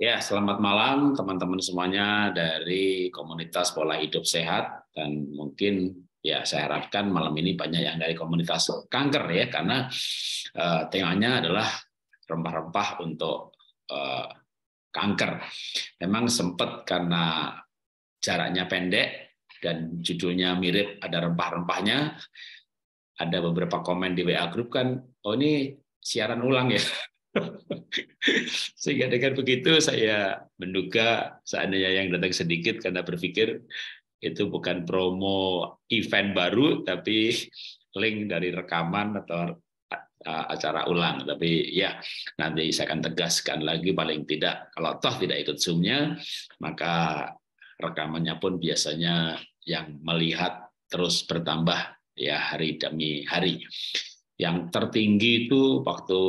Ya, selamat malam teman-teman semuanya dari komunitas pola hidup sehat dan mungkin ya saya harapkan malam ini banyak yang dari komunitas kanker ya karena uh, temanya adalah rempah-rempah untuk uh, kanker. Memang sempat karena jaraknya pendek dan judulnya mirip ada rempah-rempahnya. Ada beberapa komen di WA grup kan, oh ini siaran ulang ya. Sehingga dengan begitu saya menduga seandainya yang datang sedikit karena berpikir itu bukan promo event baru tapi link dari rekaman atau acara ulang tapi ya nanti saya akan tegaskan lagi paling tidak kalau toh tidak ikut zoomnya maka rekamannya pun biasanya yang melihat terus bertambah ya hari demi hari yang tertinggi itu waktu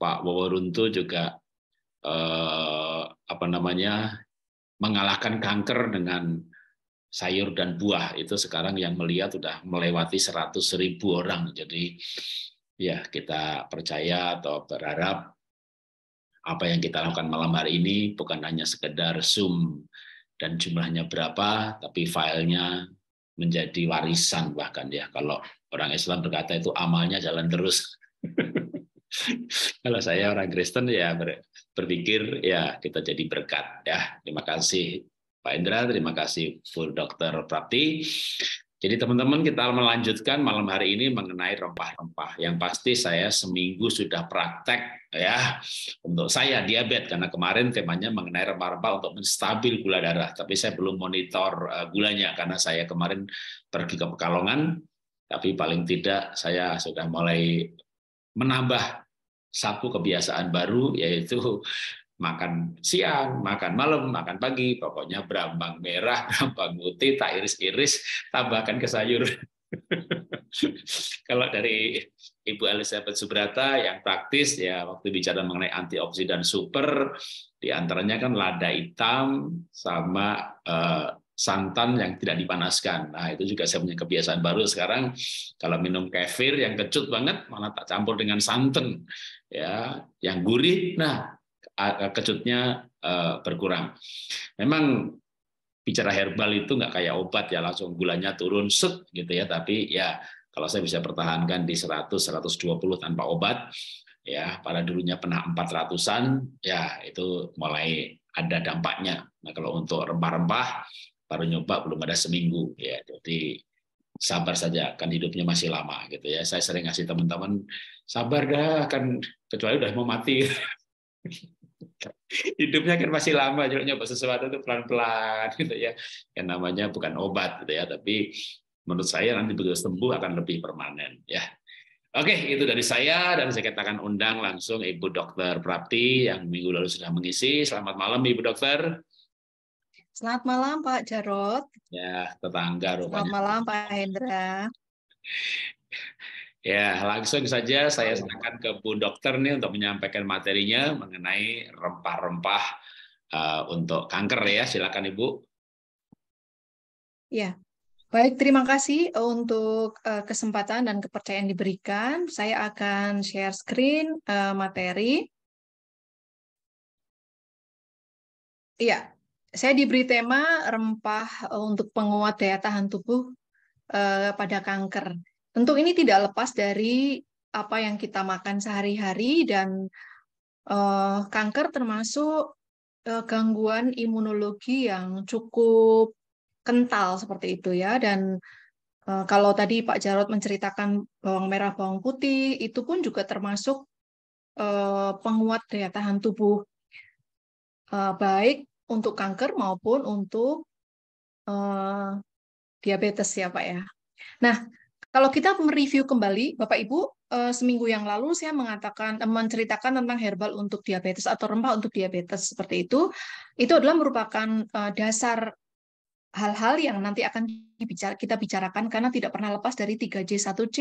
Pak Waworuntu juga eh, apa namanya mengalahkan kanker dengan sayur dan buah itu sekarang yang melihat sudah melewati 100.000 ribu orang jadi ya kita percaya atau berharap apa yang kita lakukan malam hari ini bukan hanya sekedar zoom dan jumlahnya berapa tapi filenya menjadi warisan bahkan ya kalau orang Islam berkata itu amalnya jalan terus Kalau saya orang Kristen ya berpikir ya kita jadi berkat ya. Terima kasih Pak Indra, terima kasih Full Dokter Prati. Jadi teman-teman kita melanjutkan malam hari ini mengenai rempah-rempah. Yang pasti saya seminggu sudah praktek ya untuk saya diabetes karena kemarin temanya mengenai rempah-rempah untuk menstabil gula darah. Tapi saya belum monitor eh, gulanya karena saya kemarin pergi ke Pekalongan. Tapi paling tidak saya sudah mulai menambah satu kebiasaan baru yaitu makan siang, makan malam, makan pagi, pokoknya berambang merah, berambang putih, tak iris-iris, tambahkan ke sayur. Kalau dari Ibu Elizabeth Subrata yang praktis ya waktu bicara mengenai antioksidan super, diantaranya kan lada hitam sama uh, santan yang tidak dipanaskan. Nah, itu juga saya punya kebiasaan baru sekarang kalau minum kefir yang kecut banget malah tak campur dengan santan ya yang gurih nah kecutnya e, berkurang memang bicara herbal itu nggak kayak obat ya langsung gulanya turun set gitu ya tapi ya kalau saya bisa pertahankan di 100 120 tanpa obat ya pada dulunya pernah 400-an ya itu mulai ada dampaknya nah kalau untuk rempah-rempah baru nyoba belum ada seminggu ya jadi sabar saja kan hidupnya masih lama gitu ya saya sering ngasih teman-teman sabar dah kan kecuali udah mau mati hidupnya kan masih lama jadi nyoba sesuatu itu pelan-pelan gitu ya yang namanya bukan obat gitu ya tapi menurut saya nanti begitu sembuh akan lebih permanen ya Oke, itu dari saya dan saya katakan undang langsung Ibu Dokter Prapti yang minggu lalu sudah mengisi. Selamat malam Ibu Dokter. Selamat malam Pak Jarot. Ya, tetangga rumahnya. Selamat malam Pak Hendra. Ya, langsung saja saya serahkan ke Bu Dokter nih untuk menyampaikan materinya mengenai rempah-rempah eh, untuk kanker ya. Silakan Ibu. Ya, Baik, terima kasih eh, untuk eh, kesempatan dan kepercayaan diberikan. Saya akan share screen materi. Iya, saya diberi tema rempah eh, untuk penguat daya tahan tubuh uh, pada kanker. Tentu ini tidak lepas dari apa yang kita makan sehari-hari dan uh, kanker termasuk uh, gangguan imunologi yang cukup kental seperti itu ya dan kalau tadi Pak Jarot menceritakan bawang merah, bawang putih, itu pun juga termasuk penguat daya tahan tubuh baik untuk kanker maupun untuk uh, diabetes ya Pak ya. Nah, kalau kita mereview kembali Bapak Ibu uh, seminggu yang lalu saya mengatakan eh, menceritakan tentang herbal untuk diabetes atau rempah untuk diabetes seperti itu. Itu adalah merupakan uh, dasar hal-hal yang nanti akan kita bicarakan karena tidak pernah lepas dari 3J1C,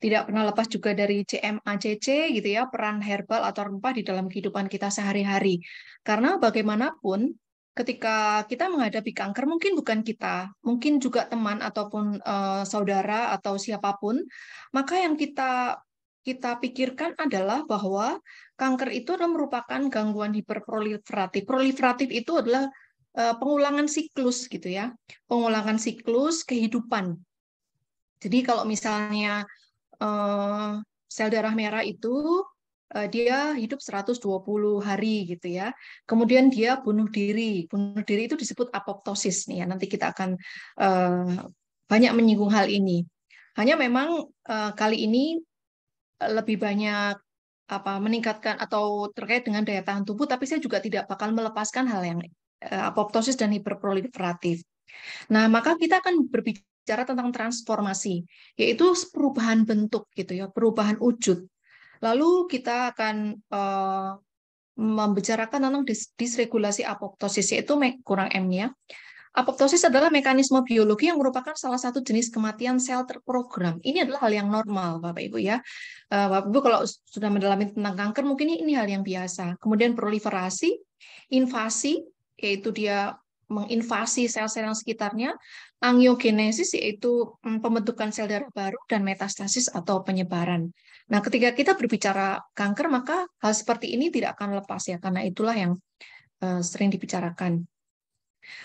tidak pernah lepas juga dari CMACC gitu ya, peran herbal atau rempah di dalam kehidupan kita sehari-hari. Karena bagaimanapun ketika kita menghadapi kanker mungkin bukan kita, mungkin juga teman ataupun uh, saudara atau siapapun, maka yang kita kita pikirkan adalah bahwa kanker itu merupakan gangguan hiperproliferatif. Proliferatif itu adalah Eh, pengulangan siklus gitu ya. Pengulangan siklus kehidupan. Jadi kalau misalnya eh, sel darah merah itu eh, dia hidup 120 hari gitu ya. Kemudian dia bunuh diri. Bunuh diri itu disebut apoptosis nih ya. Nanti kita akan banyak menyinggung hal ini. Hanya memang kali ini lebih banyak apa meningkatkan atau terkait dengan daya tahan tubuh tapi saya juga tidak bakal melepaskan hal yang Eh, apoptosis dan hiperproliferatif. Nah, maka kita akan berbicara tentang transformasi, yaitu perubahan bentuk gitu ya, perubahan wujud. Lalu kita akan uh, membicarakan tentang dis disregulasi apoptosis, yaitu kurang M-nya. Apoptosis adalah mekanisme biologi yang merupakan salah satu jenis kematian sel terprogram. Ini adalah hal yang normal, Bapak Ibu ya. Eh, Bapak Ibu kalau sudah mendalami tentang kanker mungkin ini hal yang biasa. Kemudian proliferasi, invasi, yaitu dia menginvasi sel-sel yang sekitarnya, angiogenesis yaitu mm, pembentukan sel darah baru dan metastasis atau penyebaran. Nah, ketika kita berbicara kanker maka hal seperti ini tidak akan lepas ya karena itulah yang uh, sering dibicarakan.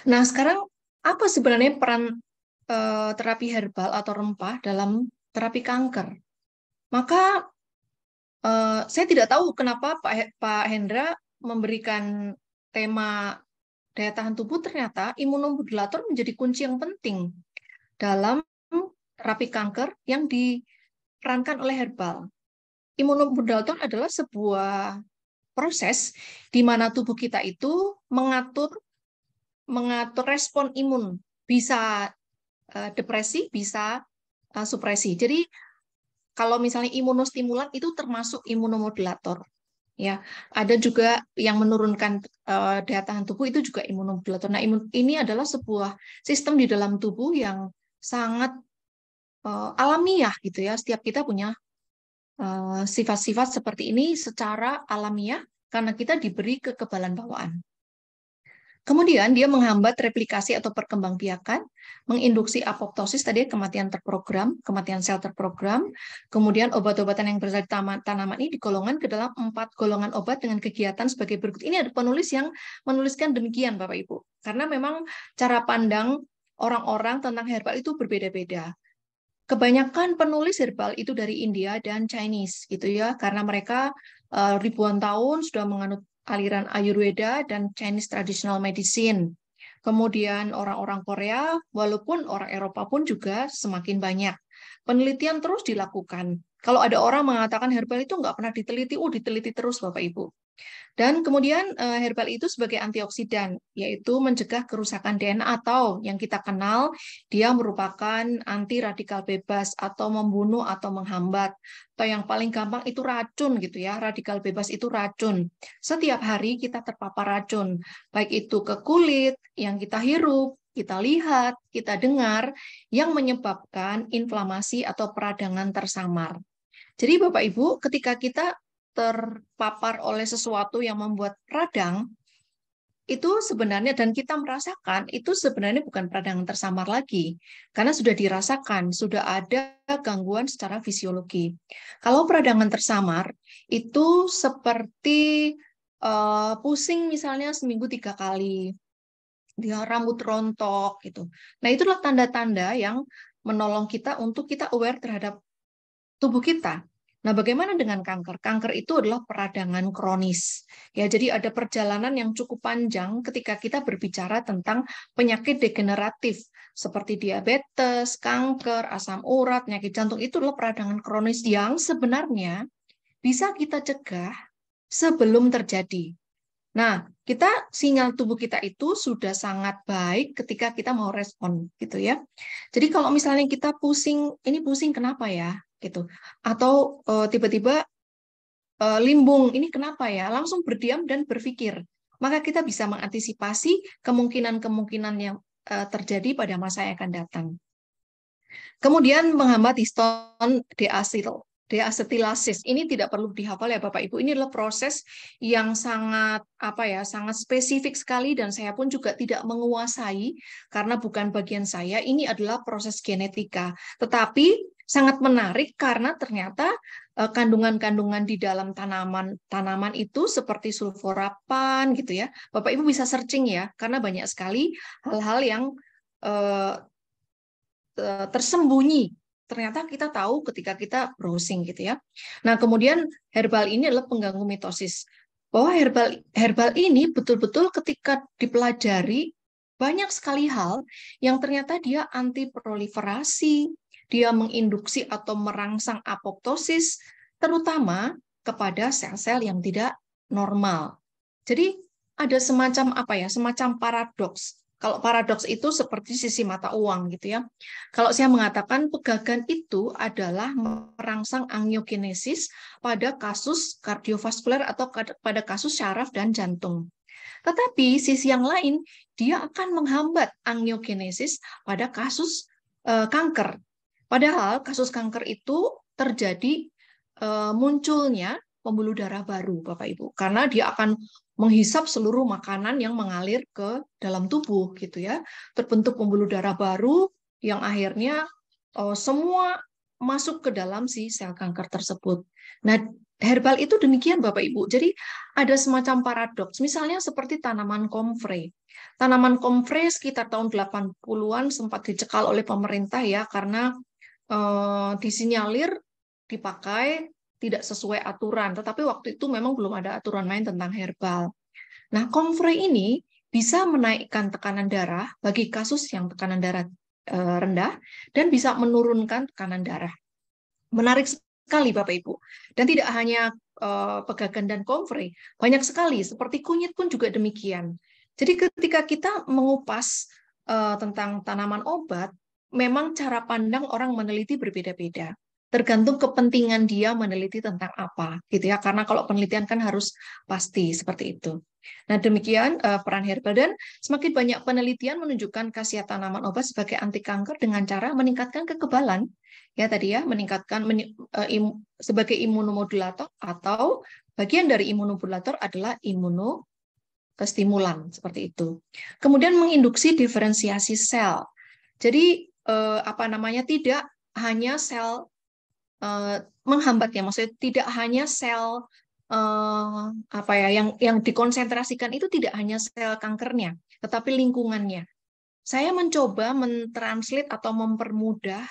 Nah, sekarang apa sebenarnya peran uh, terapi herbal atau rempah dalam terapi kanker? Maka uh, saya tidak tahu kenapa Pak Pak Hendra memberikan tema daya tahan tubuh ternyata imunomodulator menjadi kunci yang penting dalam terapi kanker yang diperankan oleh herbal. Imunomodulator adalah sebuah proses di mana tubuh kita itu mengatur mengatur respon imun bisa e, depresi bisa e, supresi. Jadi kalau misalnya imunostimulan itu termasuk imunomodulator ya ada juga yang menurunkan uh, daya tahan tubuh itu juga imunomodulator nah imun, ini adalah sebuah sistem di dalam tubuh yang sangat uh, alamiah gitu ya setiap kita punya eh, sifat-sifat uh, seperti ini secara alamiah karena kita diberi kekebalan bawaan Kemudian dia menghambat replikasi atau perkembangbiakan, menginduksi apoptosis tadi kematian terprogram, kematian sel terprogram. Kemudian obat-obatan yang berasal dari tanaman ini digolongkan ke dalam empat golongan obat dengan kegiatan sebagai berikut. Ini ada penulis yang menuliskan demikian Bapak Ibu. Karena memang cara pandang orang-orang tentang herbal itu berbeda-beda kebanyakan penulis herbal itu dari India dan Chinese gitu ya karena mereka eh, ribuan tahun sudah menganut aliran Ayurveda dan Chinese Traditional Medicine. Kemudian orang-orang Korea, walaupun orang Eropa pun juga semakin banyak. Penelitian terus dilakukan. Kalau ada orang mengatakan herbal itu nggak pernah diteliti, oh diteliti terus Bapak Ibu. Dan kemudian eh, herbal itu sebagai antioksidan, yaitu mencegah kerusakan DNA atau yang kita kenal dia merupakan anti radikal bebas atau membunuh atau menghambat. Atau yang paling gampang itu racun gitu ya, radikal bebas itu racun. Setiap hari kita terpapar racun, baik itu ke kulit yang kita hirup, kita lihat, kita dengar, yang menyebabkan inflamasi atau peradangan tersamar. Jadi Bapak Ibu, ketika kita terpapar oleh sesuatu yang membuat radang, itu sebenarnya dan kita merasakan itu sebenarnya bukan peradangan tersamar lagi karena sudah dirasakan sudah ada gangguan secara fisiologi. Kalau peradangan tersamar itu seperti uh, pusing misalnya seminggu tiga kali, dia rambut rontok gitu. Nah itulah tanda-tanda yang menolong kita untuk kita aware terhadap tubuh kita Nah, bagaimana dengan kanker? Kanker itu adalah peradangan kronis. Ya, jadi ada perjalanan yang cukup panjang ketika kita berbicara tentang penyakit degeneratif seperti diabetes, kanker, asam urat, penyakit jantung itu adalah peradangan kronis yang sebenarnya bisa kita cegah sebelum terjadi. Nah, kita sinyal tubuh kita itu sudah sangat baik ketika kita mau respon gitu ya. Jadi kalau misalnya kita pusing, ini pusing kenapa ya? gitu atau eh, tiba-tiba uh, limbung ini kenapa ya langsung berdiam dan berpikir maka kita bisa mengantisipasi kemungkinan-kemungkinan yang eh, terjadi pada masa yang akan datang kemudian menghambat histon deasil deasetilasis ini tidak perlu dihafal ya Bapak Ibu ini adalah proses yang sangat apa ya sangat spesifik sekali dan saya pun juga tidak menguasai karena bukan bagian saya ini adalah proses genetika tetapi sangat menarik karena ternyata eh, kandungan-kandungan di dalam tanaman tanaman itu seperti sulforapan gitu ya. Bapak Ibu bisa searching ya karena banyak sekali hal-hal yang eh, eh, tersembunyi ternyata kita tahu ketika kita browsing gitu ya. Nah, kemudian herbal ini adalah pengganggu mitosis. Bahwa herbal herbal ini betul-betul ketika dipelajari banyak sekali hal yang ternyata dia anti proliferasi, dia menginduksi atau merangsang apoptosis, terutama kepada sel-sel yang tidak normal. Jadi ada semacam apa ya, semacam paradoks. Kalau paradoks itu seperti sisi mata uang gitu ya. Kalau saya mengatakan pegagan itu adalah merangsang angiogenesis pada kasus kardiovaskuler atau pada kasus syaraf dan jantung. Tetapi sisi yang lain dia akan menghambat angiogenesis pada kasus eh, kanker Padahal kasus kanker itu terjadi eh, munculnya pembuluh darah baru, Bapak Ibu, karena dia akan menghisap seluruh makanan yang mengalir ke dalam tubuh, gitu ya. Terbentuk pembuluh darah baru yang akhirnya eh, semua masuk ke dalam si sel kanker tersebut. Nah, herbal itu demikian Bapak Ibu. Jadi ada semacam paradoks. Misalnya seperti tanaman komfrey. Tanaman komfrey sekitar tahun 80-an sempat dicekal oleh pemerintah ya karena Eh, disinyalir dipakai tidak sesuai aturan, tetapi waktu itu memang belum ada aturan main tentang herbal. Nah, komfrey ini bisa menaikkan tekanan darah bagi kasus yang tekanan darah eh, rendah dan bisa menurunkan tekanan darah. Menarik sekali Bapak Ibu. Dan tidak hanya eh, pegagan dan komfrey, banyak sekali seperti kunyit pun juga demikian. Jadi ketika kita mengupas tentang tanaman obat, memang cara pandang orang meneliti berbeda-beda tergantung kepentingan dia meneliti tentang apa gitu ya karena kalau penelitian kan harus pasti seperti itu. Nah demikian uh, peran herbal dan semakin banyak penelitian menunjukkan khasiat tanaman obat sebagai anti kanker dengan cara meningkatkan kekebalan ya tadi ya meningkatkan men, uh, eh, im, sebagai imunomodulator atau bagian dari imunomodulator adalah imuno stimulan seperti itu. Kemudian menginduksi diferensiasi sel. Jadi eh, apa namanya tidak hanya sel eh, menghambat ya maksudnya tidak hanya sel eh, apa ya yang yang dikonsentrasikan itu tidak hanya sel kankernya tetapi lingkungannya saya mencoba mentranslate atau mempermudah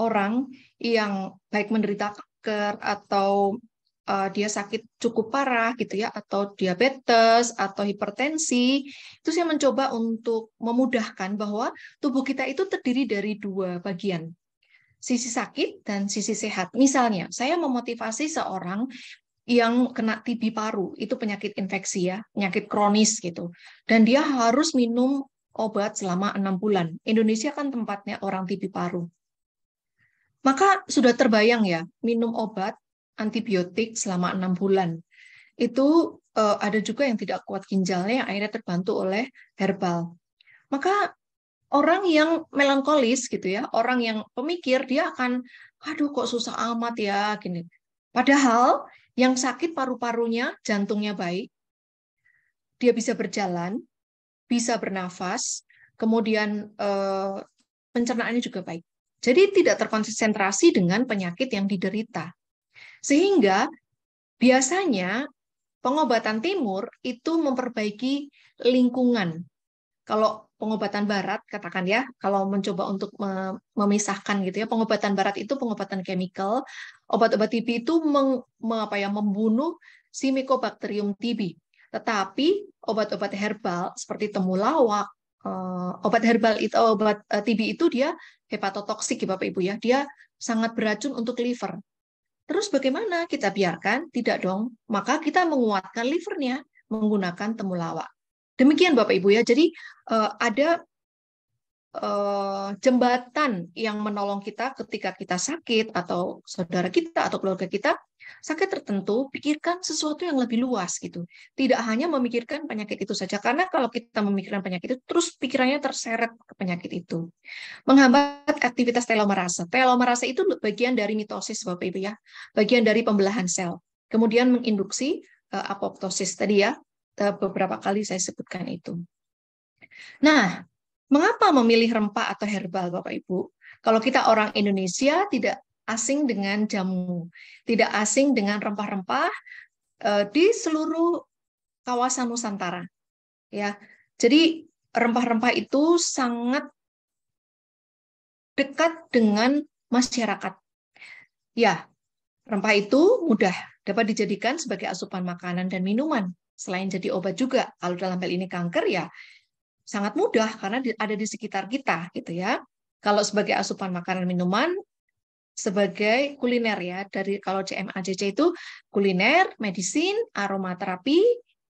orang yang baik menderita kanker atau uh, dia sakit cukup parah gitu ya atau diabetes atau hipertensi itu saya mencoba untuk memudahkan bahwa tubuh kita itu terdiri dari dua bagian sisi sakit dan sisi sehat misalnya saya memotivasi seorang yang kena TB paru itu penyakit infeksi ya penyakit kronis gitu dan dia harus minum obat selama enam bulan Indonesia kan tempatnya orang TB paru maka sudah terbayang ya minum obat antibiotik selama enam bulan. Itu uh, ada juga yang tidak kuat ginjalnya yang akhirnya terbantu oleh herbal. Maka orang yang melankolis gitu ya, orang yang pemikir dia akan aduh kok susah amat ya gini. Padahal yang sakit paru-parunya, jantungnya baik. Dia bisa berjalan, bisa bernafas, kemudian eh, pencernaannya juga baik. Jadi tidak terkonsentrasi dengan penyakit yang diderita. Sehingga biasanya pengobatan timur itu memperbaiki lingkungan. Kalau pengobatan barat katakan ya, kalau mencoba untuk memisahkan gitu ya, pengobatan barat itu pengobatan chemical, obat-obat TB itu meng, apa ya, membunuh si Mycobacterium TB. Tetapi obat-obat herbal seperti temulawak, eh, obat herbal itu obat eh, TB itu dia hepatotoksik ya Bapak Ibu ya. Dia sangat beracun untuk liver. Terus bagaimana kita biarkan? Tidak dong. Maka kita menguatkan livernya menggunakan temulawak. Demikian Bapak Ibu ya. Jadi eh, ada eh, jembatan yang menolong kita ketika kita sakit atau saudara kita atau keluarga kita sakit tertentu, pikirkan sesuatu yang lebih luas gitu. Tidak hanya memikirkan penyakit itu saja, karena kalau kita memikirkan penyakit itu, terus pikirannya terseret ke penyakit itu. Menghambat aktivitas telomerase. Telomerase itu bagian dari mitosis, Bapak Ibu ya, bagian dari pembelahan sel. Kemudian menginduksi eh, apoptosis tadi ya, eh, beberapa kali saya sebutkan itu. Nah, mengapa memilih rempah atau herbal, Bapak Ibu? Kalau kita orang Indonesia tidak asing dengan jamu, tidak asing dengan rempah-rempah eh, di seluruh kawasan Nusantara. Ya, jadi rempah-rempah itu sangat dekat dengan masyarakat. Ya, rempah itu mudah dapat dijadikan sebagai asupan makanan dan minuman. Selain jadi obat juga, kalau dalam hal ini kanker ya sangat mudah karena ada di sekitar kita gitu ya. Kalau sebagai asupan makanan minuman sebagai kuliner ya. Dari kalau CMACC itu kuliner, medisin, aromaterapi,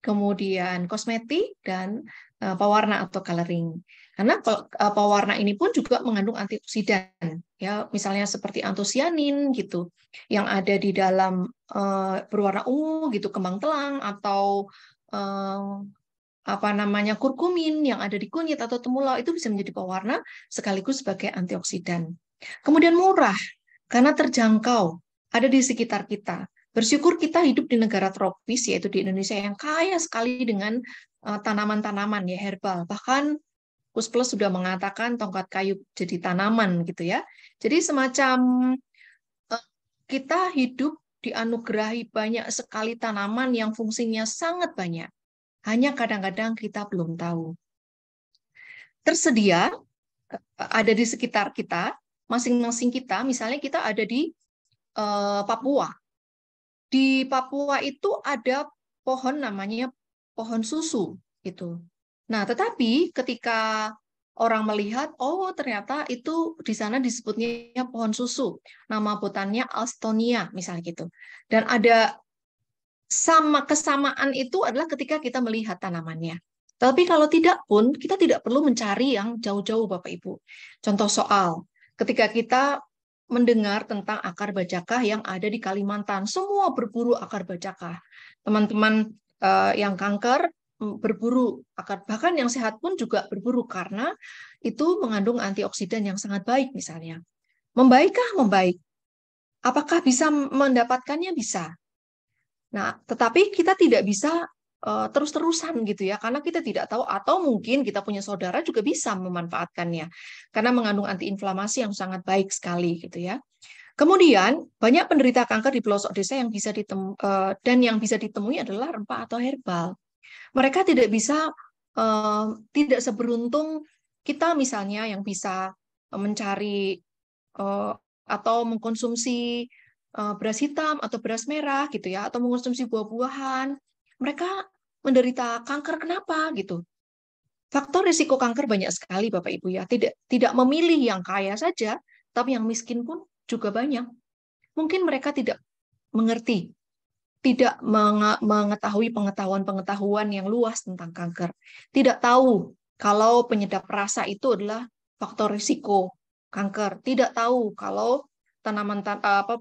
kemudian kosmetik dan eh, pewarna atau coloring. Karena eh, pewarna ini pun juga mengandung antioksidan ya, misalnya seperti antosianin gitu yang ada di dalam uh, berwarna ungu gitu kembang telang atau uh, apa namanya kurkumin yang ada di kunyit atau temulawak itu bisa menjadi pewarna sekaligus sebagai antioksidan. Kemudian murah karena terjangkau, ada di sekitar kita. Bersyukur kita hidup di negara tropis, yaitu di Indonesia yang kaya sekali dengan eh, tanaman-tanaman ya herbal. Bahkan Kus sudah mengatakan tongkat kayu jadi tanaman gitu ya. Jadi semacam eh, kita hidup dianugerahi banyak sekali tanaman yang fungsinya sangat banyak. Hanya kadang-kadang kita belum tahu. Tersedia eh, ada di sekitar kita masing-masing kita, misalnya kita ada di eh, Papua. Di Papua itu ada pohon namanya pohon susu gitu. Nah, tetapi ketika orang melihat, oh ternyata itu di sana disebutnya pohon susu. Nama botannya Alstonia, misalnya gitu. Dan ada sama kesamaan itu adalah ketika kita melihat tanamannya. Tapi kalau tidak pun, kita tidak perlu mencari yang jauh-jauh Bapak Ibu. Contoh soal, Ketika kita mendengar tentang akar bajakah yang ada di Kalimantan, semua berburu akar bajakah. Teman-teman eh, yang kanker mm, berburu akar bahkan yang sehat pun juga berburu karena itu mengandung antioksidan yang sangat baik misalnya. Membaikkah? Membaik. Apakah bisa mendapatkannya? Bisa. Nah, tetapi kita tidak bisa Eh, terus-terusan gitu ya karena kita tidak tahu atau mungkin kita punya saudara juga bisa memanfaatkannya karena mengandung antiinflamasi yang sangat baik sekali gitu ya. Kemudian banyak penderita kanker di pelosok desa yang bisa ditem eh, dan yang bisa ditemui adalah rempah atau herbal. Mereka tidak bisa eh, tidak seberuntung kita misalnya yang bisa mencari atau mengkonsumsi beras hitam atau beras merah gitu ya atau mengkonsumsi buah-buahan mereka menderita kanker kenapa gitu. Faktor risiko kanker banyak sekali Bapak Ibu ya. Tidak tidak memilih yang kaya saja, tapi yang miskin pun juga banyak. Mungkin mereka tidak mengerti, tidak mengetahui pengetahuan-pengetahuan yang luas tentang kanker. Tidak tahu kalau penyedap rasa itu adalah faktor risiko kanker. Tidak tahu kalau tanaman tan apa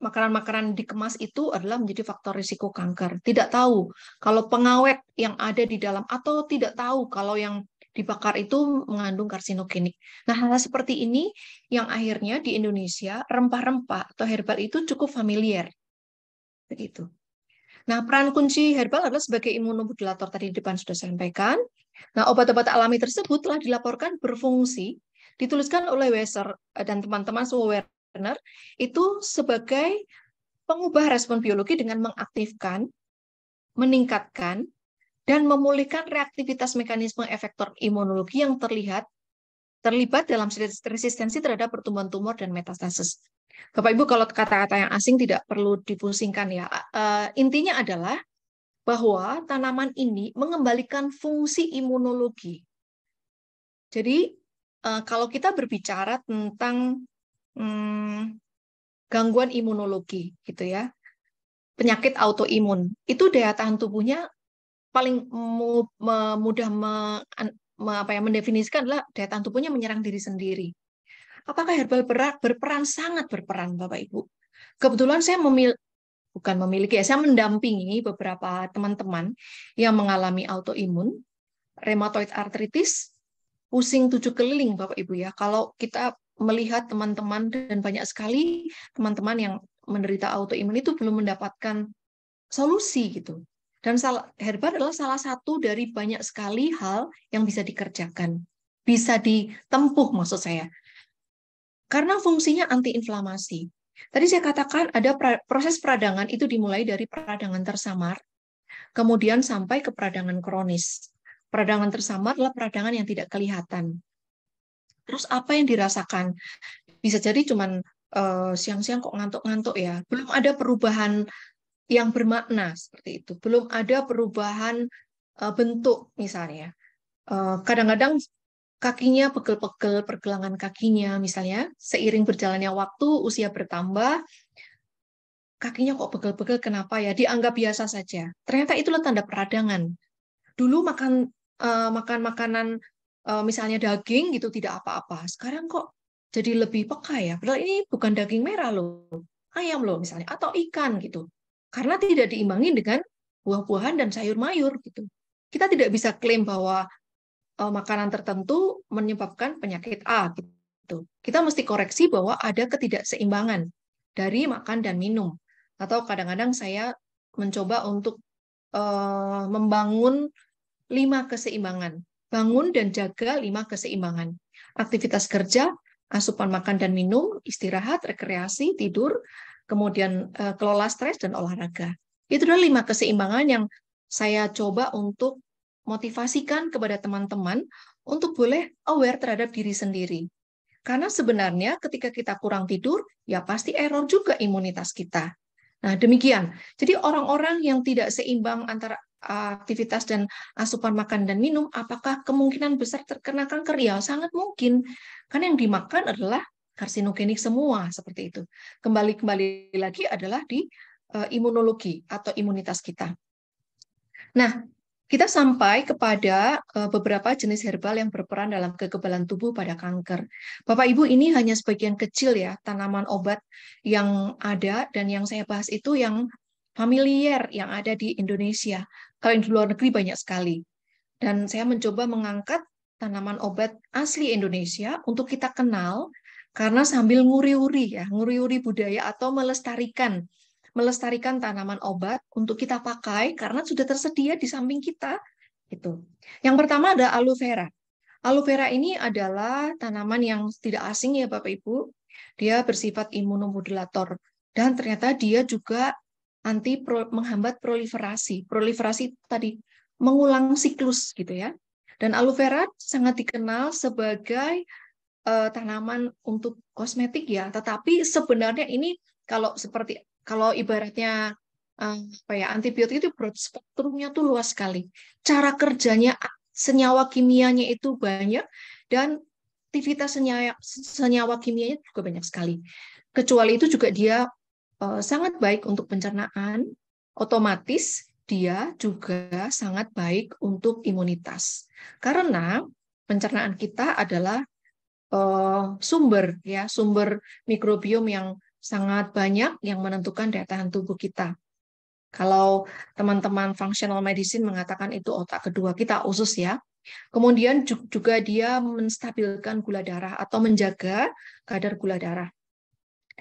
makanan-makanan dikemas itu adalah menjadi faktor risiko kanker. Tidak tahu kalau pengawet yang ada di dalam atau tidak tahu kalau yang dibakar itu mengandung karsinogenik. Nah, hal seperti ini yang akhirnya di Indonesia rempah-rempah atau herbal itu cukup familiar. Begitu. Nah, peran kunci herbal adalah sebagai imunomodulator tadi di depan sudah saya sampaikan. Nah, obat-obat alami tersebut telah dilaporkan berfungsi dituliskan oleh Weser dan teman-teman Suwer benar, itu sebagai pengubah respon biologi dengan mengaktifkan, meningkatkan, dan memulihkan reaktivitas mekanisme efektor imunologi yang terlihat terlibat dalam resistensi terhadap pertumbuhan tumor dan metastasis. Bapak Ibu kalau kata-kata yang asing tidak perlu dipusingkan ya. Eh, intinya adalah bahwa tanaman ini mengembalikan fungsi imunologi. Jadi eh, kalau kita berbicara tentang hmm, gangguan imunologi gitu ya penyakit autoimun itu daya tahan tubuhnya paling mudah me, me, apa ya, mendefinisikan adalah daya tahan tubuhnya menyerang diri sendiri. Apakah herbal berat berperan sangat berperan Bapak Ibu? Kebetulan saya memil bukan memiliki ya, saya mendampingi beberapa teman-teman yang mengalami autoimun, rheumatoid arthritis, pusing tujuh keliling Bapak Ibu ya. Kalau kita melihat teman-teman dan banyak sekali teman-teman yang menderita autoimun itu belum mendapatkan solusi gitu. Dan herbal adalah salah satu dari banyak sekali hal yang bisa dikerjakan, bisa ditempuh maksud saya. Karena fungsinya antiinflamasi. Tadi saya katakan ada proses peradangan itu dimulai dari peradangan tersamar, kemudian sampai ke peradangan kronis. Peradangan tersamar adalah peradangan yang tidak kelihatan. Terus apa yang dirasakan? Bisa jadi cuman eh, siang-siang uh, kok ngantuk-ngantuk ya. Belum ada perubahan yang bermakna seperti itu. Belum ada perubahan uh, bentuk misalnya. Eh, kadang-kadang uh, kakinya pegel-pegel pergelangan kakinya misalnya seiring berjalannya waktu usia bertambah kakinya kok pegel-pegel kenapa ya dianggap biasa saja ternyata itulah tanda peradangan dulu makan uh, makan makanan Eh, misalnya daging gitu tidak apa-apa. Sekarang kok jadi lebih peka ya. Padahal ini bukan daging merah loh, ayam loh misalnya atau ikan gitu. Karena tidak diimbangi dengan buah-buahan dan sayur-mayur gitu. Kita tidak bisa klaim bahwa uh, makanan tertentu menyebabkan penyakit A gitu. Kita mesti koreksi bahwa ada ketidakseimbangan dari makan dan minum. Atau kadang-kadang saya mencoba untuk uh, membangun lima keseimbangan bangun dan jaga lima keseimbangan. Aktivitas kerja, asupan makan dan minum, istirahat, rekreasi, tidur, kemudian uh, kelola stres dan olahraga. Itu adalah lima keseimbangan yang saya coba untuk motivasikan kepada teman-teman untuk boleh aware terhadap diri sendiri. Karena sebenarnya ketika kita kurang tidur, ya pasti error juga imunitas kita. Nah, demikian. Jadi orang-orang yang tidak seimbang antara aktivitas dan asupan makan dan minum, apakah kemungkinan besar terkena kanker? Ya, sangat mungkin. Karena yang dimakan adalah karsinogenik semua, seperti itu. Kembali-kembali lagi adalah di eh, imunologi atau imunitas kita. Nah, kita sampai kepada eh, beberapa jenis herbal yang berperan dalam kekebalan tubuh pada kanker. Bapak Ibu ini hanya sebagian kecil ya tanaman obat yang ada dan yang saya bahas itu yang familiar yang ada di Indonesia. Kalau yang di luar negeri banyak sekali. Dan saya mencoba mengangkat tanaman obat asli Indonesia untuk kita kenal karena sambil nguri-uri ya, nguri-uri budaya atau melestarikan melestarikan tanaman obat untuk kita pakai karena sudah tersedia di samping kita itu. Yang pertama ada aloe vera. Aloe vera ini adalah tanaman yang tidak asing ya Bapak Ibu. Dia bersifat imunomodulator dan ternyata dia juga anti pro, menghambat proliferasi. Proliferasi tadi mengulang siklus gitu ya. Dan aloe vera sangat dikenal sebagai uh, tanaman untuk kosmetik ya, tetapi sebenarnya ini kalau seperti kalau ibaratnya uh, apa ya antibiotik itu broad spektrumnya tuh luas sekali. Cara kerjanya senyawa kimianya itu banyak dan aktivitas senyawa, senyawa kimianya juga banyak sekali. Kecuali itu juga dia Eh, sangat baik untuk pencernaan, otomatis dia juga sangat baik untuk imunitas. Karena pencernaan kita adalah eh, sumber ya, sumber mikrobiom yang sangat banyak yang menentukan daya tahan tubuh kita. Kalau teman-teman functional medicine mengatakan itu otak kedua kita usus ya. Kemudian juga dia menstabilkan gula darah atau menjaga kadar gula darah.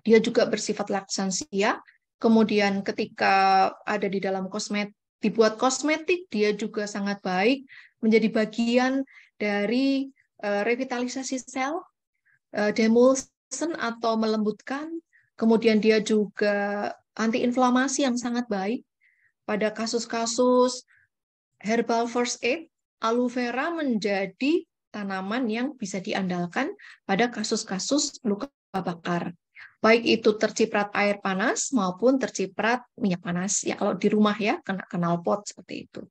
Dia juga bersifat laksansia. Kemudian ketika ada di dalam kosmet, dibuat kosmetik, dia juga sangat baik menjadi bagian dari eh, revitalisasi sel, eh, demulsen atau melembutkan. Kemudian dia juga antiinflamasi yang sangat baik. Pada kasus-kasus herbal first aid, aloe vera menjadi tanaman yang bisa diandalkan pada kasus-kasus luka bakar baik itu terciprat air panas maupun terciprat minyak panas. Ya kalau di rumah ya kena kenal pot seperti itu.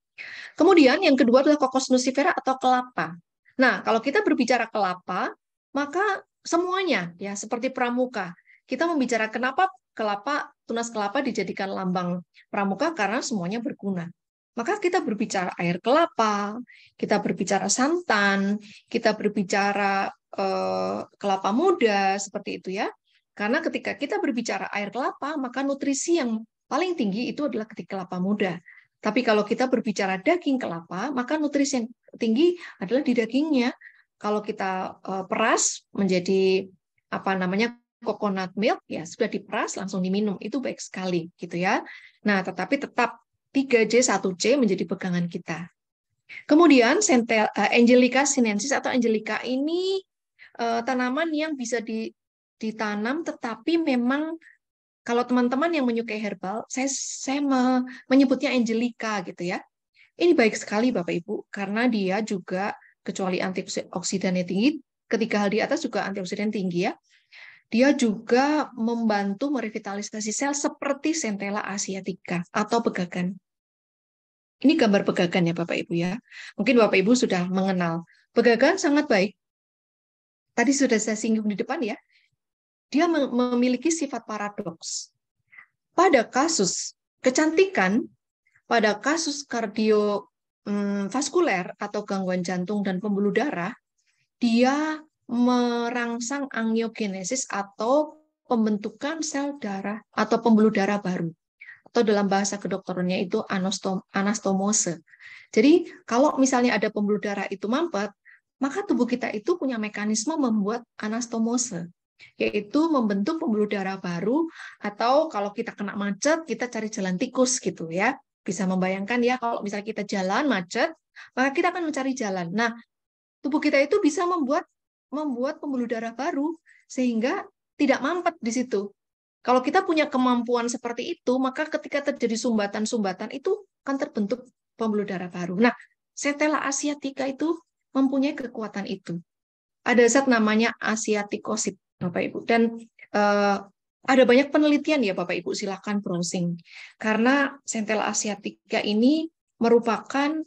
Kemudian yang kedua adalah kokos nucifera atau kelapa. Nah, kalau kita berbicara kelapa, maka semuanya ya seperti pramuka. Kita membicara kenapa kelapa tunas kelapa dijadikan lambang pramuka karena semuanya berguna. Maka kita berbicara air kelapa, kita berbicara santan, kita berbicara eh, kelapa muda seperti itu ya. Karena ketika kita berbicara air kelapa, maka nutrisi yang paling tinggi itu adalah ketika kelapa muda. Tapi kalau kita berbicara daging kelapa, maka nutrisi yang tinggi adalah di dagingnya. Kalau kita eh, peras menjadi apa namanya coconut milk ya sudah diperas langsung diminum itu baik sekali gitu ya. Nah, tetapi tetap 3J 1C menjadi pegangan kita. Kemudian eh, Angelica sinensis atau Angelica ini eh, tanaman yang bisa di ditanam tetapi memang kalau teman-teman yang menyukai herbal, saya saya menyebutnya angelica gitu ya. Ini baik sekali Bapak Ibu karena dia juga kecuali antioksidannya tinggi, ketika hal di atas juga antioksidan tinggi ya. Dia juga membantu merevitalisasi sel seperti Centella asiatica atau pegagan. Ini gambar pegagan ya Bapak Ibu ya. Mungkin Bapak Ibu sudah mengenal. Pegagan sangat baik. Tadi sudah saya singgung di depan ya dia memiliki sifat paradoks. Pada kasus kecantikan, pada kasus kardiovaskuler hmm, atau gangguan jantung dan pembuluh darah, dia merangsang angiogenesis atau pembentukan sel darah atau pembuluh darah baru atau dalam bahasa kedokterannya itu anastomose. Jadi kalau misalnya ada pembuluh darah itu mampet, maka tubuh kita itu punya mekanisme membuat anastomose yaitu membentuk pembuluh darah baru atau kalau kita kena macet kita cari jalan tikus gitu ya bisa membayangkan ya kalau misalnya kita jalan macet maka kita akan mencari jalan nah tubuh kita itu bisa membuat membuat pembuluh darah baru sehingga tidak mampet di situ kalau kita punya kemampuan seperti itu maka ketika terjadi sumbatan-sumbatan itu akan terbentuk pembuluh darah baru nah setelah asiatika itu mempunyai kekuatan itu ada zat namanya asiatikosit Bapak Ibu. Dan uh, ada banyak penelitian ya Bapak Ibu, silakan browsing. Karena Centella asiatica ini merupakan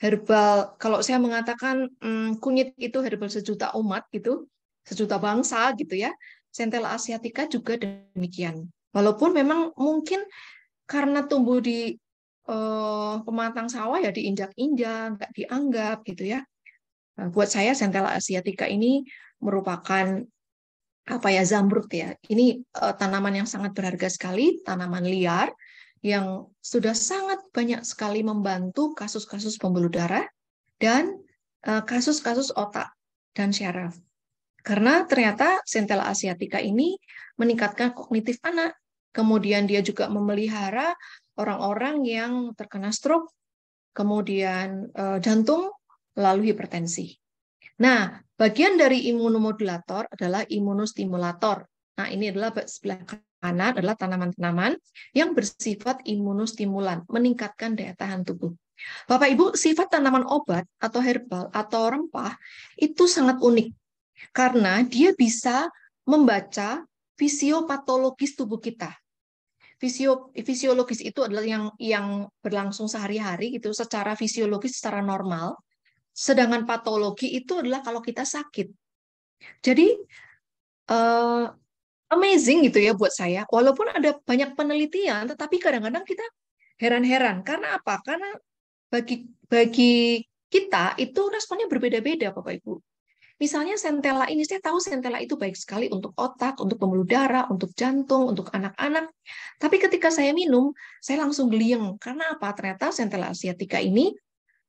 herbal, kalau saya mengatakan hmm, kunyit itu herbal sejuta umat gitu, sejuta bangsa gitu ya. Centella asiatica juga demikian. Walaupun memang mungkin karena tumbuh di uh, pematang sawah ya diinjak-injak, nggak dianggap gitu ya. Nah, buat saya Centella asiatica ini merupakan apa ya zamrud ya. Ini uh, tanaman yang sangat berharga sekali, tanaman liar yang sudah sangat banyak sekali membantu kasus-kasus pembuluh darah dan eh, kasus-kasus otak dan syaraf. Karena ternyata centella asiatica ini meningkatkan kognitif anak. Kemudian dia juga memelihara orang-orang yang terkena stroke, kemudian uh, jantung, lalu hipertensi. Nah, bagian dari imunomodulator adalah imunostimulator. Nah, ini adalah sebelah kanan adalah tanaman-tanaman yang bersifat imunostimulan, meningkatkan daya tahan tubuh. Bapak Ibu, sifat tanaman obat atau herbal atau rempah itu sangat unik karena dia bisa membaca fisiopatologis tubuh kita. Fisio, fisiologis itu adalah yang yang berlangsung sehari-hari gitu secara fisiologis secara normal Sedangkan patologi itu adalah kalau kita sakit. Jadi uh, amazing gitu ya buat saya. Walaupun ada banyak penelitian, tetapi kadang-kadang kita heran-heran. Karena apa? Karena bagi bagi kita itu responnya berbeda-beda, Bapak Ibu. Misalnya sentela ini, saya tahu sentela itu baik sekali untuk otak, untuk pembuluh darah, untuk jantung, untuk anak-anak. Tapi ketika saya minum, saya langsung geliang. Karena apa? Ternyata sentela asiatica ini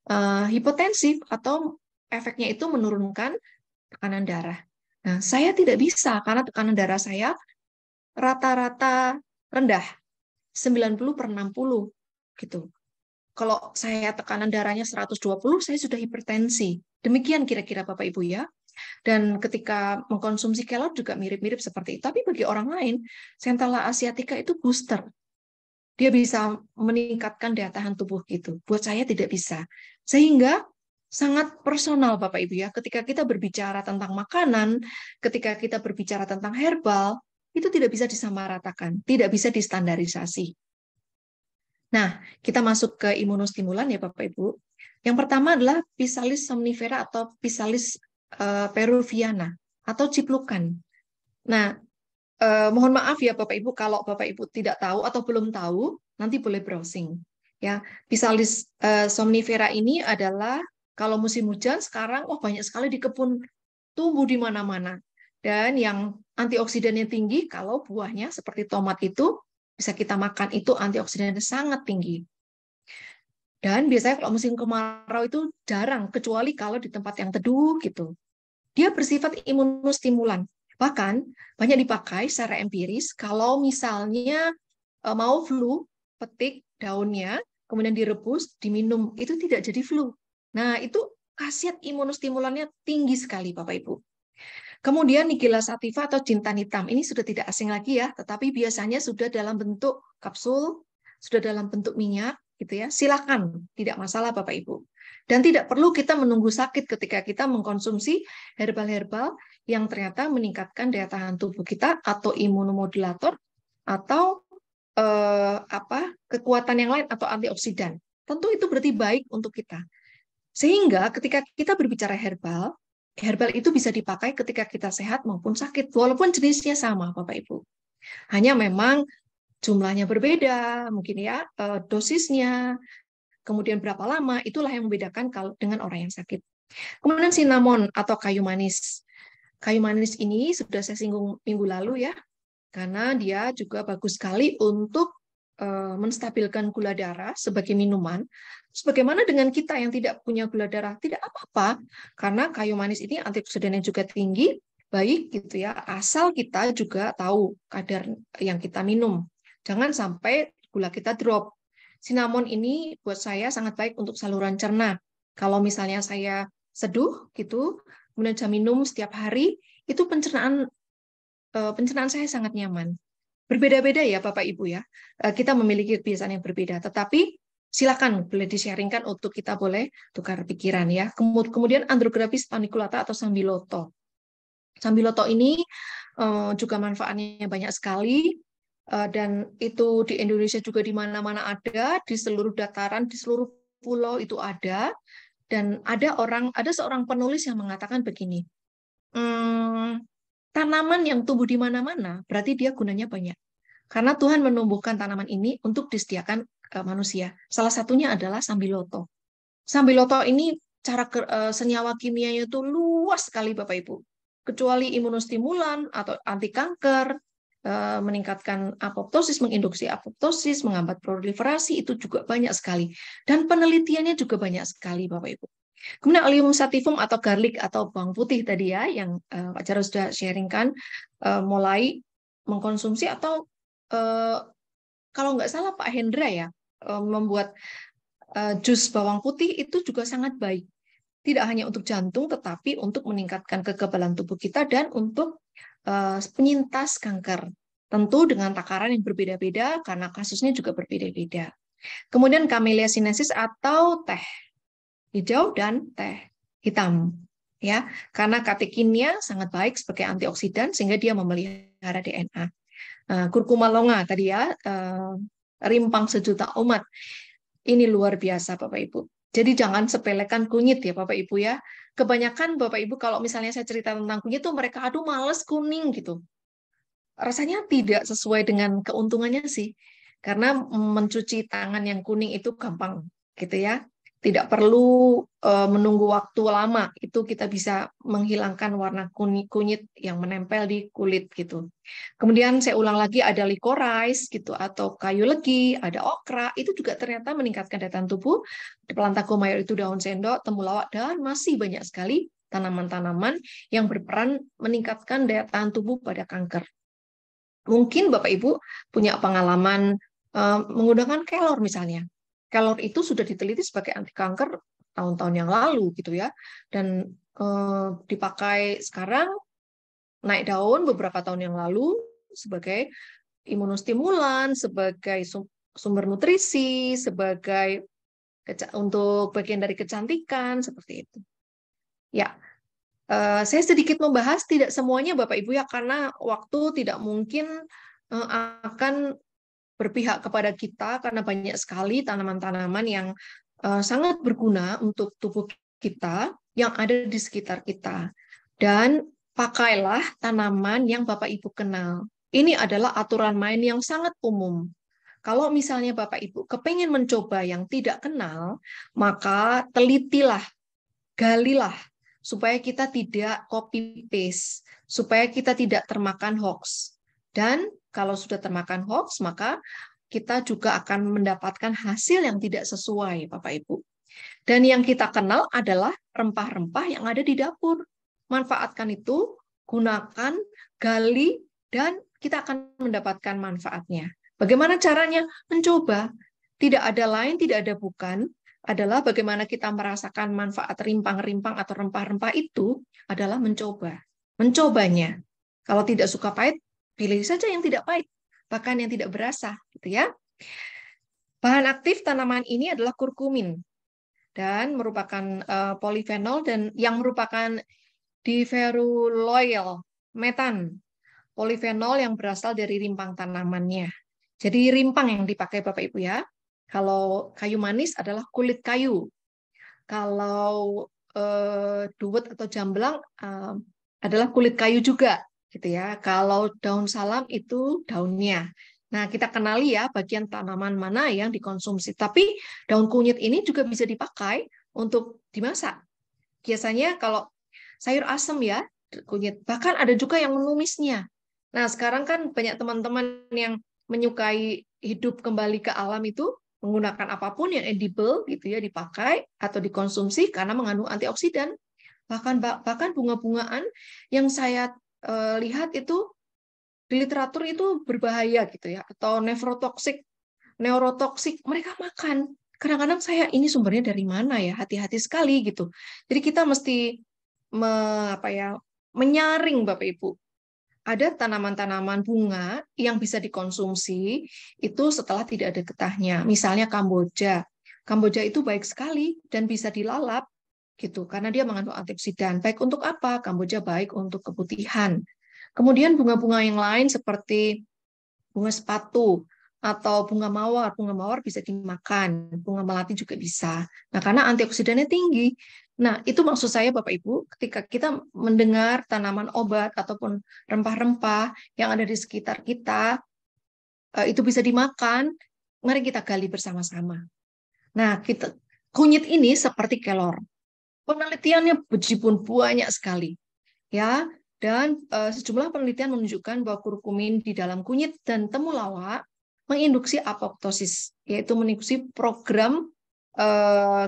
Eh, hipotensif atau efeknya itu menurunkan tekanan darah. Nah, saya tidak bisa karena tekanan darah saya rata-rata rendah, 90 per 60 gitu. Kalau saya tekanan darahnya 120, saya sudah hipertensi. Demikian kira-kira Bapak Ibu ya. Dan ketika mengkonsumsi kelor juga mirip-mirip seperti itu. Tapi bagi orang lain, Centella asiatica itu booster. Dia bisa meningkatkan daya tahan tubuh gitu. Buat saya tidak bisa. Sehingga sangat personal Bapak Ibu ya. Ketika kita berbicara tentang makanan, ketika kita berbicara tentang herbal, itu tidak bisa disamaratakan, tidak bisa distandarisasi. Nah, kita masuk ke imunostimulan ya Bapak Ibu. Yang pertama adalah Pisalis somnifera atau Pisalis uh, peruviana atau ciplukan. Nah, eh, mohon maaf ya Bapak Ibu kalau Bapak Ibu tidak tahu atau belum tahu, nanti boleh browsing. Ya, Pisalis eh, somnifera ini adalah kalau musim hujan sekarang oh banyak sekali di kebun tumbuh di mana-mana. Dan yang antioksidannya tinggi kalau buahnya seperti tomat itu bisa kita makan itu antioksidannya sangat tinggi. Dan biasanya kalau musim kemarau itu jarang, kecuali kalau di tempat yang teduh gitu. Dia bersifat imunostimulan bahkan banyak dipakai secara empiris kalau misalnya e, mau flu petik daunnya kemudian direbus diminum itu tidak jadi flu nah itu khasiat imunostimulannya tinggi sekali Bapak Ibu Kemudian nikila sativa atau jintan hitam ini sudah tidak asing lagi ya, tetapi biasanya sudah dalam bentuk kapsul, sudah dalam bentuk minyak gitu ya. Silakan, tidak masalah Bapak Ibu. Dan tidak perlu kita menunggu sakit ketika kita mengkonsumsi herbal-herbal yang ternyata meningkatkan daya tahan tubuh kita atau imunomodulator atau eh, apa kekuatan yang lain atau antioksidan. Tentu itu berarti baik untuk kita. Sehingga ketika kita berbicara herbal, herbal itu bisa dipakai ketika kita sehat maupun sakit, walaupun jenisnya sama, Bapak Ibu. Hanya memang jumlahnya berbeda, mungkin ya eh, dosisnya, kemudian berapa lama, itulah yang membedakan kalau dengan orang yang sakit. Kemudian cinnamon atau kayu manis. Kayu manis ini sudah saya singgung minggu lalu ya, karena dia juga bagus sekali untuk eh, menstabilkan gula darah sebagai minuman. Sebagaimana dengan kita yang tidak punya gula darah, tidak apa-apa karena kayu manis ini antioksidan yang juga tinggi, baik gitu ya. Asal kita juga tahu kadar yang kita minum. Jangan sampai gula kita drop. Sinamon ini buat saya sangat baik untuk saluran cerna. Kalau misalnya saya seduh gitu, kemudian saya minum setiap hari, itu pencernaan eh, pencernaan saya sangat nyaman. Berbeda-beda ya Bapak Ibu ya. Eh, kita memiliki kebiasaan yang berbeda, tetapi silakan boleh di-sharingkan untuk kita boleh tukar pikiran ya. Kemudian andrographis paniculata atau sambiloto. Sambiloto ini eh, juga manfaatnya banyak sekali Eh, dan itu di Indonesia juga di mana-mana ada, di seluruh dataran, di seluruh pulau itu ada. Dan ada orang, ada seorang penulis yang mengatakan begini, hmm, tanaman yang tumbuh di mana-mana berarti dia gunanya banyak. Karena Tuhan menumbuhkan tanaman ini untuk disediakan eh, manusia. Salah satunya adalah sambiloto. Sambiloto ini cara eh, senyawa kimianya itu luas sekali Bapak Ibu. Kecuali imunostimulan atau anti kanker, Eh, meningkatkan apoptosis, menginduksi apoptosis, menghambat proliferasi itu juga banyak sekali dan penelitiannya juga banyak sekali Bapak Ibu. Kemudian Oleum sativum atau garlic atau bawang putih tadi ya yang uh, Pak Jarod sudah sharingkan uh, mulai mengkonsumsi atau uh, kalau nggak salah Pak Hendra ya uh, membuat uh, jus bawang putih itu juga sangat baik. Tidak hanya untuk jantung tetapi untuk meningkatkan kekebalan tubuh kita dan untuk Eh, penyintas kanker. Tentu dengan takaran yang berbeda-beda karena kasusnya juga berbeda-beda. Kemudian Camellia sinensis atau teh hijau dan teh hitam ya karena katekinnya sangat baik sebagai antioksidan sehingga dia memelihara DNA. Uh, eh, kurkuma longa tadi ya uh, rimpang sejuta umat. Ini luar biasa Bapak Ibu. Jadi jangan sepelekan kunyit ya Bapak Ibu ya kebanyakan Bapak Ibu kalau misalnya saya cerita tentang kunyit tuh mereka aduh males kuning gitu. Rasanya tidak sesuai dengan keuntungannya sih. Karena mencuci tangan yang kuning itu gampang gitu ya tidak perlu uh, menunggu waktu lama itu kita bisa menghilangkan warna kunyit, kunyit yang menempel di kulit gitu kemudian saya ulang lagi ada licorice gitu atau kayu legi ada okra itu juga ternyata meningkatkan daya tahan tubuh Di Pelantaku mayor itu daun sendok temulawak dan masih banyak sekali tanaman-tanaman yang berperan meningkatkan daya tahan tubuh pada kanker mungkin Bapak Ibu punya pengalaman uh, menggunakan kelor misalnya kelor itu sudah diteliti sebagai anti kanker tahun-tahun yang lalu gitu ya dan eh, dipakai sekarang naik daun beberapa tahun yang lalu sebagai imunostimulan sebagai sumber nutrisi sebagai untuk bagian dari kecantikan seperti itu ya eh, saya sedikit membahas tidak semuanya bapak ibu ya karena waktu tidak mungkin eh, akan berpihak kepada kita karena banyak sekali tanaman-tanaman yang eh, sangat berguna untuk tubuh kita yang ada di sekitar kita. Dan pakailah tanaman yang Bapak Ibu kenal. Ini adalah aturan main yang sangat umum. Kalau misalnya Bapak Ibu kepengen mencoba yang tidak kenal, maka telitilah, galilah, supaya kita tidak copy paste, supaya kita tidak termakan hoax. Dan kalau sudah termakan hoax, maka kita juga akan mendapatkan hasil yang tidak sesuai, Bapak Ibu. Dan yang kita kenal adalah rempah-rempah yang ada di dapur. Manfaatkan itu, gunakan, gali, dan kita akan mendapatkan manfaatnya. Bagaimana caranya? Mencoba. Tidak ada lain, tidak ada bukan, adalah bagaimana kita merasakan manfaat rimpang-rimpang atau rempah-rempah itu adalah mencoba. Mencobanya. Kalau tidak suka pahit, Pilih saja yang tidak pahit, bahkan yang tidak berasa, gitu ya. Bahan aktif tanaman ini adalah kurkumin dan merupakan uh, polifenol dan yang merupakan diveruloyal metan, polifenol yang berasal dari rimpang tanamannya. Jadi rimpang yang dipakai Bapak Ibu ya. Kalau kayu manis adalah kulit kayu. Kalau uh, eh, duet atau jamblang uh, adalah kulit kayu juga gitu ya. Kalau daun salam itu daunnya. Nah, kita kenali ya bagian tanaman mana yang dikonsumsi. Tapi daun kunyit ini juga bisa dipakai untuk dimasak. Biasanya kalau sayur asem ya, kunyit. Bahkan ada juga yang menumisnya. Nah, sekarang kan banyak teman-teman yang menyukai hidup kembali ke alam itu menggunakan apapun yang edible gitu ya dipakai atau dikonsumsi karena mengandung antioksidan. Bahkan bahkan bunga-bungaan yang saya Eh, lihat itu di literatur itu berbahaya gitu ya atau nefrotoksik, neurotoksik mereka makan. Kadang-kadang saya ini sumbernya dari mana ya hati-hati sekali gitu. Jadi kita mesti me, apa ya menyaring Bapak Ibu ada tanaman-tanaman bunga yang bisa dikonsumsi itu setelah tidak ada getahnya. Misalnya kamboja. Kamboja itu baik sekali dan bisa dilalap gitu karena dia mengandung antioksidan. Baik untuk apa? Kamboja baik untuk keputihan. Kemudian bunga-bunga yang lain seperti bunga sepatu atau bunga mawar. Bunga mawar bisa dimakan, bunga melati juga bisa. Nah, karena antioksidannya tinggi. Nah, itu maksud saya Bapak Ibu, ketika kita mendengar tanaman obat ataupun rempah-rempah yang ada di sekitar kita eh, itu bisa dimakan, mari kita gali bersama-sama. Nah, kita kunyit ini seperti kelor penelitiannya pun banyak sekali ya dan e, sejumlah penelitian menunjukkan bahwa kurkumin di dalam kunyit dan temulawak menginduksi apoptosis yaitu menginduksi program e,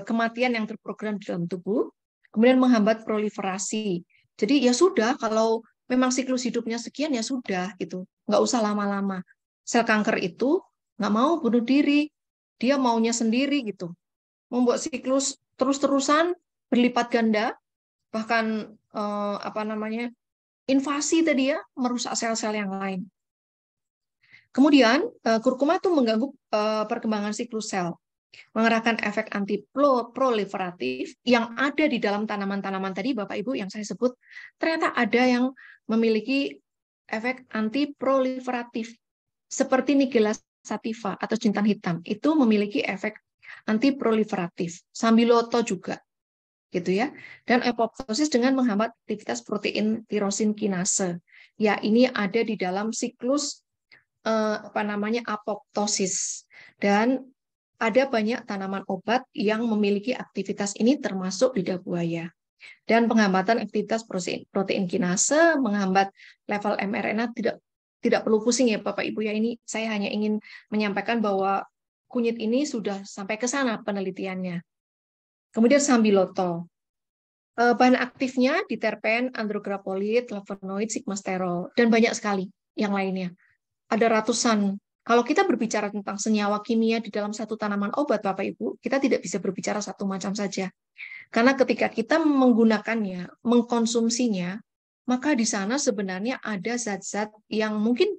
kematian yang terprogram di dalam tubuh kemudian menghambat proliferasi jadi ya sudah kalau memang siklus hidupnya sekian ya sudah gitu nggak usah lama-lama sel kanker itu nggak mau bunuh diri dia maunya sendiri gitu membuat siklus terus-terusan berlipat ganda, bahkan eh, apa namanya invasi tadi ya merusak sel-sel yang lain. Kemudian eh, kurkuma itu mengganggu eh, perkembangan siklus sel, mengerahkan efek anti proliferatif yang ada di dalam tanaman-tanaman tadi Bapak Ibu yang saya sebut ternyata ada yang memiliki efek anti proliferatif seperti nigella sativa atau jintan hitam itu memiliki efek anti proliferatif. Sambiloto juga gitu ya. Dan apoptosis dengan menghambat aktivitas protein tirosin kinase. Ya, ini ada di dalam siklus eh, apa namanya apoptosis. Dan ada banyak tanaman obat yang memiliki aktivitas ini termasuk lidah buaya. Dan penghambatan aktivitas protein, protein kinase menghambat level mRNA tidak tidak perlu pusing ya Bapak Ibu ya ini saya hanya ingin menyampaikan bahwa kunyit ini sudah sampai ke sana penelitiannya. Kemudian sambiloto. Eh, bahan aktifnya di terpen, andrografolit, flavonoid, sigmasterol, dan banyak sekali yang lainnya. Ada ratusan. Kalau kita berbicara tentang senyawa kimia di dalam satu tanaman obat, Bapak-Ibu, kita tidak bisa berbicara satu macam saja. Karena ketika kita menggunakannya, mengkonsumsinya, maka di sana sebenarnya ada zat-zat yang mungkin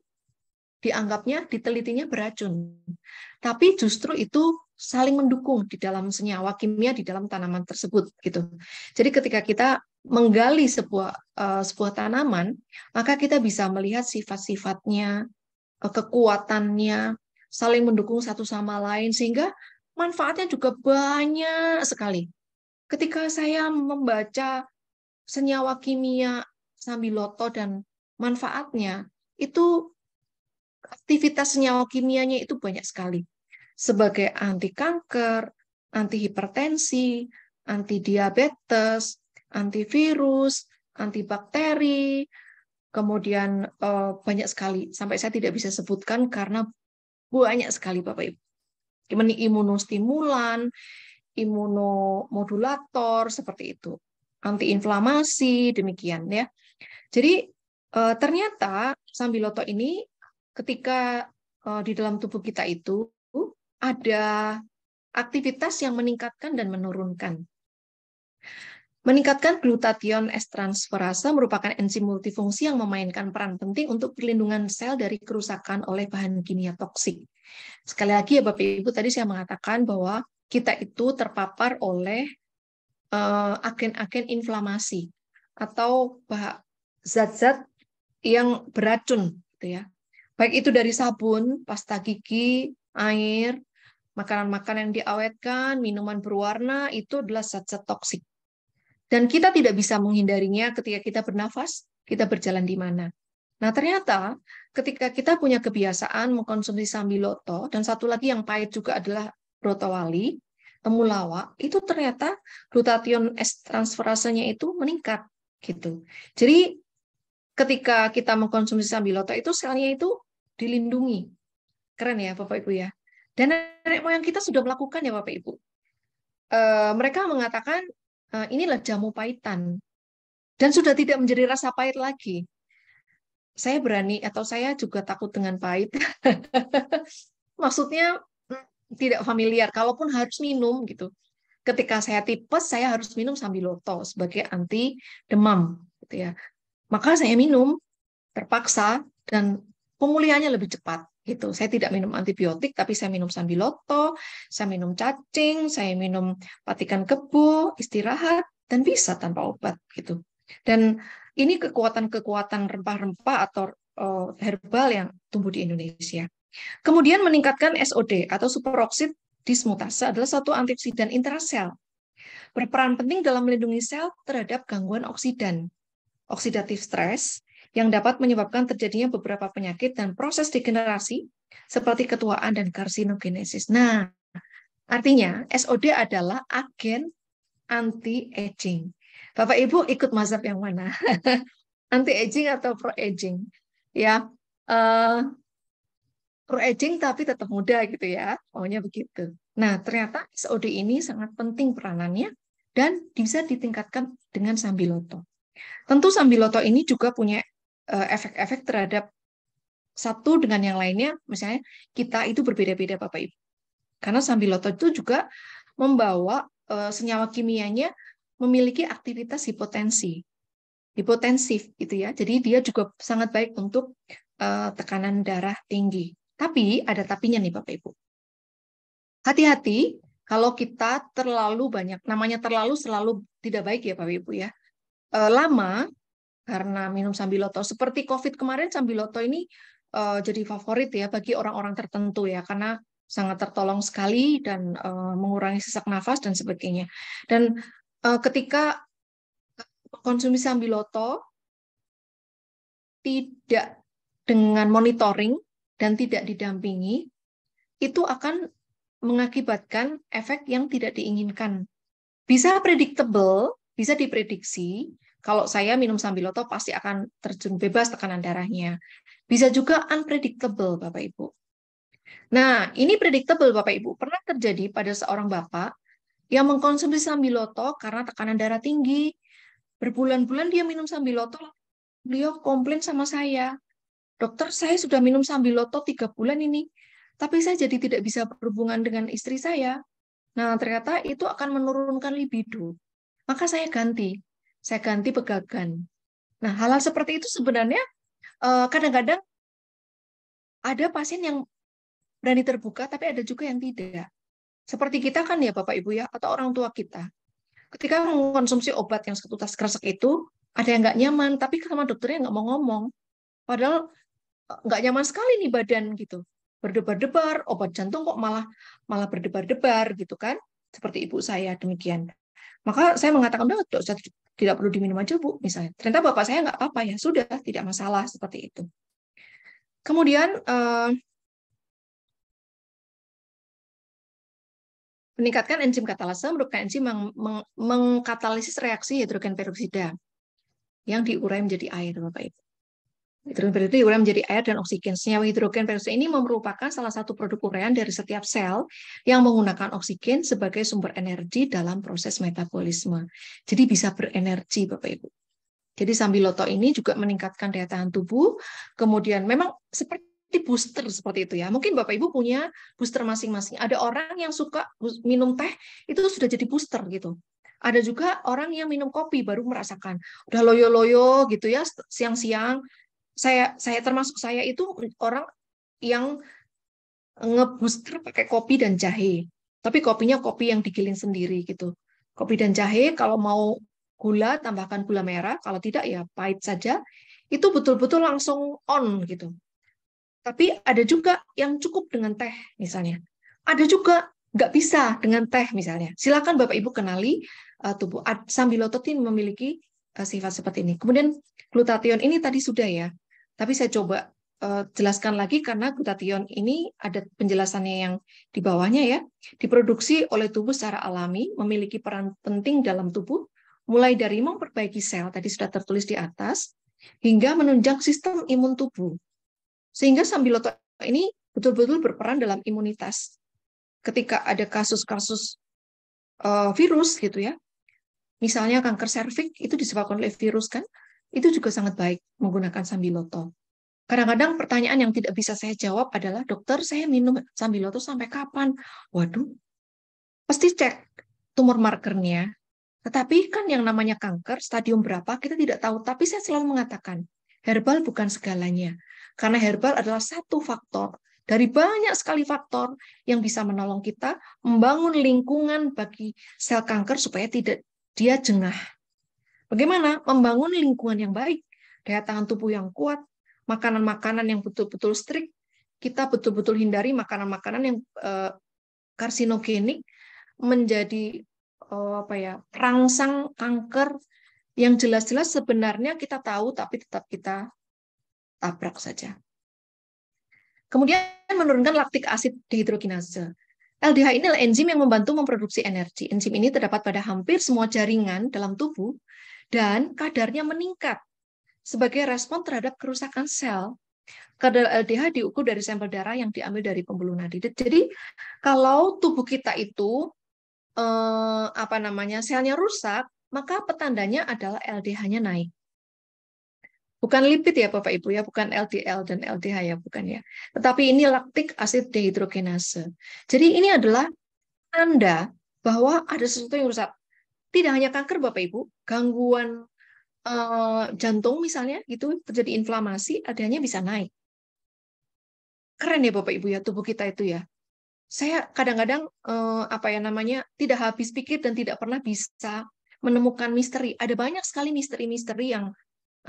dianggapnya, ditelitinya beracun. Tapi justru itu saling mendukung di dalam senyawa kimia di dalam tanaman tersebut gitu. Jadi ketika kita menggali sebuah uh, sebuah tanaman, maka kita bisa melihat sifat-sifatnya, eh, kekuatannya, saling mendukung satu sama lain sehingga manfaatnya juga banyak sekali. Ketika saya membaca senyawa kimia sambiloto dan manfaatnya, itu aktivitas senyawa kimianya itu banyak sekali sebagai anti kanker, anti hipertensi, anti diabetes, antivirus, antibakteri, kemudian eh, banyak sekali sampai saya tidak bisa sebutkan karena banyak sekali Bapak Ibu. Gimana imunostimulan, imunomodulator seperti itu, antiinflamasi demikian ya. Jadi eh, ternyata sambiloto ini ketika eh, di dalam tubuh kita itu ada aktivitas yang meningkatkan dan menurunkan. Meningkatkan glutathione estransferase merupakan enzim multifungsi yang memainkan peran penting untuk perlindungan sel dari kerusakan oleh bahan kimia toksik. Sekali lagi ya Bapak Ibu, tadi saya mengatakan bahwa kita itu terpapar oleh eh, agen-agen inflamasi atau zat-zat yang beracun gitu ya. Baik itu dari sabun, pasta gigi, air, makanan-makanan yang diawetkan, minuman berwarna, itu adalah zat-zat toksik. Dan kita tidak bisa menghindarinya ketika kita bernafas, kita berjalan di mana. Nah, ternyata ketika kita punya kebiasaan mengkonsumsi sambiloto, dan satu lagi yang pahit juga adalah rotawali, temulawak, itu ternyata glutathione S transferasenya itu meningkat. gitu. Jadi ketika kita mengkonsumsi sambiloto itu selnya itu dilindungi. Keren ya Bapak Ibu ya. Dan nenek moyang kita sudah melakukan ya Bapak Ibu. E, mereka mengatakan e, inilah jamu paitan dan sudah tidak menjadi rasa pahit lagi. Saya berani atau saya juga takut dengan pahit. Maksudnya mm, tidak familiar. Kalaupun harus minum gitu. Ketika saya tipes, saya harus minum sambil sambiloto sebagai anti demam, gitu ya. Maka saya minum terpaksa dan pemulihannya lebih cepat. Gitu. Saya tidak minum antibiotik, tapi saya minum sambiloto, saya minum cacing, saya minum patikan kebo, istirahat, dan bisa tanpa obat. gitu. Dan ini kekuatan-kekuatan rempah-rempah atau eh, herbal yang tumbuh di Indonesia. Kemudian meningkatkan SOD atau superoksid dismutase adalah satu antioksidan intrasel. Berperan penting dalam melindungi sel terhadap gangguan oksidan, oksidatif stres, yang dapat menyebabkan terjadinya beberapa penyakit dan proses degenerasi seperti ketuaan dan karsinogenesis. Nah, artinya SOD adalah agen anti-aging. Bapak Ibu ikut mazhab yang mana? anti-aging atau pro-aging? Ya, uh, pro-aging tapi tetap muda gitu ya. Maunya begitu. Nah, ternyata SOD ini sangat penting peranannya dan bisa ditingkatkan dengan sambiloto. Tentu sambiloto ini juga punya Eh, efek-efek terhadap satu dengan yang lainnya, misalnya kita itu berbeda-beda Bapak Ibu. Karena sambiloto itu juga membawa eh, senyawa kimianya memiliki aktivitas hipotensi, hipotensif gitu ya. Jadi dia juga sangat baik untuk eh, tekanan darah tinggi. Tapi ada tapinya nih Bapak Ibu. Hati-hati kalau kita terlalu banyak, namanya terlalu selalu tidak baik ya Bapak Ibu ya. lama karena minum sambiloto. Seperti COVID kemarin, sambiloto ini uh, jadi favorit ya bagi orang-orang tertentu ya, karena sangat tertolong sekali dan uh, mengurangi sesak nafas dan sebagainya. Dan uh, ketika konsumsi sambiloto tidak dengan monitoring dan tidak didampingi, itu akan mengakibatkan efek yang tidak diinginkan. Bisa predictable, bisa diprediksi, kalau saya minum sambiloto pasti akan terjun bebas tekanan darahnya. Bisa juga unpredictable, Bapak Ibu. Nah, ini predictable Bapak Ibu pernah terjadi pada seorang bapak yang mengkonsumsi sambiloto karena tekanan darah tinggi. Berbulan-bulan dia minum sambiloto, beliau komplain sama saya. Dokter, saya sudah minum sambiloto tiga bulan ini, tapi saya jadi tidak bisa berhubungan dengan istri saya. Nah, ternyata itu akan menurunkan libido. Maka saya ganti saya ganti pegagan. Nah, hal-hal seperti itu sebenarnya eh, kadang-kadang ada pasien yang berani terbuka, tapi ada juga yang tidak. Seperti kita kan ya Bapak Ibu ya, atau orang tua kita. Ketika mengkonsumsi obat yang satu tas kresek itu, ada yang nggak nyaman, tapi sama dokternya nggak mau ngomong. Padahal eh, nggak nyaman sekali nih badan gitu. Berdebar-debar, obat jantung kok malah malah berdebar-debar gitu kan. Seperti ibu saya demikian. Maka saya mengatakan, udah, tidak perlu diminum aja bu misalnya ternyata bapak saya nggak apa-apa ya sudah tidak masalah seperti itu kemudian eh, meningkatkan enzim katalase merupakan enzim yang mengkatalisis reaksi hidrogen peroksida yang diurai menjadi air bapak ibu Hidrogen peroksida diurai menjadi air dan oksigen. Senyawa hidrogen peroksida ini merupakan salah satu produk uraian dari setiap sel yang menggunakan oksigen sebagai sumber energi dalam proses metabolisme. Jadi bisa berenergi, Bapak Ibu. Jadi sambil loto ini juga meningkatkan daya tahan tubuh. Kemudian memang seperti booster seperti itu ya. Mungkin Bapak Ibu punya booster masing-masing. Ada orang yang suka minum teh itu sudah jadi booster gitu. Ada juga orang yang minum kopi baru merasakan udah loyo-loyo gitu ya siang-siang saya saya termasuk saya itu orang yang ngebooster pakai kopi dan jahe. Tapi kopinya kopi yang digiling sendiri gitu. Kopi dan jahe kalau mau gula tambahkan gula merah, kalau tidak ya pahit saja. Itu betul-betul langsung on gitu. Tapi ada juga yang cukup dengan teh misalnya. Ada juga nggak bisa dengan teh misalnya. Silakan Bapak Ibu kenali uh, tubuh sambilototin memiliki uh, sifat seperti ini. Kemudian glutathione ini tadi sudah ya. Tapi saya coba eh, jelaskan lagi karena glutathione ini ada penjelasannya yang di bawahnya ya. Diproduksi oleh tubuh secara alami, memiliki peran penting dalam tubuh, mulai dari memperbaiki sel, tadi sudah tertulis di atas, hingga menunjang sistem imun tubuh. Sehingga sambiloto ini betul-betul berperan dalam imunitas. Ketika ada kasus-kasus eh, virus gitu ya, misalnya kanker serviks itu disebabkan oleh virus kan, itu juga sangat baik menggunakan sambiloto. Kadang-kadang pertanyaan yang tidak bisa saya jawab adalah, dokter saya minum sambiloto sampai kapan? Waduh, pasti cek tumor markernya. Tetapi kan yang namanya kanker, stadium berapa, kita tidak tahu. Tapi saya selalu mengatakan, herbal bukan segalanya. Karena herbal adalah satu faktor dari banyak sekali faktor yang bisa menolong kita membangun lingkungan bagi sel kanker supaya tidak dia jengah Bagaimana membangun lingkungan yang baik, daya tahan tubuh yang kuat, makanan-makanan yang betul-betul strict, kita betul-betul hindari makanan-makanan yang eh, karsinogenik menjadi oh, apa ya rangsang kanker yang jelas-jelas sebenarnya kita tahu tapi tetap kita tabrak saja. Kemudian menurunkan laktik asid dehidrogenase. LDH ini adalah enzim yang membantu memproduksi energi. Enzim ini terdapat pada hampir semua jaringan dalam tubuh dan kadarnya meningkat sebagai respon terhadap kerusakan sel. Kadar LDH diukur dari sampel darah yang diambil dari pembuluh nadi. Jadi kalau tubuh kita itu eh, apa namanya selnya rusak, maka petandanya adalah LDH-nya naik. Bukan lipid ya Bapak Ibu ya, bukan LDL dan LDH ya, bukan ya. Tetapi ini laktik asid dehidrogenase. Jadi ini adalah tanda bahwa ada sesuatu yang rusak. Tidak hanya kanker Bapak Ibu, gangguan uh, jantung misalnya gitu terjadi inflamasi adanya bisa naik keren ya bapak ibu ya tubuh kita itu ya saya kadang-kadang uh, apa ya namanya tidak habis pikir dan tidak pernah bisa menemukan misteri. Ada banyak sekali misteri-misteri yang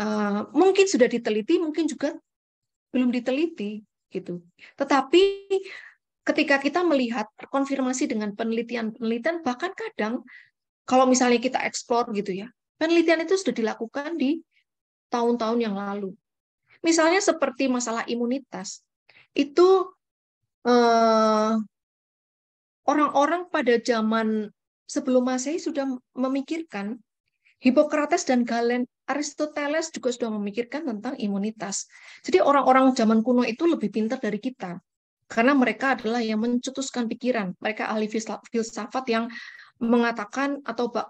uh, mungkin sudah diteliti, mungkin juga belum diteliti gitu. Tetapi ketika kita melihat konfirmasi dengan penelitian-penelitian, bahkan kadang kalau misalnya kita explore gitu ya, penelitian itu sudah dilakukan di tahun-tahun yang lalu. Misalnya seperti masalah imunitas, itu eh, orang-orang eh, pada zaman sebelum masehi sudah memikirkan Hippocrates dan Galen Aristoteles juga sudah memikirkan tentang imunitas. Jadi orang-orang zaman kuno itu lebih pintar dari kita karena mereka adalah yang mencetuskan pikiran. Mereka ahli filsafat yang mengatakan atau Pak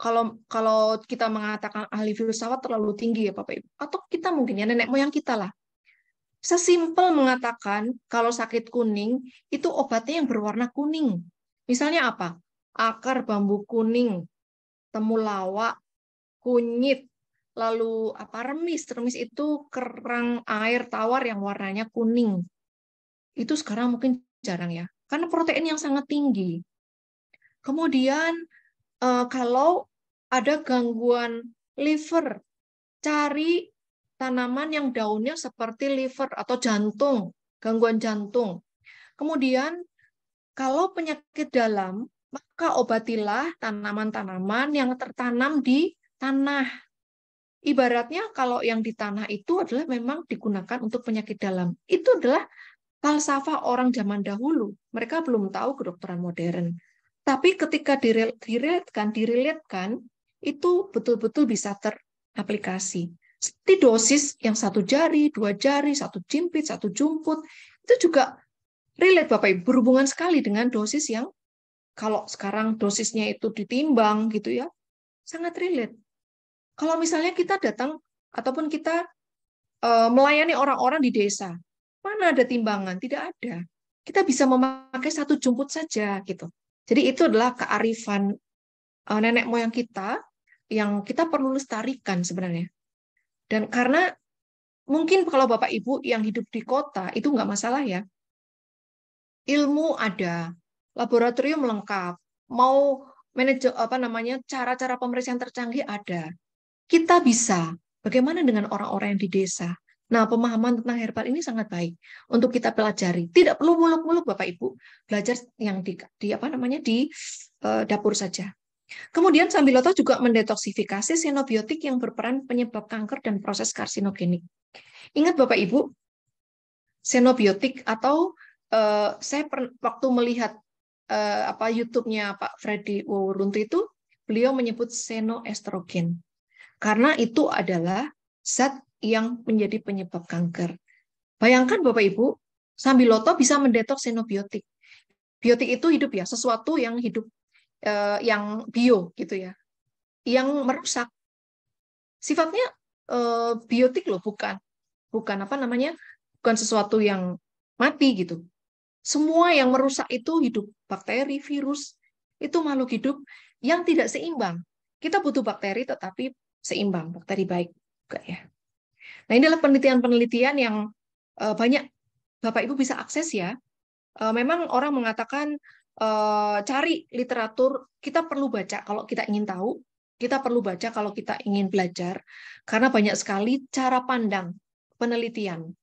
kalau kalau kita mengatakan ahli filsafat terlalu tinggi ya Bapak Ibu atau kita mungkin ya nenek moyang kita lah sesimpel mengatakan kalau sakit kuning itu obatnya yang berwarna kuning misalnya apa akar bambu kuning temulawak kunyit lalu apa remis remis itu kerang air tawar yang warnanya kuning itu sekarang mungkin jarang ya karena protein yang sangat tinggi Kemudian eh, kalau ada gangguan liver, cari tanaman yang daunnya seperti liver atau jantung, gangguan jantung. Kemudian kalau penyakit dalam, maka obatilah tanaman-tanaman yang tertanam di tanah. Ibaratnya kalau yang di tanah itu adalah memang digunakan untuk penyakit dalam. Itu adalah falsafah orang zaman dahulu. Mereka belum tahu kedokteran modern. Tapi ketika diriletkan, diriletkan itu betul-betul bisa teraplikasi. Seperti dosis yang satu jari, dua jari, satu jimpit, satu jumput, itu juga relate Bapak Ibu, berhubungan sekali dengan dosis yang kalau sekarang dosisnya itu ditimbang gitu ya, sangat relate. Kalau misalnya kita datang ataupun kita uh, melayani orang-orang di desa, mana ada timbangan? Tidak ada. Kita bisa memakai satu jumput saja gitu. Jadi itu adalah kearifan eh, nenek moyang kita yang kita perlu lestarikan sebenarnya. Dan karena mungkin kalau Bapak Ibu yang hidup di kota itu nggak masalah ya. Ilmu ada, laboratorium lengkap, mau manajer apa namanya cara-cara pemeriksaan tercanggih ada. Kita bisa. Bagaimana dengan orang-orang yang di desa? Nah, pemahaman tentang herbal ini sangat baik untuk kita pelajari. Tidak perlu muluk-muluk Bapak Ibu, belajar yang di, di apa namanya di e, dapur saja. Kemudian sambiloto juga mendetoksifikasi senobiotik yang berperan penyebab kanker dan proses karsinogenik. Ingat Bapak Ibu, senobiotik atau e, saya per, waktu melihat e, apa YouTube-nya Pak Freddy Wuruntu itu beliau menyebut senoestrogen karena itu adalah zat yang menjadi penyebab kanker. Bayangkan Bapak Ibu, sambiloto bisa mendetoks xenobiotik. Biotik itu hidup ya, sesuatu yang hidup eh, yang bio gitu ya. Yang merusak. Sifatnya eh, biotik loh, bukan bukan apa namanya? bukan sesuatu yang mati gitu. Semua yang merusak itu hidup bakteri, virus, itu makhluk hidup yang tidak seimbang. Kita butuh bakteri tetapi seimbang, bakteri baik juga ya. Nah ini adalah penelitian-penelitian yang uh, banyak Bapak Ibu bisa akses ya. Uh, memang orang mengatakan uh, cari literatur, kita perlu baca kalau kita ingin tahu, kita perlu baca kalau kita ingin belajar, karena banyak sekali cara pandang penelitian.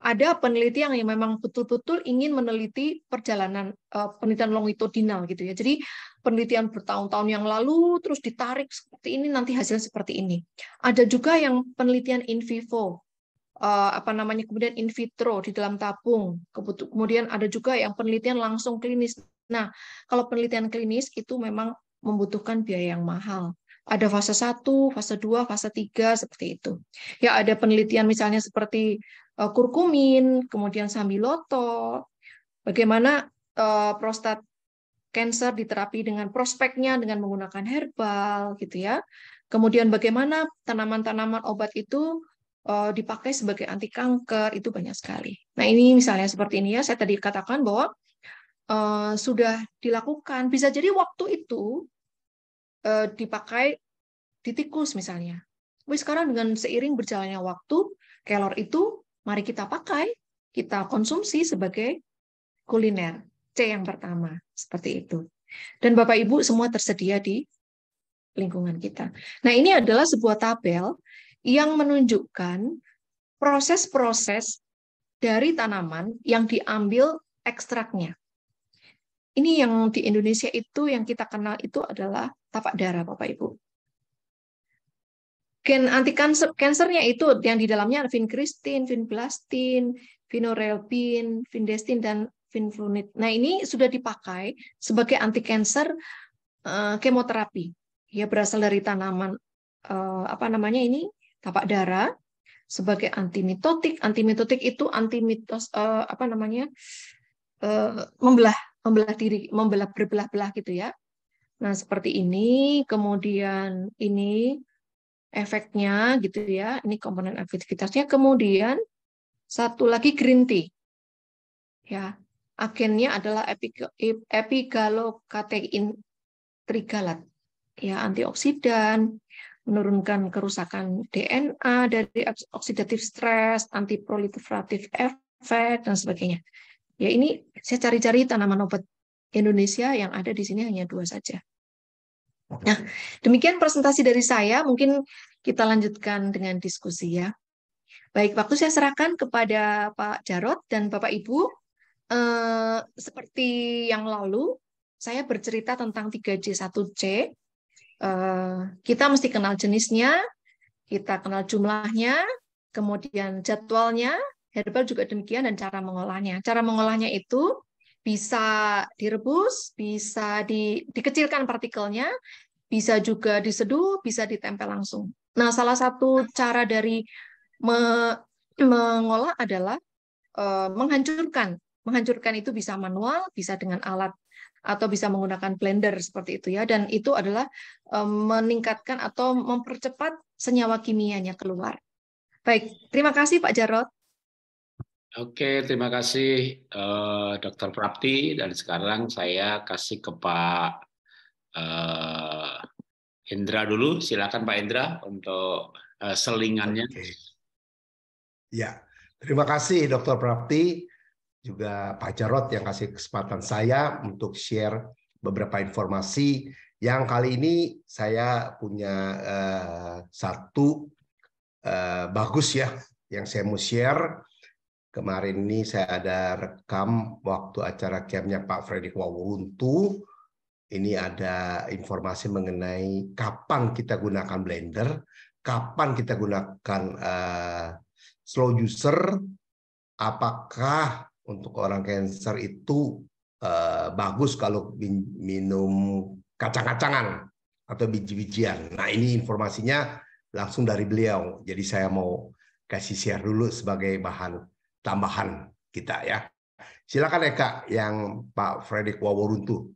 Ada penelitian yang memang betul-betul ingin meneliti perjalanan uh, penelitian longitudinal gitu ya. Jadi penelitian bertahun-tahun yang lalu terus ditarik seperti ini nanti hasilnya seperti ini. Ada juga yang penelitian in vivo eh, apa namanya kemudian in vitro di dalam tabung. Kemudian ada juga yang penelitian langsung klinis. Nah, kalau penelitian klinis itu memang membutuhkan biaya yang mahal. Ada fase 1, fase 2, fase 3 seperti itu. Ya ada penelitian misalnya seperti kurkumin, eh, kemudian sambiloto, bagaimana eh, prostat Cancer diterapi dengan prospeknya dengan menggunakan herbal gitu ya. Kemudian bagaimana tanaman-tanaman obat itu eh, dipakai sebagai anti kanker itu banyak sekali. Nah ini misalnya seperti ini ya, saya tadi katakan bahwa uh, sudah dilakukan, bisa jadi waktu itu uh, dipakai di tikus misalnya. Tapi sekarang dengan seiring berjalannya waktu, kelor itu mari kita pakai, kita konsumsi sebagai kuliner. C yang pertama, seperti itu. Dan Bapak Ibu semua tersedia di lingkungan kita. Nah, ini adalah sebuah tabel yang menunjukkan proses-proses dari tanaman yang diambil ekstraknya. Ini yang di Indonesia itu yang kita kenal itu adalah tapak darah, Bapak Ibu. Gen anti kanker kansernya itu yang di dalamnya ada vinblastin, vinorelbin, vindestin dan vinflunid. Nah, ini sudah dipakai sebagai anti kanker eh, kemoterapi. Ya berasal dari tanaman eh, apa namanya ini? tapak darah sebagai antimitotik. Antimitotik itu antimitos uh, apa namanya? membelah membelah diri, membelah berbelah-belah gitu ya. Nah, seperti ini, kemudian ini efeknya gitu ya. Ini komponen aktivitasnya. Kemudian satu lagi green tea. Ya agennya adalah epigalokatein trigalat, ya antioksidan, menurunkan kerusakan DNA dari oksidatif stres, antiproliferatif efek dan sebagainya. Ya ini saya cari-cari tanaman obat Indonesia yang ada di sini hanya dua saja. Nah, demikian presentasi dari saya. Mungkin kita lanjutkan dengan diskusi ya. Baik, waktu saya serahkan kepada Pak Jarot dan Bapak Ibu eh, seperti yang lalu, saya bercerita tentang 3J 1C. Eh, kita mesti kenal jenisnya, kita kenal jumlahnya, kemudian jadwalnya, herbal juga demikian, dan cara mengolahnya. Cara mengolahnya itu bisa direbus, bisa di, dikecilkan partikelnya, bisa juga diseduh, bisa ditempel langsung. Nah, salah satu cara dari me, mengolah adalah e, menghancurkan Menghancurkan itu bisa manual, bisa dengan alat atau bisa menggunakan blender seperti itu ya dan itu adalah eh, meningkatkan atau mempercepat senyawa kimianya keluar. Baik, terima kasih Pak Jarot. Oke, terima kasih uh, eh, Dr. Prapti dan sekarang saya kasih ke Pak uh, Indra dulu. Silakan Pak Indra untuk uh, selingannya. Oke. Ya, terima kasih Dr. Prapti juga Pak Jarot yang kasih kesempatan saya untuk share beberapa informasi yang kali ini saya punya uh, satu uh, bagus ya yang saya mau share. Kemarin ini saya ada rekam waktu acara campnya Pak Fredrik Wawuntu Ini ada informasi mengenai kapan kita gunakan blender, kapan kita gunakan uh, slow juicer, apakah untuk orang cancer itu eh, bagus kalau minum kacang-kacangan atau biji-bijian. Nah, ini informasinya langsung dari beliau. Jadi saya mau kasih share dulu sebagai bahan tambahan kita ya. Silakan Eka ya, yang Pak Fredrik Waworuntu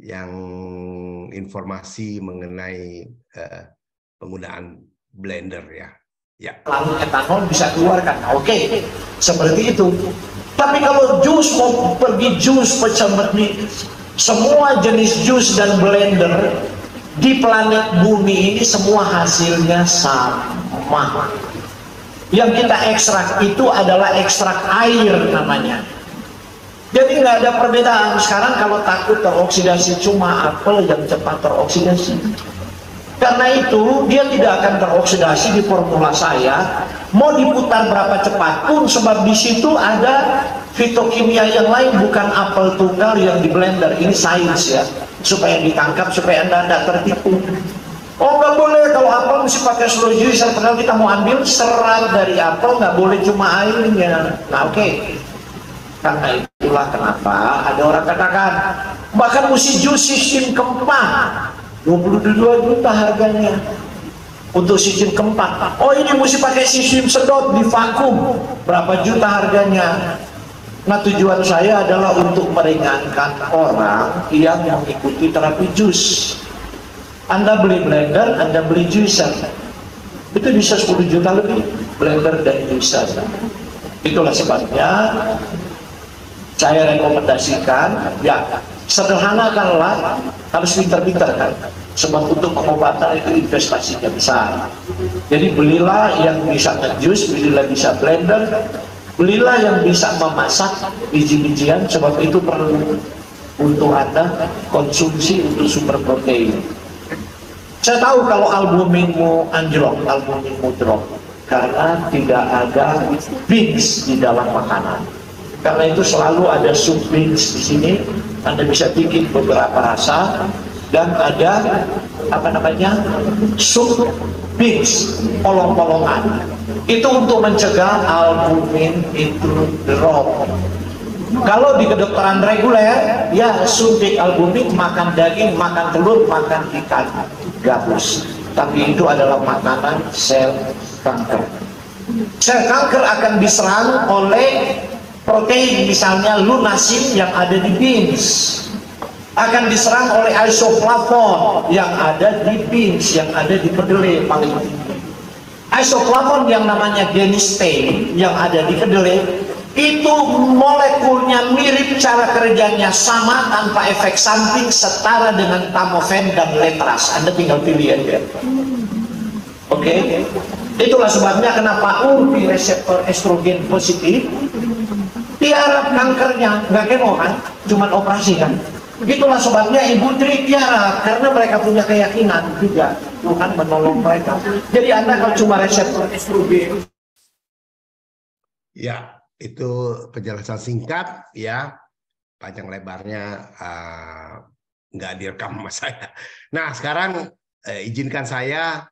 yang informasi mengenai eh, penggunaan blender ya. Ya. Lalu etanol bisa keluarkan. Oke, seperti itu. Tapi kalau jus mau pergi jus pecah benih, semua jenis jus dan blender di planet bumi ini semua hasilnya sama. Yang kita ekstrak itu adalah ekstrak air namanya. Jadi nggak ada perbedaan. Sekarang kalau takut teroksidasi cuma apel yang cepat teroksidasi. Karena itu dia tidak akan teroksidasi di formula saya mau diputar berapa cepat pun sebab di situ ada fitokimia yang lain bukan apel tunggal yang di blender ini sains ya supaya ditangkap supaya anda tidak tertipu oh nggak boleh kalau apel mesti pakai slow juicer padahal kita mau ambil serat dari apel nggak boleh cuma airnya nah oke okay. karena itulah kenapa ada orang katakan bahkan mesti jus sistem kempah 22 juta harganya untuk sistem keempat oh ini mesti pakai sistem sedot di vakum berapa juta harganya nah tujuan saya adalah untuk meringankan orang yang mengikuti terapi jus anda beli blender anda beli juicer itu bisa 10 juta lebih blender dan juicer itulah sebabnya saya rekomendasikan ya sederhanakanlah harus pintar-pintar kan sebab untuk pengobatan itu investasinya besar jadi belilah yang bisa ngejus belilah bisa blender belilah yang bisa memasak biji-bijian sebab itu perlu untuk anda konsumsi untuk super protein saya tahu kalau albuminmu anjlok albuminmu drop karena tidak ada beans di dalam makanan karena itu selalu ada sub beans di sini anda bisa bikin beberapa rasa dan ada apa namanya sub bins polong-polongan itu untuk mencegah albumin itu drop kalau di kedokteran reguler ya suntik albumin makan daging makan telur makan ikan gabus tapi itu adalah makanan sel kanker sel kanker akan diserang oleh protein misalnya lunasin yang ada di beans akan diserang oleh isoflavon yang ada di beans, yang ada di kedelai paling tinggi. Isoflavon yang namanya genistein yang ada di kedelai itu molekulnya mirip cara kerjanya sama tanpa efek samping setara dengan tamofen dan letras anda tinggal pilih aja oke okay? itulah sebabnya kenapa urbi reseptor estrogen positif diharap kankernya nggak keno kan cuman operasi kan Begitulah sobatnya Ibu Tri Tiara, karena mereka punya keyakinan juga Tuhan menolong mereka. Jadi Anda kalau cuma resep SUB. Ya, itu penjelasan singkat ya, panjang lebarnya uh, nggak direkam sama saya. Nah sekarang uh, izinkan saya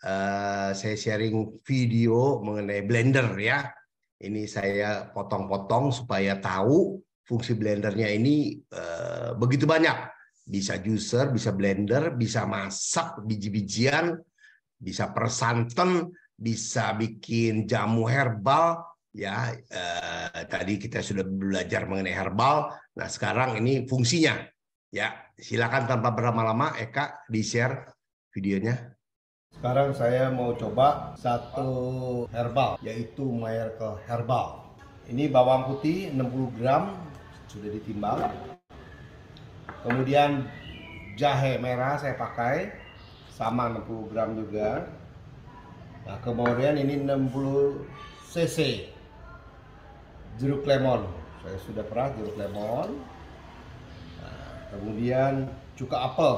uh, saya sharing video mengenai Blender ya. Ini saya potong-potong supaya tahu fungsi blendernya ini uh, begitu banyak. Bisa juicer, bisa blender, bisa masak biji-bijian, bisa persantan, bisa bikin jamu herbal. Ya, uh, tadi kita sudah belajar mengenai herbal. Nah, sekarang ini fungsinya. Ya, silakan tanpa berlama-lama Eka di-share videonya. Sekarang saya mau coba satu herbal, yaitu ke Herbal. Ini bawang putih 60 gram, sudah ditimbang kemudian jahe merah saya pakai sama 60 gram juga nah kemudian ini 60 cc jeruk lemon saya sudah pernah jeruk lemon nah, kemudian cuka apel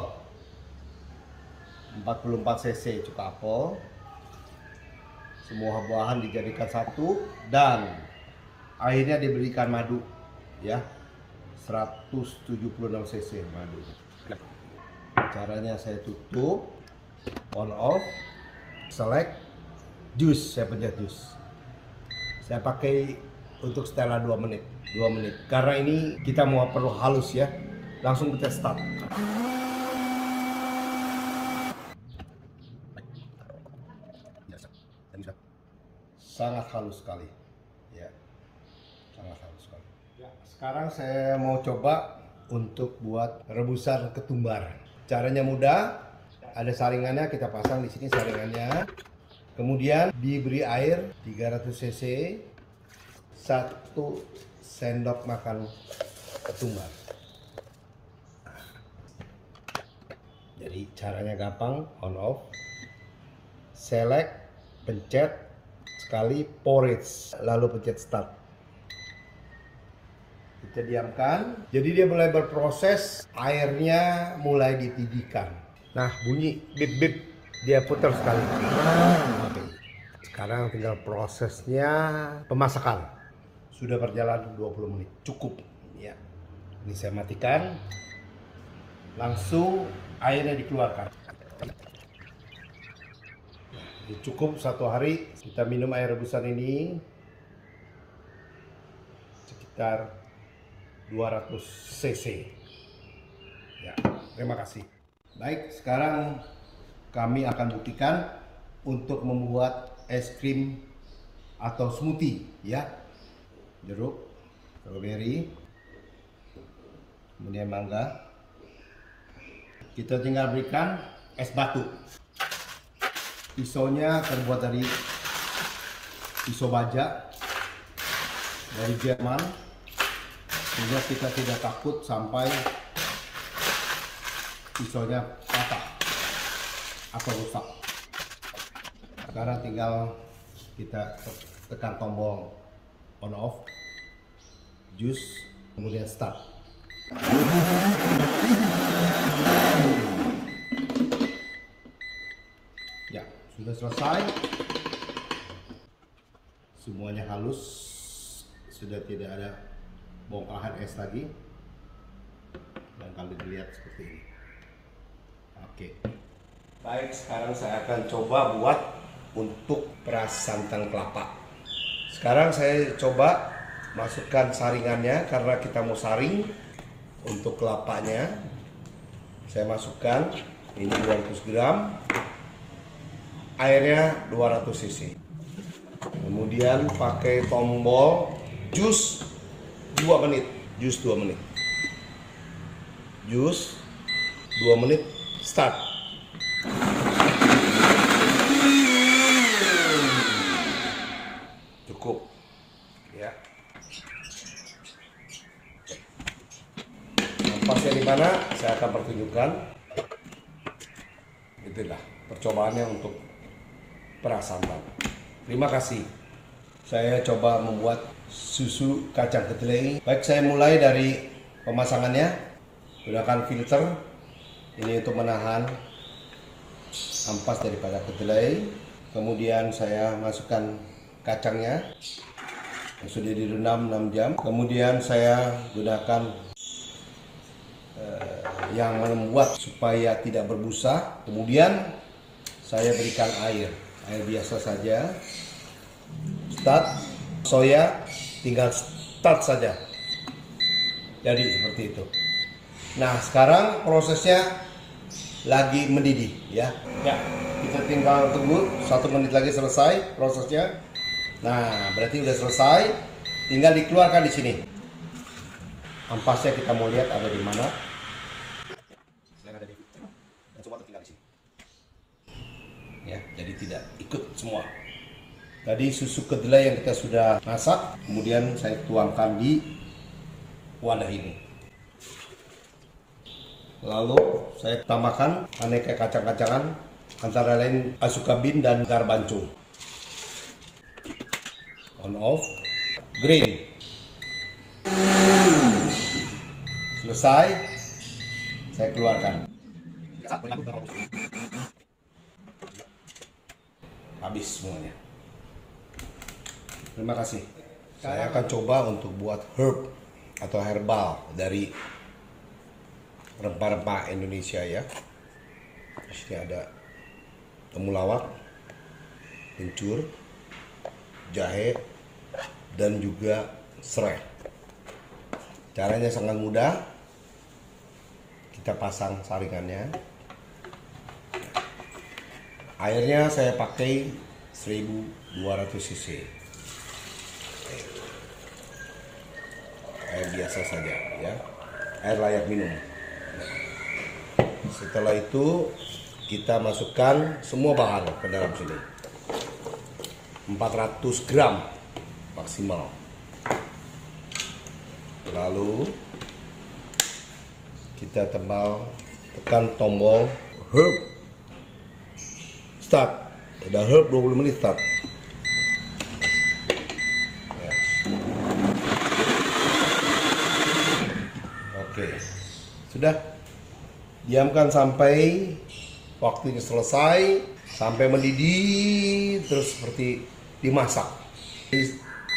44 cc cuka apel semua buahan dijadikan satu dan akhirnya diberikan madu ya 176 cc madu nah. caranya saya tutup on off select juice saya pencet juice. saya pakai untuk setelah 2 menit 2 menit karena ini kita mau perlu halus ya langsung kita start nah. sangat halus sekali Sekarang saya mau coba untuk buat rebusan ketumbar. Caranya mudah. Ada saringannya kita pasang di sini saringannya. Kemudian diberi air 300 cc, satu sendok makan ketumbar. Jadi caranya gampang, on off. Select, pencet, sekali porridge, lalu pencet start kita diamkan. Jadi dia mulai berproses, airnya mulai ditinggikan. Nah bunyi bip bip dia putar sekali. Sekarang tinggal prosesnya pemasakan. Sudah berjalan 20 menit, cukup. Ya. Ini saya matikan. Langsung airnya dikeluarkan. Cukup satu hari kita minum air rebusan ini sekitar 200 cc ya terima kasih baik sekarang kami akan buktikan untuk membuat es krim atau smoothie ya jeruk strawberry kemudian mangga kita tinggal berikan es batu pisaunya terbuat dari pisau baja dari Jerman sehingga kita tidak takut sampai pisaunya patah atau rusak sekarang tinggal kita tekan tombol on off jus kemudian start ya sudah selesai semuanya halus sudah tidak ada bongkahan es lagi dan kalian lihat seperti ini oke baik sekarang saya akan coba buat untuk peras santan kelapa sekarang saya coba masukkan saringannya karena kita mau saring untuk kelapanya saya masukkan ini 200 gram airnya 200 cc kemudian pakai tombol jus 2 menit jus 2 menit jus 2 menit start cukup ya nampasnya di mana saya akan pertunjukkan itulah percobaannya untuk perasaan terima kasih saya coba membuat susu kacang kedelai. Baik, saya mulai dari pemasangannya. Gunakan filter. Ini untuk menahan ampas daripada kedelai. Kemudian saya masukkan kacangnya. Yang sudah direndam 6 jam. Kemudian saya gunakan eh, yang membuat supaya tidak berbusa. Kemudian saya berikan air, air biasa saja. Start soya tinggal start saja jadi seperti itu nah sekarang prosesnya lagi mendidih ya ya kita tinggal tunggu satu menit lagi selesai prosesnya nah berarti udah selesai tinggal dikeluarkan di sini ampasnya kita mau lihat ada di mana ya jadi tidak ikut semua Tadi susu kedelai yang kita sudah masak, kemudian saya tuangkan di wadah ini. Lalu saya tambahkan aneka kacang-kacangan, antara lain asukabin dan garbanco. On off, green. Selesai, saya keluarkan. Habis semuanya. Terima kasih. Saya akan coba untuk buat herb atau herbal dari rempah-rempah Indonesia ya. Di sini ada temulawak, kencur, jahe, dan juga serai. Caranya sangat mudah. Kita pasang saringannya. Airnya saya pakai 1200 cc. biasa saja ya air layak minum nah, setelah itu kita masukkan semua bahan ke dalam sini 400 gram maksimal lalu kita tebal tekan tombol herb start udah herb 20 menit start diamkan sampai waktunya selesai sampai mendidih terus seperti dimasak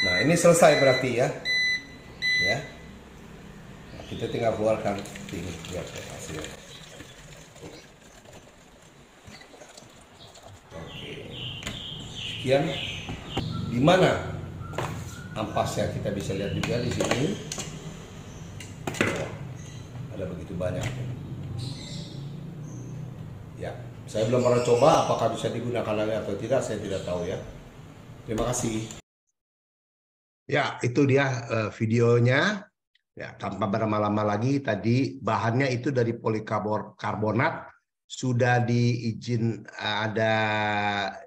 nah ini selesai berarti ya ya nah, kita tinggal keluarkan ini lihat ya, hasilnya oke sekian di mana ampasnya kita bisa lihat juga di sini ada begitu banyak saya belum pernah coba apakah bisa digunakan lagi atau tidak, saya tidak tahu ya. Terima kasih. Ya, itu dia uh, videonya. Ya, tanpa berlama-lama lagi tadi bahannya itu dari polikarbonat sudah diizin ada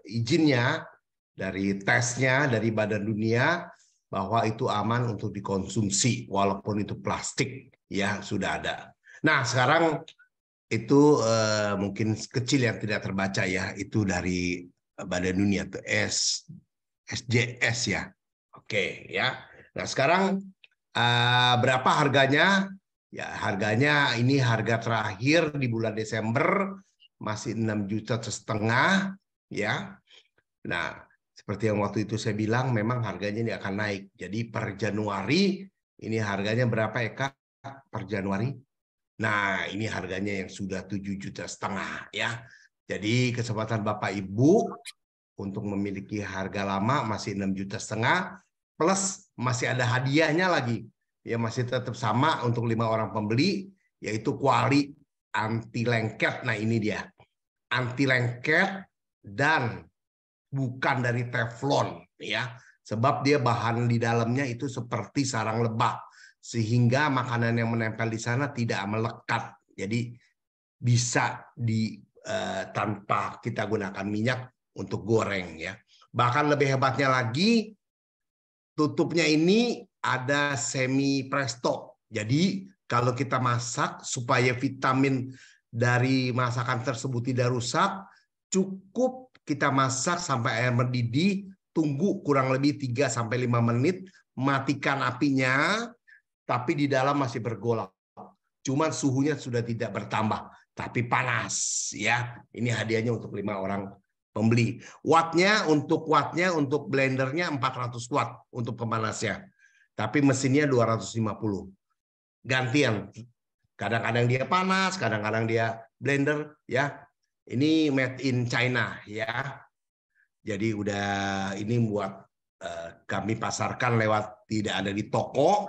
izinnya dari tesnya dari Badan Dunia bahwa itu aman untuk dikonsumsi walaupun itu plastik ya sudah ada. Nah, sekarang itu uh, mungkin kecil yang tidak terbaca ya itu dari eh, Badan Dunia tuh S SJS ya. Oke ya. Nah sekarang uh, berapa harganya? Ya harganya ini harga terakhir di bulan Desember masih enam juta setengah ya. Nah seperti yang waktu itu saya bilang memang harganya ini akan naik. Jadi per Januari ini harganya berapa ya Kak? Per Januari Nah, ini harganya yang sudah 7 juta setengah ya. Jadi kesempatan Bapak Ibu untuk memiliki harga lama masih 6 juta setengah plus masih ada hadiahnya lagi. Ya masih tetap sama untuk lima orang pembeli yaitu kuali anti lengket. Nah, ini dia. Anti lengket dan bukan dari teflon ya. Sebab dia bahan di dalamnya itu seperti sarang lebah sehingga makanan yang menempel di sana tidak melekat. Jadi bisa di eh, tanpa kita gunakan minyak untuk goreng ya. Bahkan lebih hebatnya lagi tutupnya ini ada semi presto. Jadi kalau kita masak supaya vitamin dari masakan tersebut tidak rusak, cukup kita masak sampai air mendidih, tunggu kurang lebih 3 sampai 5 menit, matikan apinya, tapi di dalam masih bergolak. Cuman suhunya sudah tidak bertambah, tapi panas ya. Ini hadiahnya untuk lima orang pembeli. Wattnya untuk wattnya untuk blendernya 400 watt untuk pemanasnya. Tapi mesinnya 250. Gantian. Kadang-kadang dia panas, kadang-kadang dia blender ya. Ini made in China ya. Jadi udah ini buat uh, kami pasarkan lewat tidak ada di toko,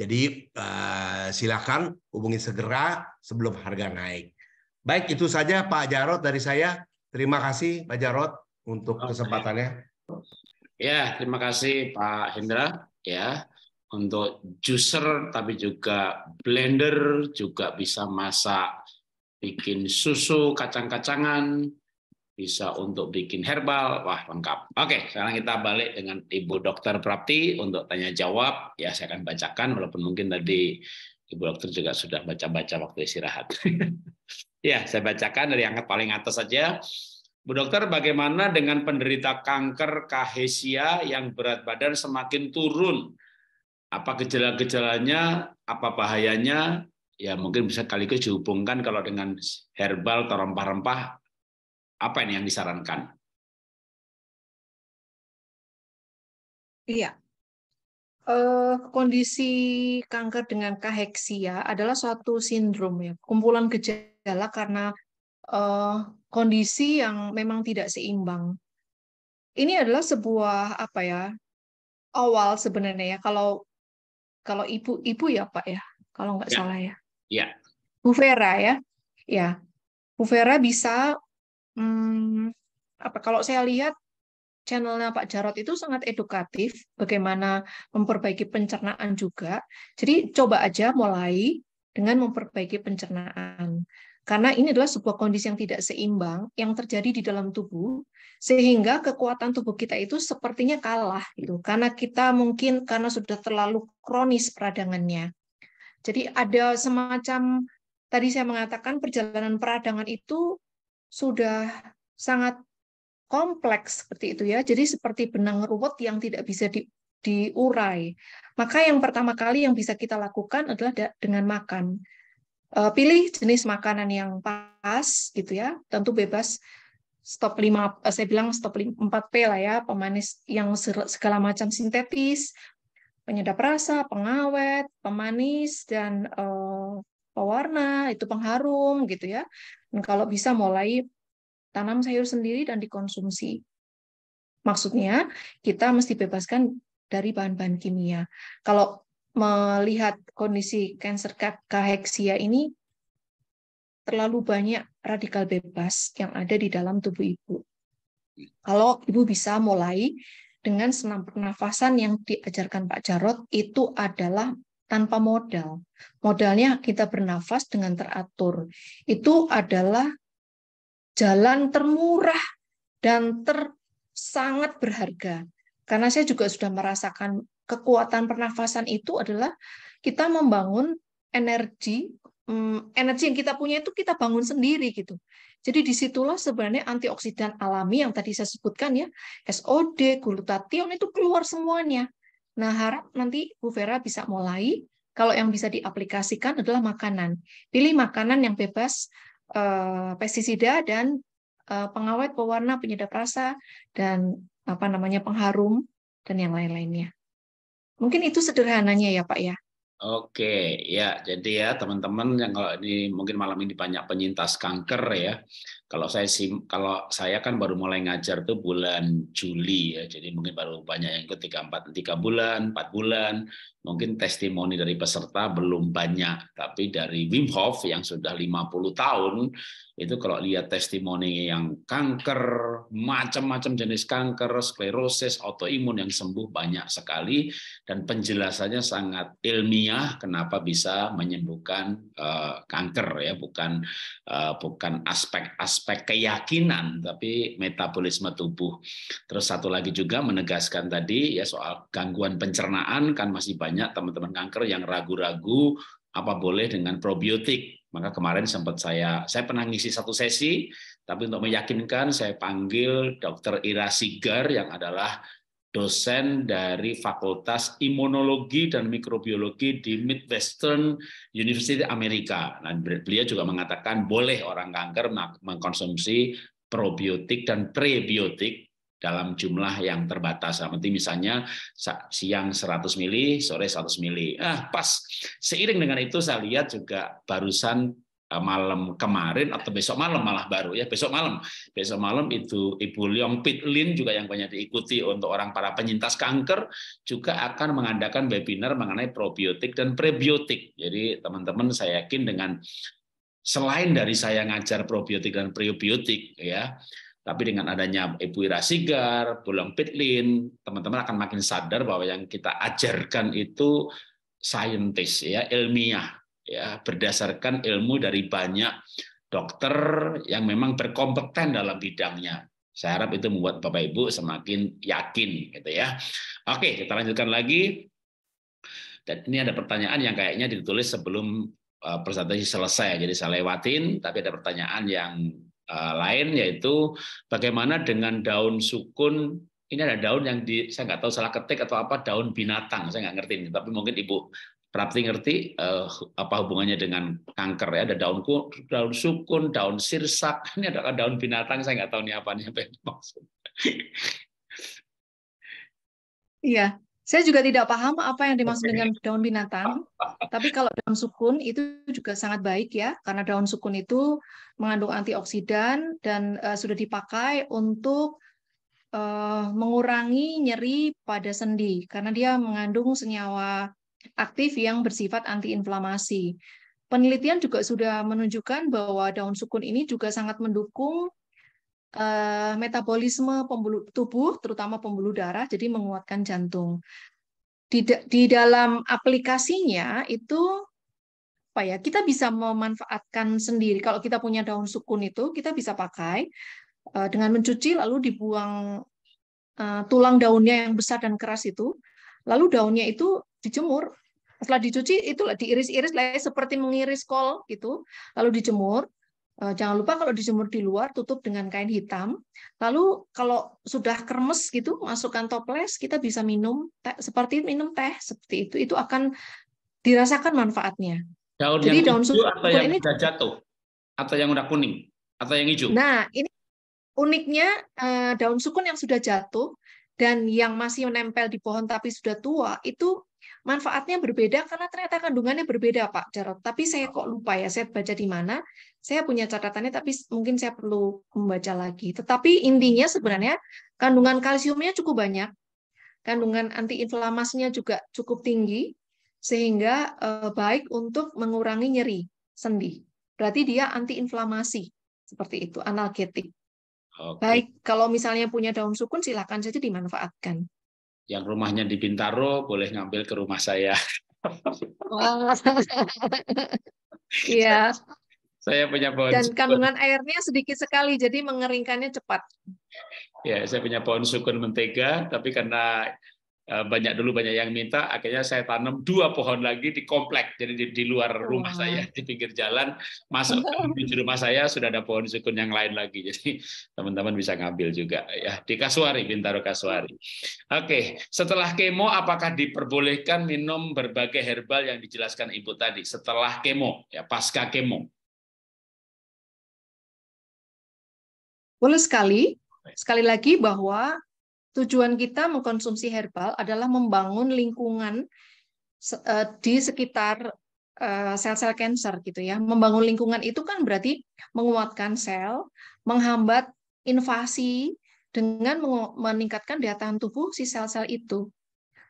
Jadi eh, silakan hubungi segera sebelum harga naik. Baik, itu saja Pak Jarot dari saya. Terima kasih Pak Jarot untuk kesempatannya. Ya, terima kasih Pak Hendra ya untuk juicer tapi juga blender juga bisa masak bikin susu kacang-kacangan bisa untuk bikin herbal, wah lengkap. Oke, sekarang kita balik dengan Ibu Dokter Prapti untuk tanya jawab. Ya, saya akan bacakan walaupun mungkin tadi Ibu Dokter juga sudah baca-baca waktu istirahat. ya, saya bacakan dari yang paling atas saja. Bu Dokter, bagaimana dengan penderita kanker kahesia yang berat badan semakin turun? Apa gejala-gejalanya? Apa bahayanya? Ya mungkin bisa kali dihubungkan kalau dengan herbal atau rempah-rempah apa ini yang disarankan? Iya. Uh, kondisi kanker dengan kaheksia adalah suatu sindrom ya, kumpulan gejala karena uh, kondisi yang memang tidak seimbang. Ini adalah sebuah apa ya awal sebenarnya ya kalau kalau ibu ibu ya pak ya kalau nggak ya. salah ya. Iya. Bu Vera ya, ya Bu Vera bisa hmm, apa kalau saya lihat channelnya Pak Jarot itu sangat edukatif bagaimana memperbaiki pencernaan juga. Jadi coba aja mulai dengan memperbaiki pencernaan. Karena ini adalah sebuah kondisi yang tidak seimbang yang terjadi di dalam tubuh sehingga kekuatan tubuh kita itu sepertinya kalah gitu. Karena kita mungkin karena sudah terlalu kronis peradangannya. Jadi ada semacam tadi saya mengatakan perjalanan peradangan itu sudah sangat kompleks seperti itu ya. Jadi seperti benang ruwet yang tidak bisa di, diurai. Maka yang pertama kali yang bisa kita lakukan adalah dengan makan. Eh, pilih jenis makanan yang pas gitu ya. Tentu bebas stop 5 eh, saya bilang stop 4P lah ya, pemanis yang segala macam sintetis, penyedap rasa, pengawet, pemanis dan eh, pewarna, itu pengharum gitu ya. Dan kalau bisa mulai tanam sayur sendiri dan dikonsumsi. Maksudnya kita mesti bebaskan dari bahan-bahan kimia. Kalau melihat kondisi kanker kaheksia ini terlalu banyak radikal bebas yang ada di dalam tubuh ibu. Kalau ibu bisa mulai dengan senam pernafasan yang diajarkan Pak Jarot itu adalah tanpa modal. Modalnya kita bernafas dengan teratur. Itu adalah jalan termurah dan ter sangat berharga. Karena saya juga sudah merasakan kekuatan pernafasan itu adalah kita membangun energi hmm, energi yang kita punya itu kita bangun sendiri gitu. Jadi disitulah sebenarnya antioksidan alami yang tadi saya sebutkan ya, SOD, glutathione itu keluar semuanya. Nah, harap nanti Bu Vera bisa mulai. Kalau yang bisa diaplikasikan adalah makanan. Pilih makanan yang bebas eh, pestisida dan eh, pengawet pewarna penyedap rasa dan apa namanya pengharum dan yang lain-lainnya. Mungkin itu sederhananya ya, Pak ya. Oke, ya jadi ya teman-teman yang kalau ini mungkin malam ini banyak penyintas kanker ya. Kalau saya sim, kalau saya kan baru mulai ngajar tuh bulan Juli ya, jadi mungkin baru banyak yang ikut tiga empat tiga bulan, empat bulan. Mungkin testimoni dari peserta belum banyak, tapi dari Wim Hof yang sudah 50 tahun itu kalau lihat testimoni yang kanker, macam-macam jenis kanker, sklerosis, autoimun yang sembuh banyak sekali dan penjelasannya sangat ilmiah kenapa bisa menyembuhkan uh, kanker ya, bukan uh, bukan aspek-aspek aspek keyakinan tapi metabolisme tubuh. Terus satu lagi juga menegaskan tadi ya soal gangguan pencernaan kan masih banyak teman-teman kanker yang ragu-ragu apa boleh dengan probiotik. Maka kemarin sempat saya saya pernah ngisi satu sesi tapi untuk meyakinkan saya panggil dokter Ira Sigar yang adalah dosen dari Fakultas Imunologi dan Mikrobiologi di Midwestern University Amerika. Dan nah, beliau juga mengatakan boleh orang kanker mengkonsumsi probiotik dan prebiotik dalam jumlah yang terbatas. Nanti misalnya siang 100 mili, sore 100 mili. Ah, pas. Seiring dengan itu saya lihat juga barusan Eh, malam kemarin atau besok malam malah baru ya besok malam besok malam itu Ibu Leong Pit Lin juga yang banyak diikuti untuk orang para penyintas kanker juga akan mengadakan webinar mengenai probiotik dan prebiotik jadi teman-teman saya yakin dengan selain dari saya ngajar probiotik dan prebiotik ya tapi dengan adanya Ibu Ira Sigar, Pit Lin teman-teman akan makin sadar bahwa yang kita ajarkan itu saintis ya ilmiah ya berdasarkan ilmu dari banyak dokter yang memang berkompeten dalam bidangnya. Saya harap itu membuat Bapak Ibu semakin yakin gitu ya. Oke, kita lanjutkan lagi. Dan ini ada pertanyaan yang kayaknya ditulis sebelum eh, presentasi selesai. Jadi saya lewatin, tapi ada pertanyaan yang eh, lain yaitu bagaimana dengan daun sukun ini ada daun yang di, saya nggak tahu salah ketik atau apa daun binatang saya nggak ngerti ini tapi mungkin ibu Rapti ngerti eh, apa hubungannya dengan kanker ya. Ada daun daun sukun, daun sirsak. Ini ada daun binatang. Saya nggak tahu ini apa nih apa yang maksud. Iya, saya juga tidak paham apa yang dimaksud dengan daun binatang. Tapi kalau daun sukun itu juga sangat baik ya, karena daun sukun itu mengandung antioksidan dan uh, sudah dipakai untuk uh, mengurangi nyeri pada sendi karena dia mengandung senyawa aktif yang bersifat antiinflamasi. Penelitian juga sudah menunjukkan bahwa daun sukun ini juga sangat mendukung uh, metabolisme pembuluh tubuh, terutama pembuluh darah, jadi menguatkan jantung. Di, di dalam aplikasinya itu apa ya kita bisa memanfaatkan sendiri. Kalau kita punya daun sukun itu kita bisa pakai uh, dengan mencuci lalu dibuang uh, tulang daunnya yang besar dan keras itu, lalu daunnya itu dijemur. Setelah dicuci itu diiris-iris ya, seperti mengiris kol gitu, lalu dijemur. Eh, jangan lupa kalau dijemur di luar tutup dengan kain hitam. Lalu kalau sudah kremes gitu masukkan toples kita bisa minum teh, seperti minum teh seperti itu itu akan dirasakan manfaatnya. Daun Jadi daun hijau atau yang ini sudah jatuh atau yang udah kuning atau yang hijau. Nah, ini uniknya eh, daun sukun yang sudah jatuh dan yang masih menempel di pohon tapi sudah tua itu manfaatnya berbeda karena ternyata kandungannya berbeda Pak Jarot. Tapi saya kok lupa ya, saya baca di mana. Saya punya catatannya tapi mungkin saya perlu membaca lagi. Tetapi intinya sebenarnya kandungan kalsiumnya cukup banyak. Kandungan antiinflamasinya juga cukup tinggi sehingga eh, baik untuk mengurangi nyeri sendi. Berarti dia antiinflamasi seperti itu, analgetik. Okay. Baik, kalau misalnya punya daun sukun silakan saja dimanfaatkan yang rumahnya di Bintaro boleh ngambil ke rumah saya. Iya. saya punya pohon. Dan sukun. kandungan airnya sedikit sekali, jadi mengeringkannya cepat. Ya, saya punya pohon sukun mentega, tapi karena Eh, banyak dulu banyak yang minta akhirnya saya tanam dua pohon lagi di komplek jadi di, di luar rumah saya di pinggir jalan masuk di rumah saya sudah ada pohon sukun yang lain lagi jadi teman-teman bisa ngambil juga ya di Kasuari Bintaro Kasuari oke setelah kemo apakah diperbolehkan minum berbagai herbal yang dijelaskan ibu tadi setelah kemo ya pasca kemo boleh sekali sekali lagi bahwa Tujuan kita mengkonsumsi herbal adalah membangun lingkungan eh, di sekitar eh, sel-sel kanker gitu ya. Membangun lingkungan itu kan berarti menguatkan sel, menghambat invasi dengan meningkatkan daya tahan tubuh si sel-sel itu.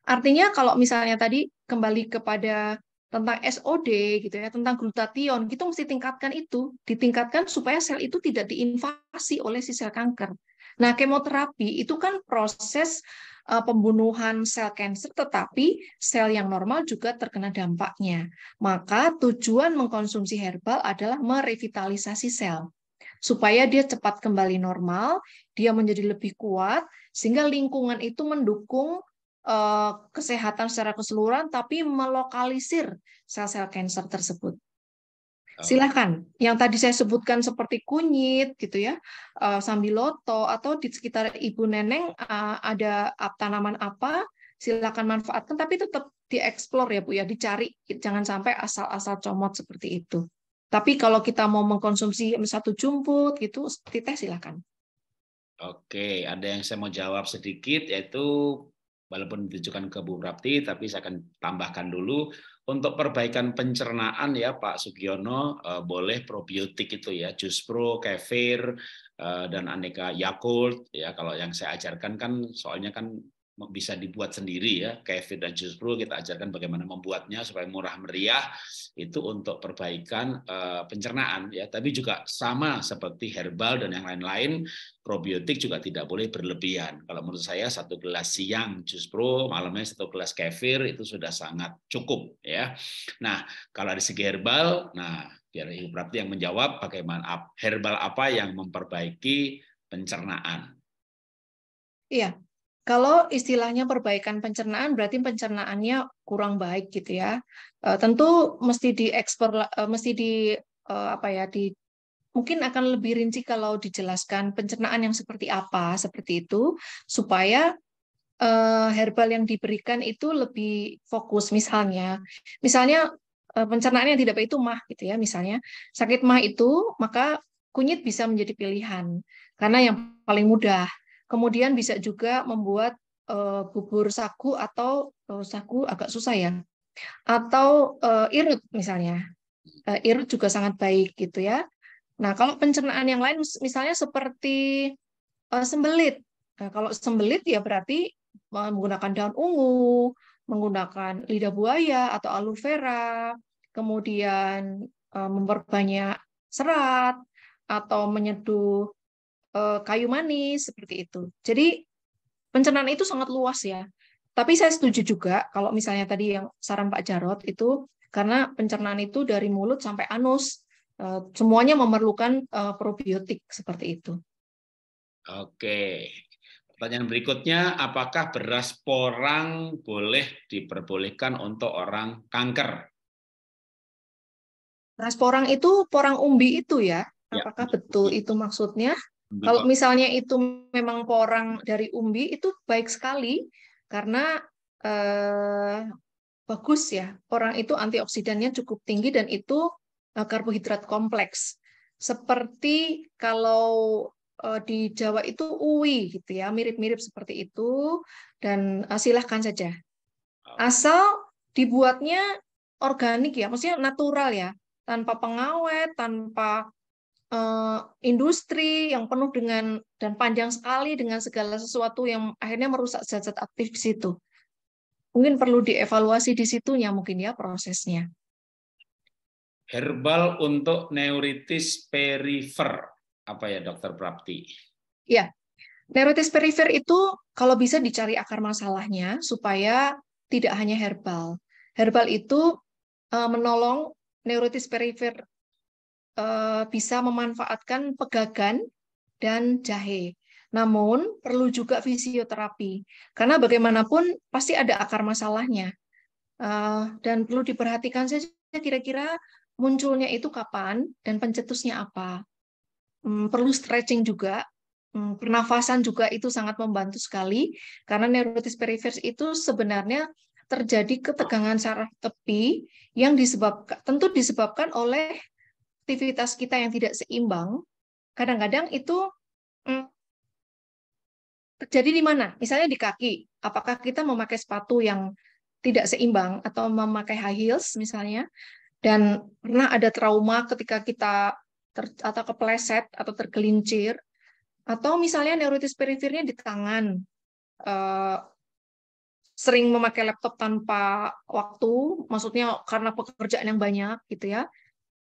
Artinya kalau misalnya tadi kembali kepada tentang SOD gitu ya, tentang glutathione kita mesti tingkatkan itu, ditingkatkan supaya sel itu tidak diinvasi oleh si sel kanker. Nah, kemoterapi itu kan proses eh, pembunuhan sel kanker tetapi sel yang normal juga terkena dampaknya. Maka tujuan mengkonsumsi herbal adalah merevitalisasi sel supaya dia cepat kembali normal, dia menjadi lebih kuat sehingga lingkungan itu mendukung eh, kesehatan secara keseluruhan tapi melokalisir sel-sel kanker tersebut. Silakan. Yang tadi saya sebutkan seperti kunyit gitu ya, eh, sambiloto atau di sekitar ibu neneng eh, ada tanaman apa, silakan manfaatkan tapi tetap dieksplor ya Bu ya, dicari jangan sampai asal-asal comot seperti itu. Tapi kalau kita mau mengkonsumsi satu jumput gitu, teh silakan. Oke, ada yang saya mau jawab sedikit yaitu walaupun ditujukan ke Bu Rapti tapi saya akan tambahkan dulu untuk perbaikan pencernaan ya Pak Sugiono eh, boleh probiotik itu ya jus pro, kefir eh, dan aneka Yakult ya kalau yang saya ajarkan kan soalnya kan bisa dibuat sendiri ya. Kevin dan pro kita ajarkan bagaimana membuatnya supaya murah meriah itu untuk perbaikan eh, pencernaan ya. Tapi juga sama seperti herbal dan yang lain-lain, probiotik juga tidak boleh berlebihan. Kalau menurut saya satu gelas siang pro malamnya satu gelas kefir itu sudah sangat cukup ya. Nah, kalau dari segi herbal, nah biar Ibu prati yang menjawab bagaimana herbal apa yang memperbaiki pencernaan. Iya, kalau istilahnya perbaikan pencernaan berarti pencernaannya kurang baik gitu ya. Eh, tentu mesti diekspor eh, mesti di eh, apa ya di mungkin akan lebih rinci kalau dijelaskan pencernaan yang seperti apa seperti itu supaya herbal yang diberikan itu lebih fokus misalnya misalnya pencernaan yang tidak baik itu mah gitu ya misalnya sakit mah itu maka kunyit bisa menjadi pilihan karena yang paling mudah Kemudian bisa juga membuat eh, bubur sagu atau uh, sagu agak susah ya. Atau eh, irut misalnya. irut juga sangat baik gitu ya. Nah, kalau pencernaan yang lain misalnya seperti sembelit. Nah, kalau sembelit ya berarti menggunakan daun ungu, menggunakan lidah buaya atau aloe vera, kemudian memperbanyak serat atau menyeduh Eh, kayu manis seperti itu. Jadi pencernaan itu sangat luas ya. Tapi saya setuju juga kalau misalnya tadi yang saran Pak Jarot itu karena pencernaan itu dari mulut sampai anus eh, semuanya memerlukan eh, probiotik seperti itu. Oke. Pertanyaan berikutnya, apakah beras porang boleh diperbolehkan untuk orang kanker? Beras porang itu porang umbi itu ya? ya. Apakah ya. betul iya. itu maksudnya? Gitu. Kalau misalnya itu memang porang dari umbi itu baik sekali karena eh, bagus ya. Porang itu antioksidannya cukup tinggi dan itu eh, karbohidrat kompleks. Seperti kalau eh, di Jawa itu uwi gitu ya, mirip-mirip seperti itu dan eh, silahkan saja. Asal dibuatnya organik ya, maksudnya natural ya, tanpa pengawet, tanpa Eh, industri yang penuh dengan dan panjang sekali dengan segala sesuatu yang akhirnya merusak zat-zat aktif di situ. Mungkin perlu dievaluasi di situnya mungkin ya prosesnya. Herbal untuk neuritis perifer apa ya Dokter Prapti? Ya, neuritis perifer itu kalau bisa dicari akar masalahnya supaya tidak hanya herbal. Herbal itu eh, menolong neuritis perifer Eh, bisa memanfaatkan pegagan dan jahe. Namun perlu juga fisioterapi karena bagaimanapun pasti ada akar masalahnya eh, dan perlu diperhatikan saja kira-kira munculnya itu kapan dan pencetusnya apa. Hmm, perlu stretching juga hmm, pernafasan juga itu sangat membantu sekali karena neurotis perifers itu sebenarnya terjadi ketegangan saraf tepi yang disebabkan tentu disebabkan oleh aktivitas kita yang tidak seimbang, kadang-kadang itu hmm, terjadi di mana? Misalnya di kaki. Apakah kita memakai sepatu yang tidak seimbang atau memakai high heels misalnya? Dan pernah ada trauma ketika kita ter, atau kepleset atau tergelincir atau misalnya neurotis perifernya di tangan eh, sering memakai laptop tanpa waktu maksudnya karena pekerjaan yang banyak gitu ya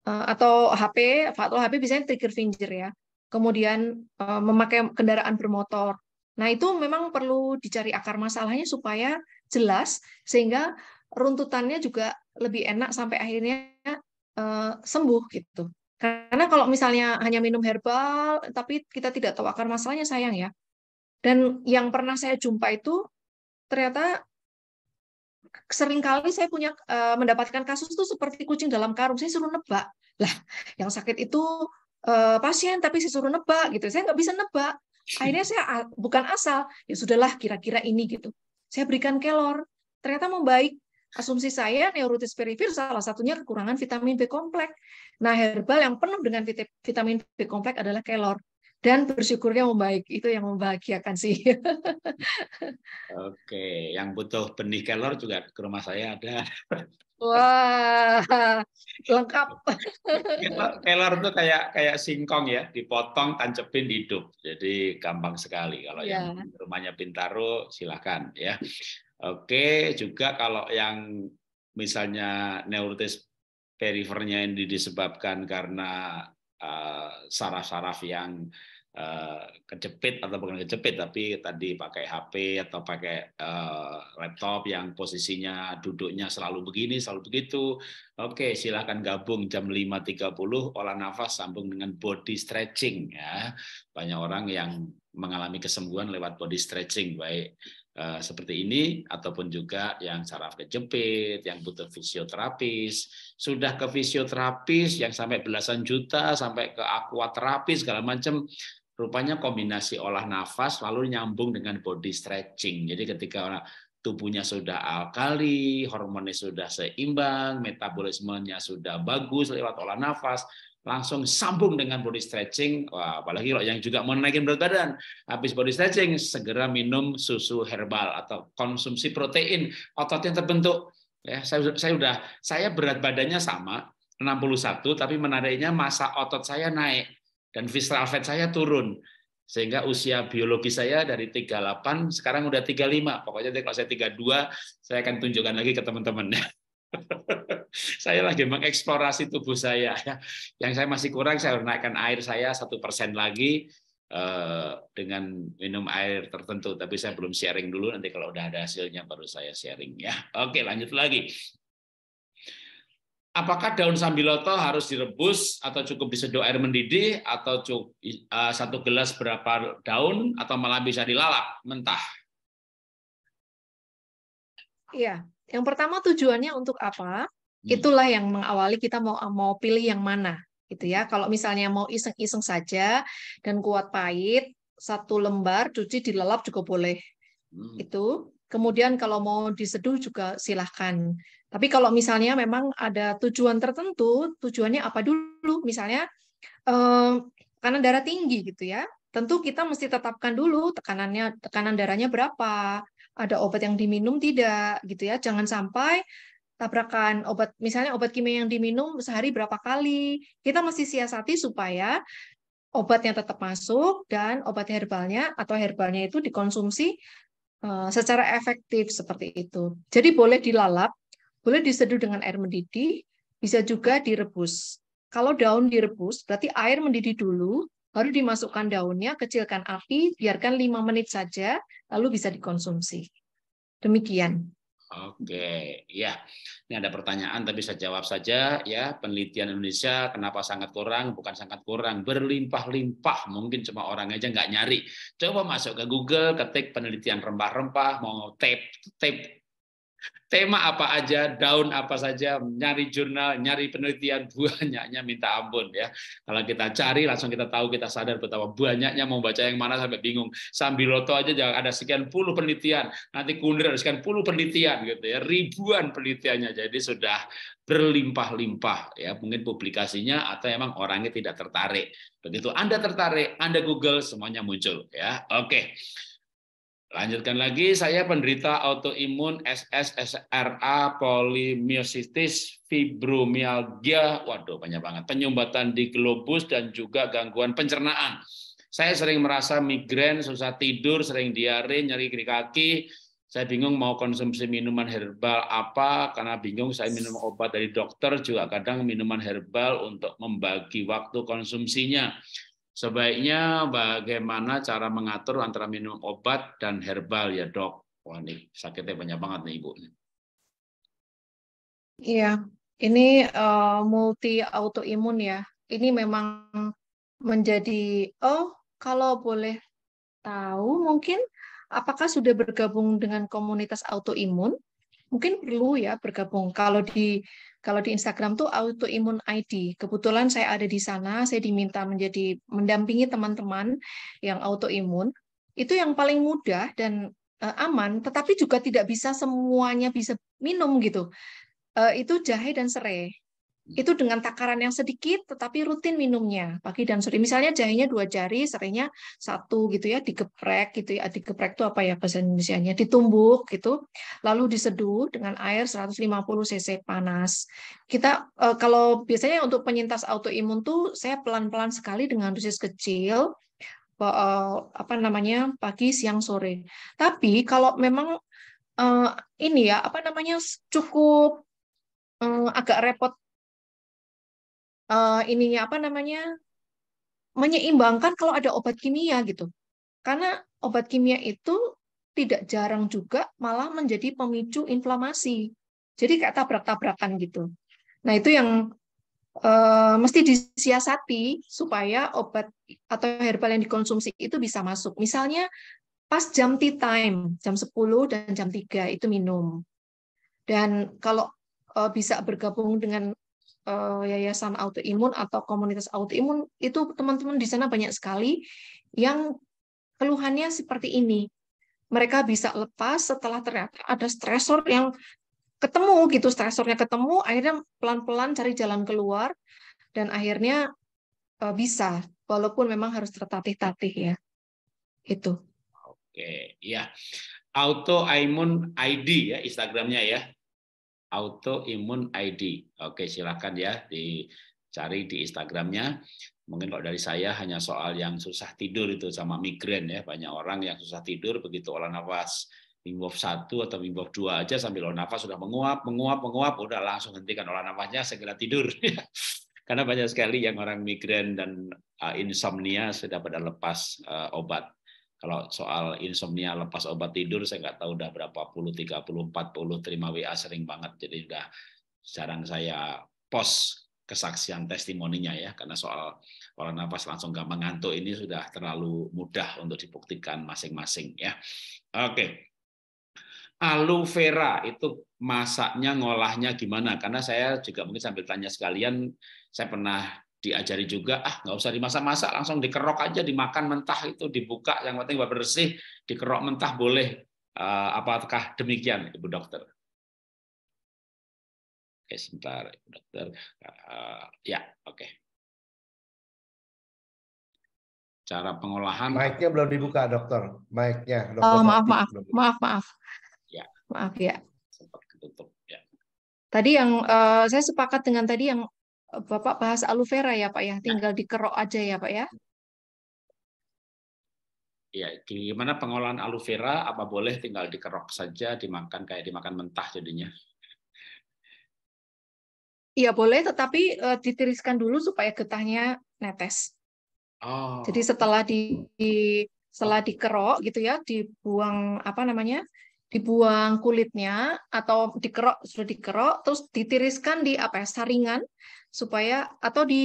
Eh, atau HP, atau HP biasanya trigger finger ya. Kemudian eh, memakai kendaraan bermotor. Nah, itu memang perlu dicari akar masalahnya supaya jelas sehingga runtutannya juga lebih enak sampai akhirnya eh, sembuh gitu. Karena kalau misalnya hanya minum herbal tapi kita tidak tahu akar masalahnya sayang ya. Dan yang pernah saya jumpa itu ternyata seringkali saya punya uh, mendapatkan kasus itu seperti kucing dalam karung. Saya suruh nebak. Lah, yang sakit itu uh, pasien tapi saya suruh nebak gitu. Saya nggak bisa nebak. Akhirnya saya bukan asal, ya sudahlah kira-kira ini gitu. Saya berikan kelor. Ternyata membaik. Asumsi saya neurotis perifer salah satunya kekurangan vitamin B kompleks. Nah, herbal yang penuh dengan vitamin B kompleks adalah kelor dan bersyukurnya membaik itu yang membahagiakan sih. Oke, yang butuh benih kelor juga ke rumah saya ada. Wah, lengkap. kelor itu kayak kayak singkong ya, dipotong, tancepin, hidup, Jadi gampang sekali. Kalau ya. yang iya. rumahnya Pintaro silakan ya. Oke, juga kalau yang misalnya neurotis perifernya yang disebabkan karena eh, saraf-saraf uh, saraf -saraf yang uh, kejepit atau bukan kejepit tapi tadi pakai HP atau pakai uh, laptop yang posisinya duduknya selalu begini selalu begitu oke silahkan gabung jam 5.30 olah nafas sambung dengan body stretching ya banyak orang yang mengalami kesembuhan lewat body stretching baik uh, seperti ini ataupun juga yang saraf kejepit yang butuh fisioterapis sudah ke fisioterapis yang sampai belasan juta sampai ke aquaterapis segala macam Rupanya kombinasi olah nafas lalu nyambung dengan body stretching. Jadi ketika tubuhnya sudah alkali, hormonnya sudah seimbang, metabolismenya sudah bagus lewat olah nafas, langsung sambung dengan body stretching. Wah, apalagi kalau yang juga mau naikin berat badan, habis body stretching segera minum susu herbal atau konsumsi protein, otot yang terbentuk. Ya, saya, saya udah saya berat badannya sama 61 tapi menariknya masa otot saya naik dan visceral fat saya turun sehingga usia biologi saya dari 38 sekarang udah 35 pokoknya kalau saya 32 saya akan tunjukkan lagi ke teman-teman saya lagi mengeksplorasi tubuh saya yang saya masih kurang saya naikkan air saya satu persen lagi eh, dengan minum air tertentu tapi saya belum sharing dulu nanti kalau udah ada hasilnya baru saya sharing ya oke lanjut lagi apakah daun sambiloto harus direbus atau cukup diseduh air mendidih atau cukup, eh, satu gelas berapa daun atau malah bisa dilalap mentah? Iya, yang pertama tujuannya untuk apa? Hmm. Itulah yang mengawali kita mau mau pilih yang mana, gitu ya. Kalau misalnya mau iseng-iseng saja dan kuat pahit, satu lembar cuci dilalap juga boleh. Hmm. Itu. Kemudian kalau mau diseduh juga silahkan. Tapi kalau misalnya memang ada tujuan tertentu, tujuannya apa dulu? Misalnya eh, tekanan darah tinggi gitu ya. Tentu kita mesti tetapkan dulu tekanannya tekanan darahnya berapa, ada obat yang diminum tidak gitu ya. Jangan sampai tabrakan obat misalnya obat kimia yang diminum sehari berapa kali. Kita mesti siasati supaya obatnya tetap masuk dan obat herbalnya atau herbalnya itu dikonsumsi eh, secara efektif seperti itu. Jadi boleh dilalap boleh diseduh dengan air mendidih, bisa juga direbus. Kalau daun direbus, berarti air mendidih dulu, baru dimasukkan daunnya, kecilkan api, biarkan lima menit saja, lalu bisa dikonsumsi. Demikian. Oke, ya. Ini ada pertanyaan, tapi saya jawab saja. Ya, penelitian Indonesia kenapa sangat kurang? Bukan sangat kurang, berlimpah-limpah. Mungkin cuma orang aja nggak nyari. Coba masuk ke Google, ketik penelitian rempah-rempah, mau tape, tape Tema apa aja, daun apa saja, nyari jurnal, nyari penelitian, banyaknya minta ampun ya. Kalau kita cari langsung kita tahu, kita sadar betapa banyaknya mau baca yang mana sampai bingung. Sambil loto aja jangan ada sekian puluh penelitian, nanti kundir ada sekian puluh penelitian gitu ya, ribuan penelitiannya. Jadi sudah berlimpah-limpah ya mungkin publikasinya atau emang orangnya tidak tertarik begitu anda tertarik anda google semuanya muncul ya oke okay. Lanjutkan lagi, saya penderita autoimun SSSRA polimiositis fibromyalgia Waduh, banyak banget. Penyumbatan di globus dan juga gangguan pencernaan. Saya sering merasa migrain, susah tidur, sering diare, nyeri kiri kaki. Saya bingung mau konsumsi minuman herbal apa, karena bingung saya minum obat dari dokter, juga kadang minuman herbal untuk membagi waktu konsumsinya. Sebaiknya bagaimana cara mengatur antara minum obat dan herbal ya dok? Wah ini sakitnya banyak banget nih ibu. Iya, ini uh, eh, multi autoimun ya. Ini memang menjadi oh kalau boleh tahu mungkin apakah sudah bergabung dengan komunitas autoimun? mungkin perlu ya bergabung. Kalau di kalau di Instagram tuh autoimun ID. Kebetulan saya ada di sana, saya diminta menjadi mendampingi teman-teman yang autoimun. Itu yang paling mudah dan eh, aman, tetapi juga tidak bisa semuanya bisa minum gitu. Uh, itu jahe dan serai itu dengan takaran yang sedikit tetapi rutin minumnya pagi dan sore. Misalnya jahenya dua jari, seringnya satu gitu ya, digeprek gitu ya, digeprek itu apa ya bahasa Indonesia-nya, ditumbuk gitu, lalu diseduh dengan air 150 cc panas. Kita e, kalau biasanya untuk penyintas autoimun tuh saya pelan-pelan sekali dengan dosis kecil e, apa namanya pagi siang sore. Tapi kalau memang e, ini ya apa namanya cukup agak repot uh, eh, ininya apa namanya menyeimbangkan kalau ada obat kimia gitu. Karena obat kimia itu tidak jarang juga malah menjadi pemicu inflamasi. Jadi kayak tabrak-tabrakan gitu. Nah, itu yang uh, mesti disiasati supaya obat atau herbal yang dikonsumsi itu bisa masuk. Misalnya pas jam tea time, jam 10 dan jam 3 itu minum. Dan kalau eh, bisa bergabung dengan uh, yayasan autoimun atau komunitas autoimun itu teman-teman di sana banyak sekali yang keluhannya seperti ini. Mereka bisa lepas setelah ternyata ada stresor yang ketemu gitu, stresornya ketemu, akhirnya pelan-pelan cari jalan keluar dan akhirnya uh, bisa walaupun memang harus tertatih-tatih ya. Itu. Oke, ya. Autoimun ID ya Instagramnya ya autoimun ID. Oke, silakan ya dicari di Instagramnya. Mungkin kalau dari saya hanya soal yang susah tidur itu sama migrain ya. Banyak orang yang susah tidur begitu olah nafas minggu satu atau minggu dua aja sambil olah nafas sudah menguap, menguap, menguap, udah langsung hentikan olah nafasnya, segera tidur. Karena banyak sekali yang orang migrain dan uh, insomnia sudah pada lepas uh, obat. Kalau soal insomnia lepas obat tidur, saya nggak tahu udah berapa puluh, tiga puluh empat puluh terima WA sering banget. Jadi udah jarang saya post kesaksian testimoninya ya, karena soal orang nafas langsung gampang ngantuk ini sudah terlalu mudah untuk dibuktikan masing-masing ya. Oke, okay aloe vera itu masaknya ngolahnya gimana karena saya juga mungkin sambil tanya sekalian saya pernah diajari juga ah nggak usah dimasak-masak langsung dikerok aja dimakan mentah itu dibuka yang penting bersih dikerok mentah boleh eh, apakah demikian ibu dokter? Oke sebentar ibu dokter eh, ya oke okay. cara pengolahan mic-nya belum dibuka dokter mic-nya dokter oh, maaf maaf maaf maaf ya maaf ya sempat ketutup ya tadi yang uh, saya sepakat dengan tadi yang Bapak bahas aloe vera ya Pak ya, ya. tinggal dikerok aja ya Pak ya. Ya, gimana pengolahan aloe vera? Apa boleh tinggal dikerok saja, dimakan kayak dimakan mentah jadinya? Iya boleh, tetapi uh, ditiriskan dulu supaya getahnya netes. Oh. Jadi setelah di, di setelah dikerok gitu ya, dibuang apa namanya? dibuang kulitnya atau dikerok sudah dikerok terus ditiriskan di apa ya, saringan supaya atau di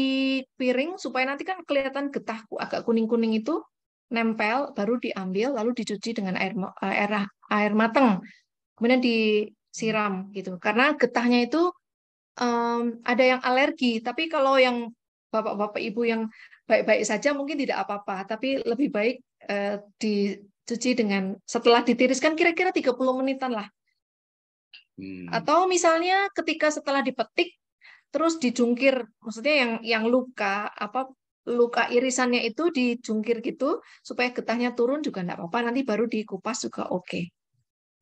piring supaya nanti kan kelihatan getah agak kuning-kuning itu nempel baru diambil lalu dicuci dengan air eh, air air mateng kemudian disiram gitu karena getahnya itu um, ada yang alergi tapi kalau yang bapak-bapak ibu yang baik-baik saja mungkin tidak apa-apa tapi lebih baik uh, di cuci dengan setelah ditiriskan kira-kira 30 menitan lah. Hmm. Atau misalnya ketika setelah dipetik terus dijungkir, maksudnya yang yang luka apa luka irisannya itu dijungkir gitu supaya getahnya turun juga enggak apa-apa, nanti baru dikupas juga oke. Okay.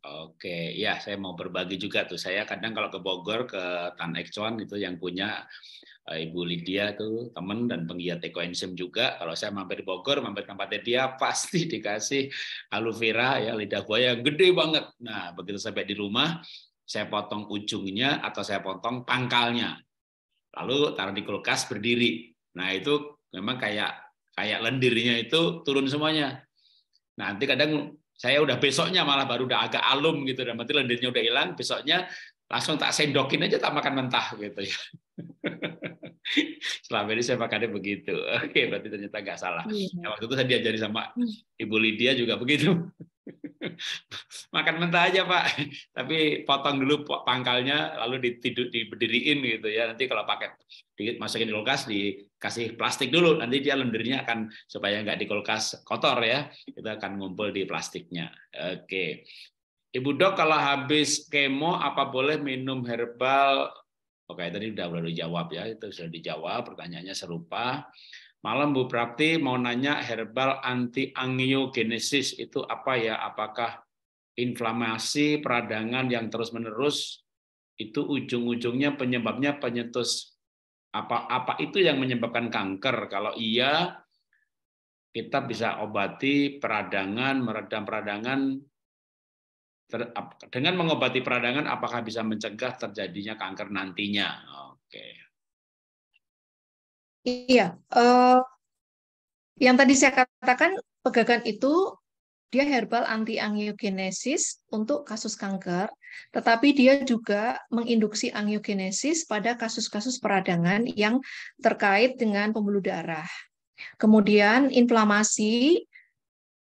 Oke, ya saya mau berbagi juga tuh. Saya kadang kalau ke Bogor ke Tan Ekcon itu yang punya Eh, Ibu Lydia tuh teman dan penggiat ekoenzim juga. Kalau saya mampir di Bogor, mampir ke tempatnya dia pasti dikasih aloe vera ya lidah buaya yang gede banget. Nah, begitu sampai di rumah, saya potong ujungnya atau saya potong pangkalnya. Lalu taruh di kulkas berdiri. Nah, itu memang kayak kayak lendirnya itu turun semuanya. nanti kadang saya udah besoknya malah baru udah agak alum gitu dan berarti lendirnya udah hilang, besoknya langsung tak sendokin aja tak makan mentah gitu ya. Selama ini saya pakai begitu. Oke, iya. berarti ternyata nggak salah. Iya. Ya, waktu itu saya diajari sama iya. Ibu Lydia juga begitu. Makan mentah aja Pak, tapi potong dulu pangkalnya, lalu ditidur, diberdiriin gitu ya. Nanti kalau pakai dikit masukin di kulkas, dikasih plastik dulu. Nanti dia lendirnya akan supaya nggak di kulkas kotor ya. Kita akan ngumpul di plastiknya. Oke, Ibu dok kalau habis kemo apa boleh minum herbal Oke, tadi sudah sudah dijawab ya, itu sudah dijawab pertanyaannya serupa. Malam Bu Prati mau nanya herbal anti angiogenesis itu apa ya? Apakah inflamasi peradangan yang terus-menerus itu ujung-ujungnya penyebabnya penyetus apa apa itu yang menyebabkan kanker? Kalau iya kita bisa obati peradangan, meredam peradangan dengan mengobati peradangan apakah bisa mencegah terjadinya kanker nantinya? Oke. Iya, uh, yang tadi saya katakan pegagan itu dia herbal anti angiogenesis untuk kasus kanker, tetapi dia juga menginduksi angiogenesis pada kasus-kasus peradangan yang terkait dengan pembuluh darah. Kemudian inflamasi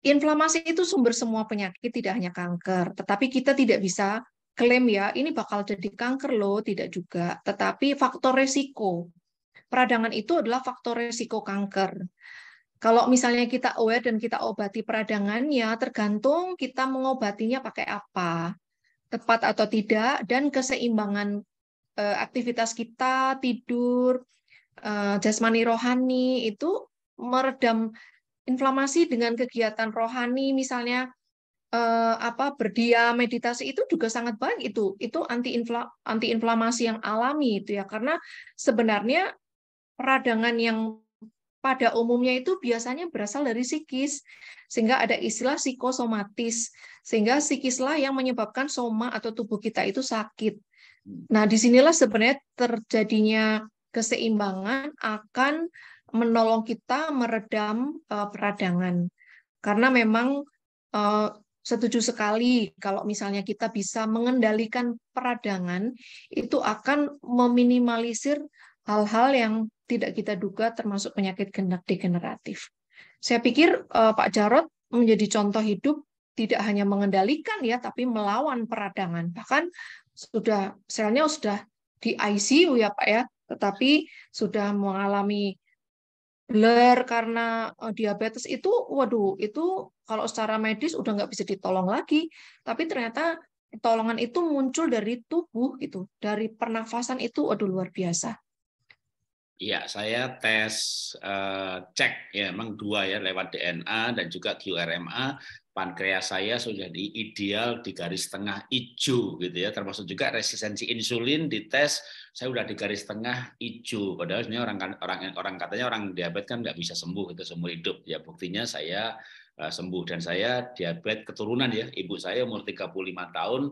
Inflamasi itu sumber semua penyakit, tidak hanya kanker. Tetapi kita tidak bisa klaim ya, ini bakal jadi kanker loh, tidak juga. Tetapi faktor resiko. Peradangan itu adalah faktor resiko kanker. Kalau misalnya kita aware dan kita obati peradangannya, tergantung kita mengobatinya pakai apa, tepat atau tidak, dan keseimbangan eh, aktivitas kita, tidur, eh, jasmani rohani itu meredam inflamasi dengan kegiatan rohani misalnya eh, apa berdiam meditasi itu juga sangat baik itu itu anti -infla, inflamasi yang alami itu ya karena sebenarnya peradangan yang pada umumnya itu biasanya berasal dari psikis sehingga ada istilah psikosomatis sehingga psikislah yang menyebabkan soma atau tubuh kita itu sakit nah disinilah sebenarnya terjadinya keseimbangan akan menolong kita meredam uh, peradangan. Karena memang uh, setuju sekali kalau misalnya kita bisa mengendalikan peradangan itu akan meminimalisir hal-hal yang tidak kita duga termasuk penyakit genetik degeneratif. Saya pikir uh, Pak Jarot menjadi contoh hidup tidak hanya mengendalikan ya tapi melawan peradangan. Bahkan sudah selnya sudah di ICU ya Pak ya, tetapi sudah mengalami blur karena eh, diabetes itu, waduh, itu kalau secara medis udah nggak bisa ditolong lagi. Tapi ternyata tolongan itu muncul dari tubuh gitu, dari pernafasan itu, waduh luar biasa. Iya, saya tes uh, cek ya, emang dua ya lewat DNA dan juga QRMA pankreas saya sudah di ideal di garis tengah hijau gitu ya termasuk juga resistensi insulin di tes saya sudah di garis tengah hijau padahal sebenarnya orang kan, orang orang katanya orang diabetes kan nggak bisa sembuh itu seumur hidup ya buktinya saya eh, sembuh dan saya diabetes keturunan ya ibu saya umur 35 tahun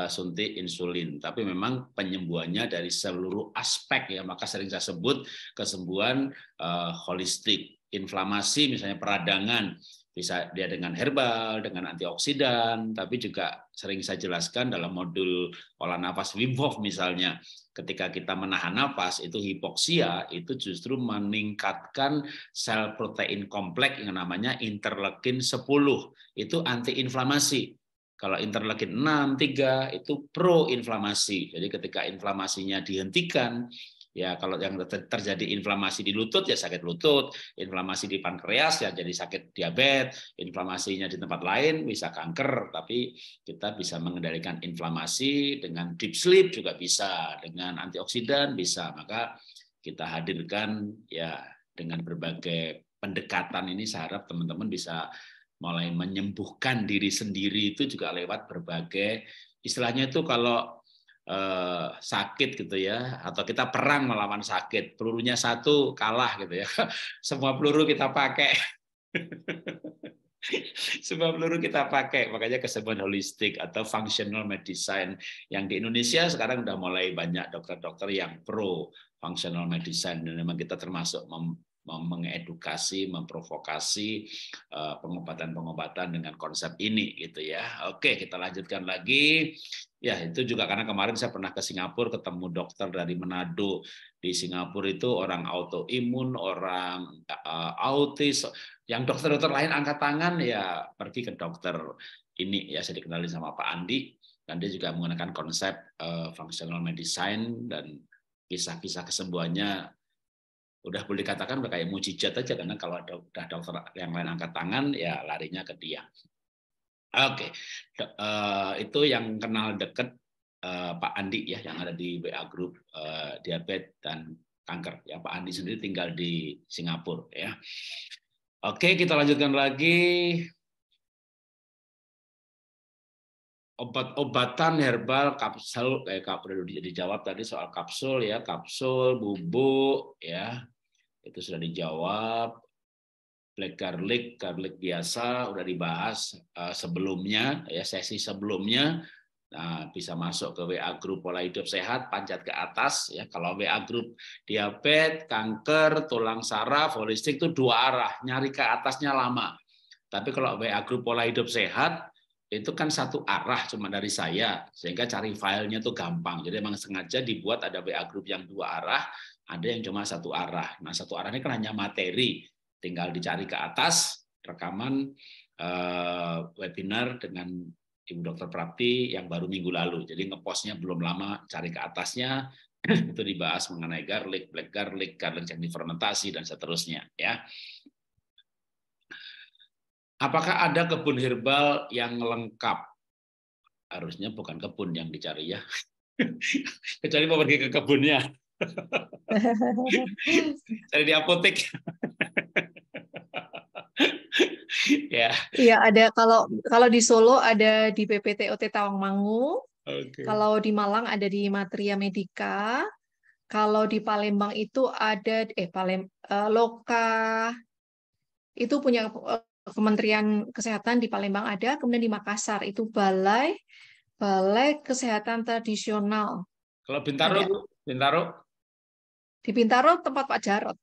eh, suntik insulin tapi memang penyembuhannya dari seluruh aspek ya maka sering saya sebut kesembuhan uh, holistik inflamasi misalnya peradangan bisa dia dengan herbal, dengan antioksidan, tapi juga sering saya jelaskan dalam modul olah nafas Wim Hof misalnya, ketika kita menahan nafas itu hipoksia itu justru meningkatkan sel protein kompleks yang namanya interleukin 10 itu antiinflamasi. Kalau interleukin 6, 3 itu proinflamasi. Jadi ketika inflamasinya dihentikan, Ya kalau yang terjadi inflamasi di lutut ya sakit lutut, inflamasi di pankreas ya jadi sakit diabetes, inflamasinya di tempat lain bisa kanker, tapi kita bisa mengendalikan inflamasi dengan deep sleep juga bisa, dengan antioksidan bisa. Maka kita hadirkan ya dengan berbagai pendekatan ini saya harap teman-teman bisa mulai menyembuhkan diri sendiri itu juga lewat berbagai istilahnya itu kalau Eh, sakit gitu ya atau kita perang melawan sakit pelurunya satu kalah gitu ya semua peluru kita pakai semua peluru kita pakai makanya kesembuhan holistik atau functional medicine yang di Indonesia sekarang udah mulai banyak dokter-dokter yang pro functional medicine dan memang kita termasuk mengedukasi, memprovokasi eh, pengobatan-pengobatan dengan konsep ini gitu ya. Oke, kita lanjutkan lagi. Ya, itu juga karena kemarin saya pernah ke Singapura ketemu dokter dari Manado. Di Singapura itu orang autoimun, orang uh, autis, yang dokter-dokter lain angkat tangan ya pergi ke dokter ini ya saya dikenali sama Pak Andi dan dia juga menggunakan konsep uh, functional medicine dan kisah-kisah kesembuhannya udah boleh dikatakan kayak mujizat aja karena kalau ada udah dokter yang lain angkat tangan ya larinya ke dia. Oke, okay. uh, eh, itu yang kenal dekat uh, eh, Pak Andi ya, yang ada di WA Group uh, diabetes dan kanker. Ya Pak Andi sendiri tinggal di Singapura ya. Oke, okay, kita lanjutkan lagi obat-obatan herbal kapsul kayak eh, perlu dijawab tadi soal kapsul ya kapsul bubuk ya itu sudah dijawab black garlic, garlic biasa udah dibahas eh, sebelumnya ya sesi sebelumnya. Nah, bisa masuk ke WA grup pola hidup sehat, panjat ke atas ya. Kalau WA grup diabetes, kanker, tulang saraf, holistik itu dua arah, nyari ke atasnya lama. Tapi kalau WA grup pola hidup sehat itu kan satu arah cuma dari saya sehingga cari filenya tuh gampang jadi memang sengaja dibuat ada WA group yang dua arah ada yang cuma satu arah nah satu arah ini kan hanya materi Tinggal dicari ke atas rekaman eh, webinar dengan Ibu Dokter Prapti yang baru minggu lalu. Jadi ngepostnya belum lama, cari ke atasnya itu dibahas mengenai garlic, black garlic, garlic yang difermentasi dan seterusnya ya. Apakah ada kebun herbal yang lengkap? Harusnya bukan kebun yang dicari ya. Kecuali mau pergi ke kebunnya. Cari di apotek. ya. Iya ada kalau kalau di Solo ada di PPTOT Tawangmangu. Okay. Kalau di Malang ada di Matria Medica. Kalau di Palembang itu ada eh Palem uh, Loka itu punya eh, Kementerian Kesehatan di Palembang ada, kemudian di Makassar itu Balai Balai Kesehatan Tradisional. Kalau Bintaro, ada. Bintaro? Di Bintaro tempat Pak Jarot.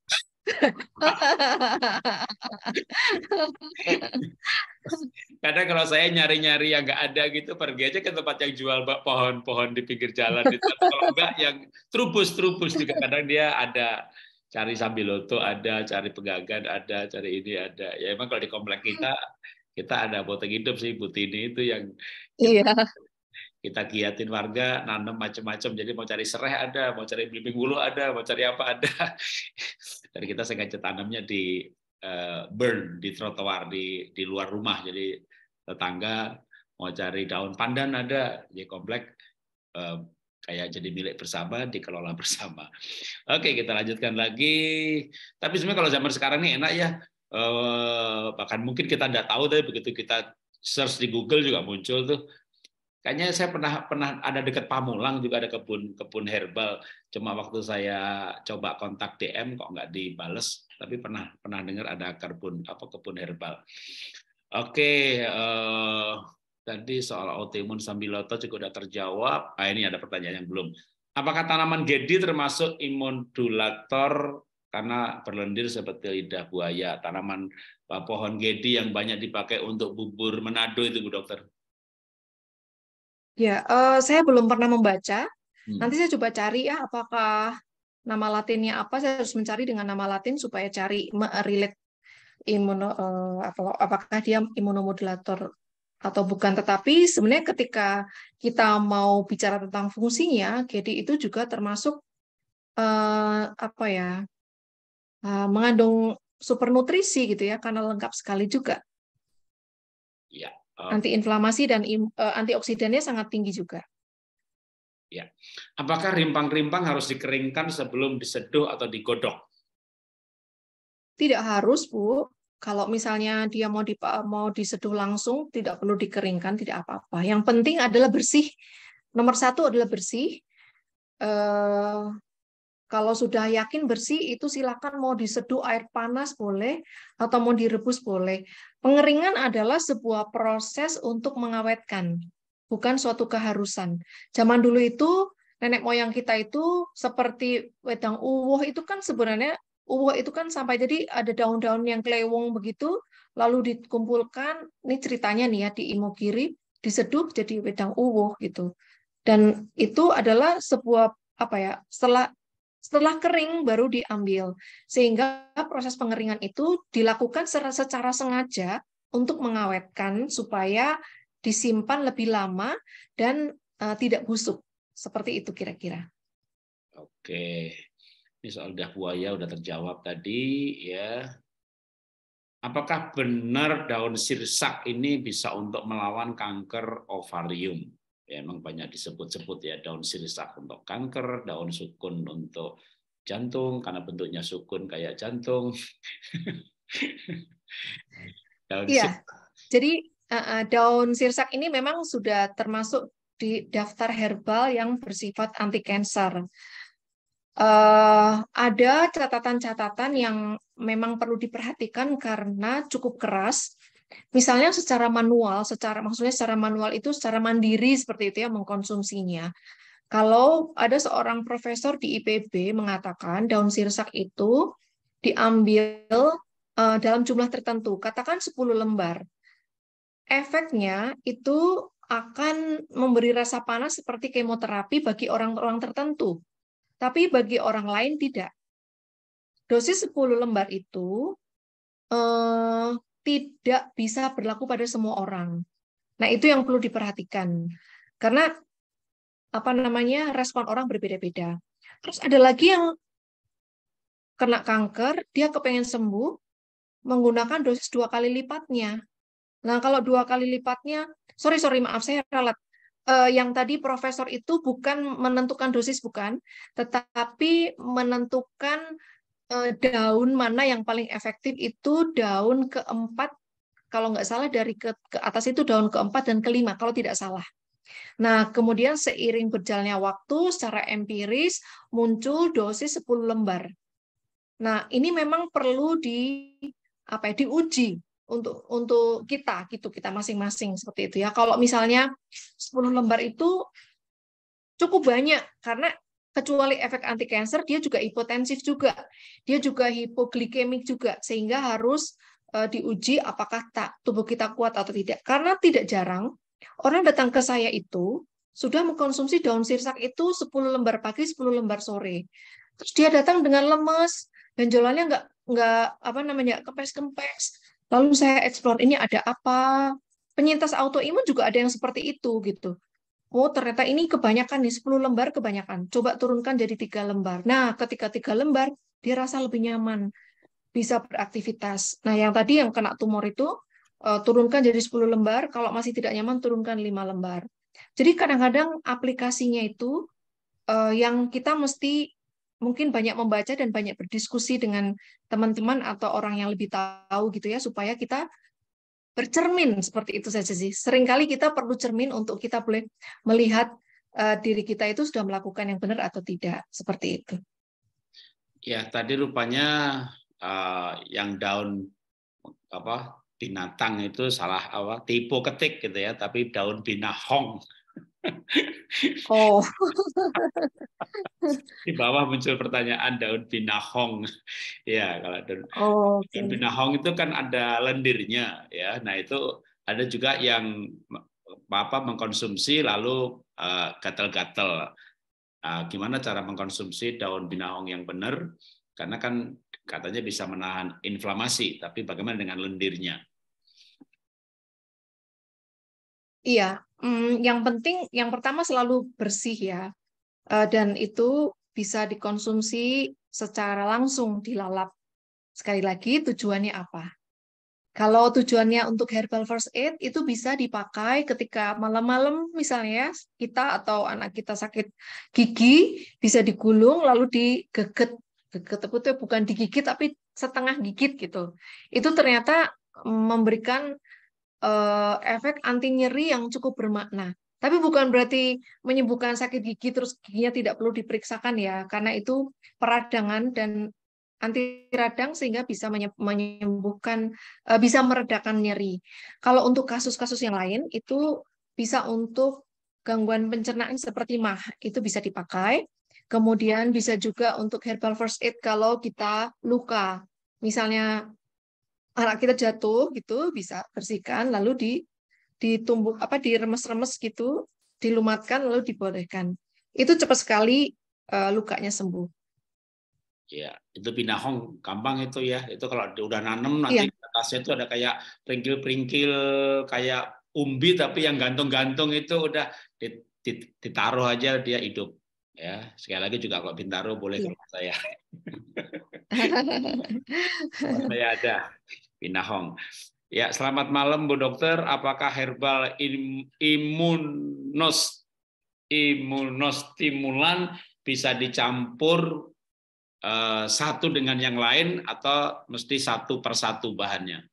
Kadang kalau saya nyari-nyari yang nggak ada gitu, pergi aja ke tempat yang jual pohon-pohon di pinggir jalan. itu Kalau nggak yang trubus-trubus juga kadang dia ada cari sambiloto ada, cari pegagan ada, cari ini ada. Ya emang kalau di komplek kita kita ada apotek hidup sih Butini itu yang iya. kita kiatin warga nanam macam-macam. Jadi mau cari serai ada, mau cari belimbing bulu ada, mau cari apa ada dan kita sengaja tanamnya di uh, burn di trotoar di di luar rumah jadi tetangga mau cari daun pandan ada di komplek uh, kayak jadi milik bersama, dikelola bersama. Oke, kita lanjutkan lagi. Tapi sebenarnya kalau zaman sekarang ini enak ya. uh, bahkan mungkin kita tidak tahu, tapi begitu kita search di Google juga muncul tuh Kayaknya saya pernah pernah ada dekat Pamulang juga ada kebun kebun herbal. Cuma waktu saya coba kontak DM kok nggak dibales. Tapi pernah pernah dengar ada kebun apa kebun herbal. Oke, eh, tadi soal autoimun sambiloto juga sudah terjawab. Ah ini ada pertanyaan yang belum. Apakah tanaman gedi termasuk imunodulator karena berlendir seperti lidah buaya? Tanaman eh, pohon gedi yang banyak dipakai untuk bubur menado itu Bu Dokter. Ya, uh, saya belum pernah membaca. Hmm. Nanti saya coba cari ya apakah nama latinnya apa. Saya harus mencari dengan nama latin supaya cari relate imuno uh, eh, apakah dia imunomodulator atau bukan. Tetapi sebenarnya ketika kita mau bicara tentang fungsinya, jadi itu juga termasuk uh, apa ya? Uh, mengandung supernutrisi gitu ya karena lengkap sekali juga. Ya, antiinflamasi dan uh, antioksidannya sangat tinggi juga. Ya. Apakah rimpang-rimpang harus dikeringkan sebelum diseduh atau digodok? Tidak harus, Bu. Kalau misalnya dia mau e, mau diseduh langsung, tidak perlu dikeringkan, tidak apa-apa. Yang penting adalah bersih. Nomor satu adalah bersih. Uh, kalau sudah yakin bersih itu silakan mau diseduh air panas boleh atau mau direbus boleh. Pengeringan adalah sebuah proses untuk mengawetkan, bukan suatu keharusan. Zaman dulu itu nenek moyang kita itu seperti wedang uwoh itu kan sebenarnya uwoh itu kan sampai jadi ada daun-daun yang kelewong begitu lalu dikumpulkan ini ceritanya nih ya di Imogiri diseduh jadi wedang uwoh gitu dan itu adalah sebuah apa ya setelah setelah kering baru diambil. Sehingga proses pengeringan itu dilakukan secara sengaja untuk mengawetkan supaya disimpan lebih lama dan uh, tidak busuk. Seperti itu kira-kira. Oke. Ini soal buaya udah terjawab tadi ya. Apakah benar daun sirsak ini bisa untuk melawan kanker ovarium? ya, memang banyak disebut-sebut ya daun sirsak untuk kanker, daun sukun untuk jantung karena bentuknya sukun kayak jantung. daun iya. Jadi uh, daun sirsak ini memang sudah termasuk di daftar herbal yang bersifat anti kanker. Uh, eh, ada catatan-catatan yang memang perlu diperhatikan karena cukup keras misalnya secara manual, secara maksudnya secara manual itu secara mandiri seperti itu ya mengkonsumsinya. Kalau ada seorang profesor di IPB mengatakan daun sirsak itu diambil uh, dalam jumlah tertentu, katakan 10 lembar. Efeknya itu akan memberi rasa panas seperti kemoterapi bagi orang-orang tertentu. Tapi bagi orang lain tidak. Dosis 10 lembar itu eh, tidak bisa berlaku pada semua orang. Nah, itu yang perlu diperhatikan. Karena apa namanya? respon orang berbeda-beda. Terus ada lagi yang kena kanker, dia kepengen sembuh menggunakan dosis dua kali lipatnya. Nah, kalau dua kali lipatnya, sorry sorry maaf saya ralat. Uh, yang tadi profesor itu bukan menentukan dosis bukan, tetapi menentukan Eh, daun mana yang paling efektif itu daun keempat kalau nggak salah dari ke, ke atas itu daun keempat dan kelima kalau tidak salah. Nah, kemudian seiring berjalannya waktu secara empiris muncul dosis 10 lembar. Nah, ini memang perlu di apa ya, diuji untuk untuk kita gitu, kita masing-masing seperti itu ya. Kalau misalnya 10 lembar itu cukup banyak karena kecuali efek anti cancer dia juga hipotensif juga dia juga hipoglikemik juga sehingga harus eh, diuji apakah tak tubuh kita kuat atau tidak karena tidak jarang orang datang ke saya itu sudah mengkonsumsi daun sirsak itu 10 lembar pagi 10 lembar sore terus dia datang dengan lemes benjolannya nggak nggak apa namanya kempes kempes lalu saya explore ini ada apa penyintas autoimun juga ada yang seperti itu gitu oh ternyata ini kebanyakan nih 10 lembar kebanyakan coba turunkan jadi tiga lembar nah ketika tiga lembar dia rasa lebih nyaman bisa beraktivitas nah yang tadi yang kena tumor itu uh, turunkan jadi 10 lembar kalau masih tidak nyaman turunkan lima lembar jadi kadang-kadang aplikasinya itu uh, yang kita mesti mungkin banyak membaca dan banyak berdiskusi dengan teman-teman atau orang yang lebih tahu gitu ya supaya kita bercermin seperti itu saja sih. Seringkali kita perlu cermin untuk kita boleh melihat uh, diri kita itu sudah melakukan yang benar atau tidak seperti itu. Ya tadi rupanya uh, yang daun apa binatang itu salah apa tipu ketik gitu ya, tapi daun binahong Oh. Di bawah muncul pertanyaan daun binahong. Ya, kalau daun, oh, okay. binahong itu kan ada lendirnya ya. Nah, itu ada juga yang apa mengkonsumsi lalu eh, gatel-gatel Uh, Uh, gimana cara mengkonsumsi daun binahong yang benar? Karena kan katanya bisa menahan inflamasi, tapi bagaimana dengan lendirnya? Iya, Hmm, yang penting, yang pertama selalu bersih ya, eh, dan itu bisa dikonsumsi secara langsung dilalap. Sekali lagi, tujuannya apa? Kalau tujuannya untuk herbal first aid itu bisa dipakai ketika malam-malam misalnya ya, kita atau anak kita sakit gigi bisa digulung lalu digeget. Geget itu bukan digigit tapi setengah gigit gitu. Itu ternyata mm, memberikan uh, efek anti nyeri yang cukup bermakna. Tapi bukan berarti menyembuhkan sakit gigi terus giginya tidak perlu diperiksakan ya, karena itu peradangan dan anti radang sehingga bisa menyembuhkan uh, bisa meredakan nyeri. Kalau untuk kasus-kasus yang lain itu bisa untuk gangguan pencernaan seperti mah itu bisa dipakai. Kemudian bisa juga untuk herbal first aid kalau kita luka. Misalnya anak kita jatuh gitu bisa bersihkan lalu di ditumbuk apa diremes-remes gitu dilumatkan lalu dibolehkan itu cepat sekali uh, lukanya sembuh ya itu pinahong gampang itu ya itu kalau udah nanem nanti ya. atasnya itu ada kayak peringkil-peringkil kayak umbi tapi yang gantung-gantung itu udah ditaruh aja dia hidup ya sekali lagi juga kalau bintaro boleh ya. ke iya. rumah saya saya ada Pinahong. Ya, selamat malam Bu Dokter. Apakah herbal imunos imunostimulan bisa dicampur eh, satu dengan yang lain atau mesti satu persatu bahannya?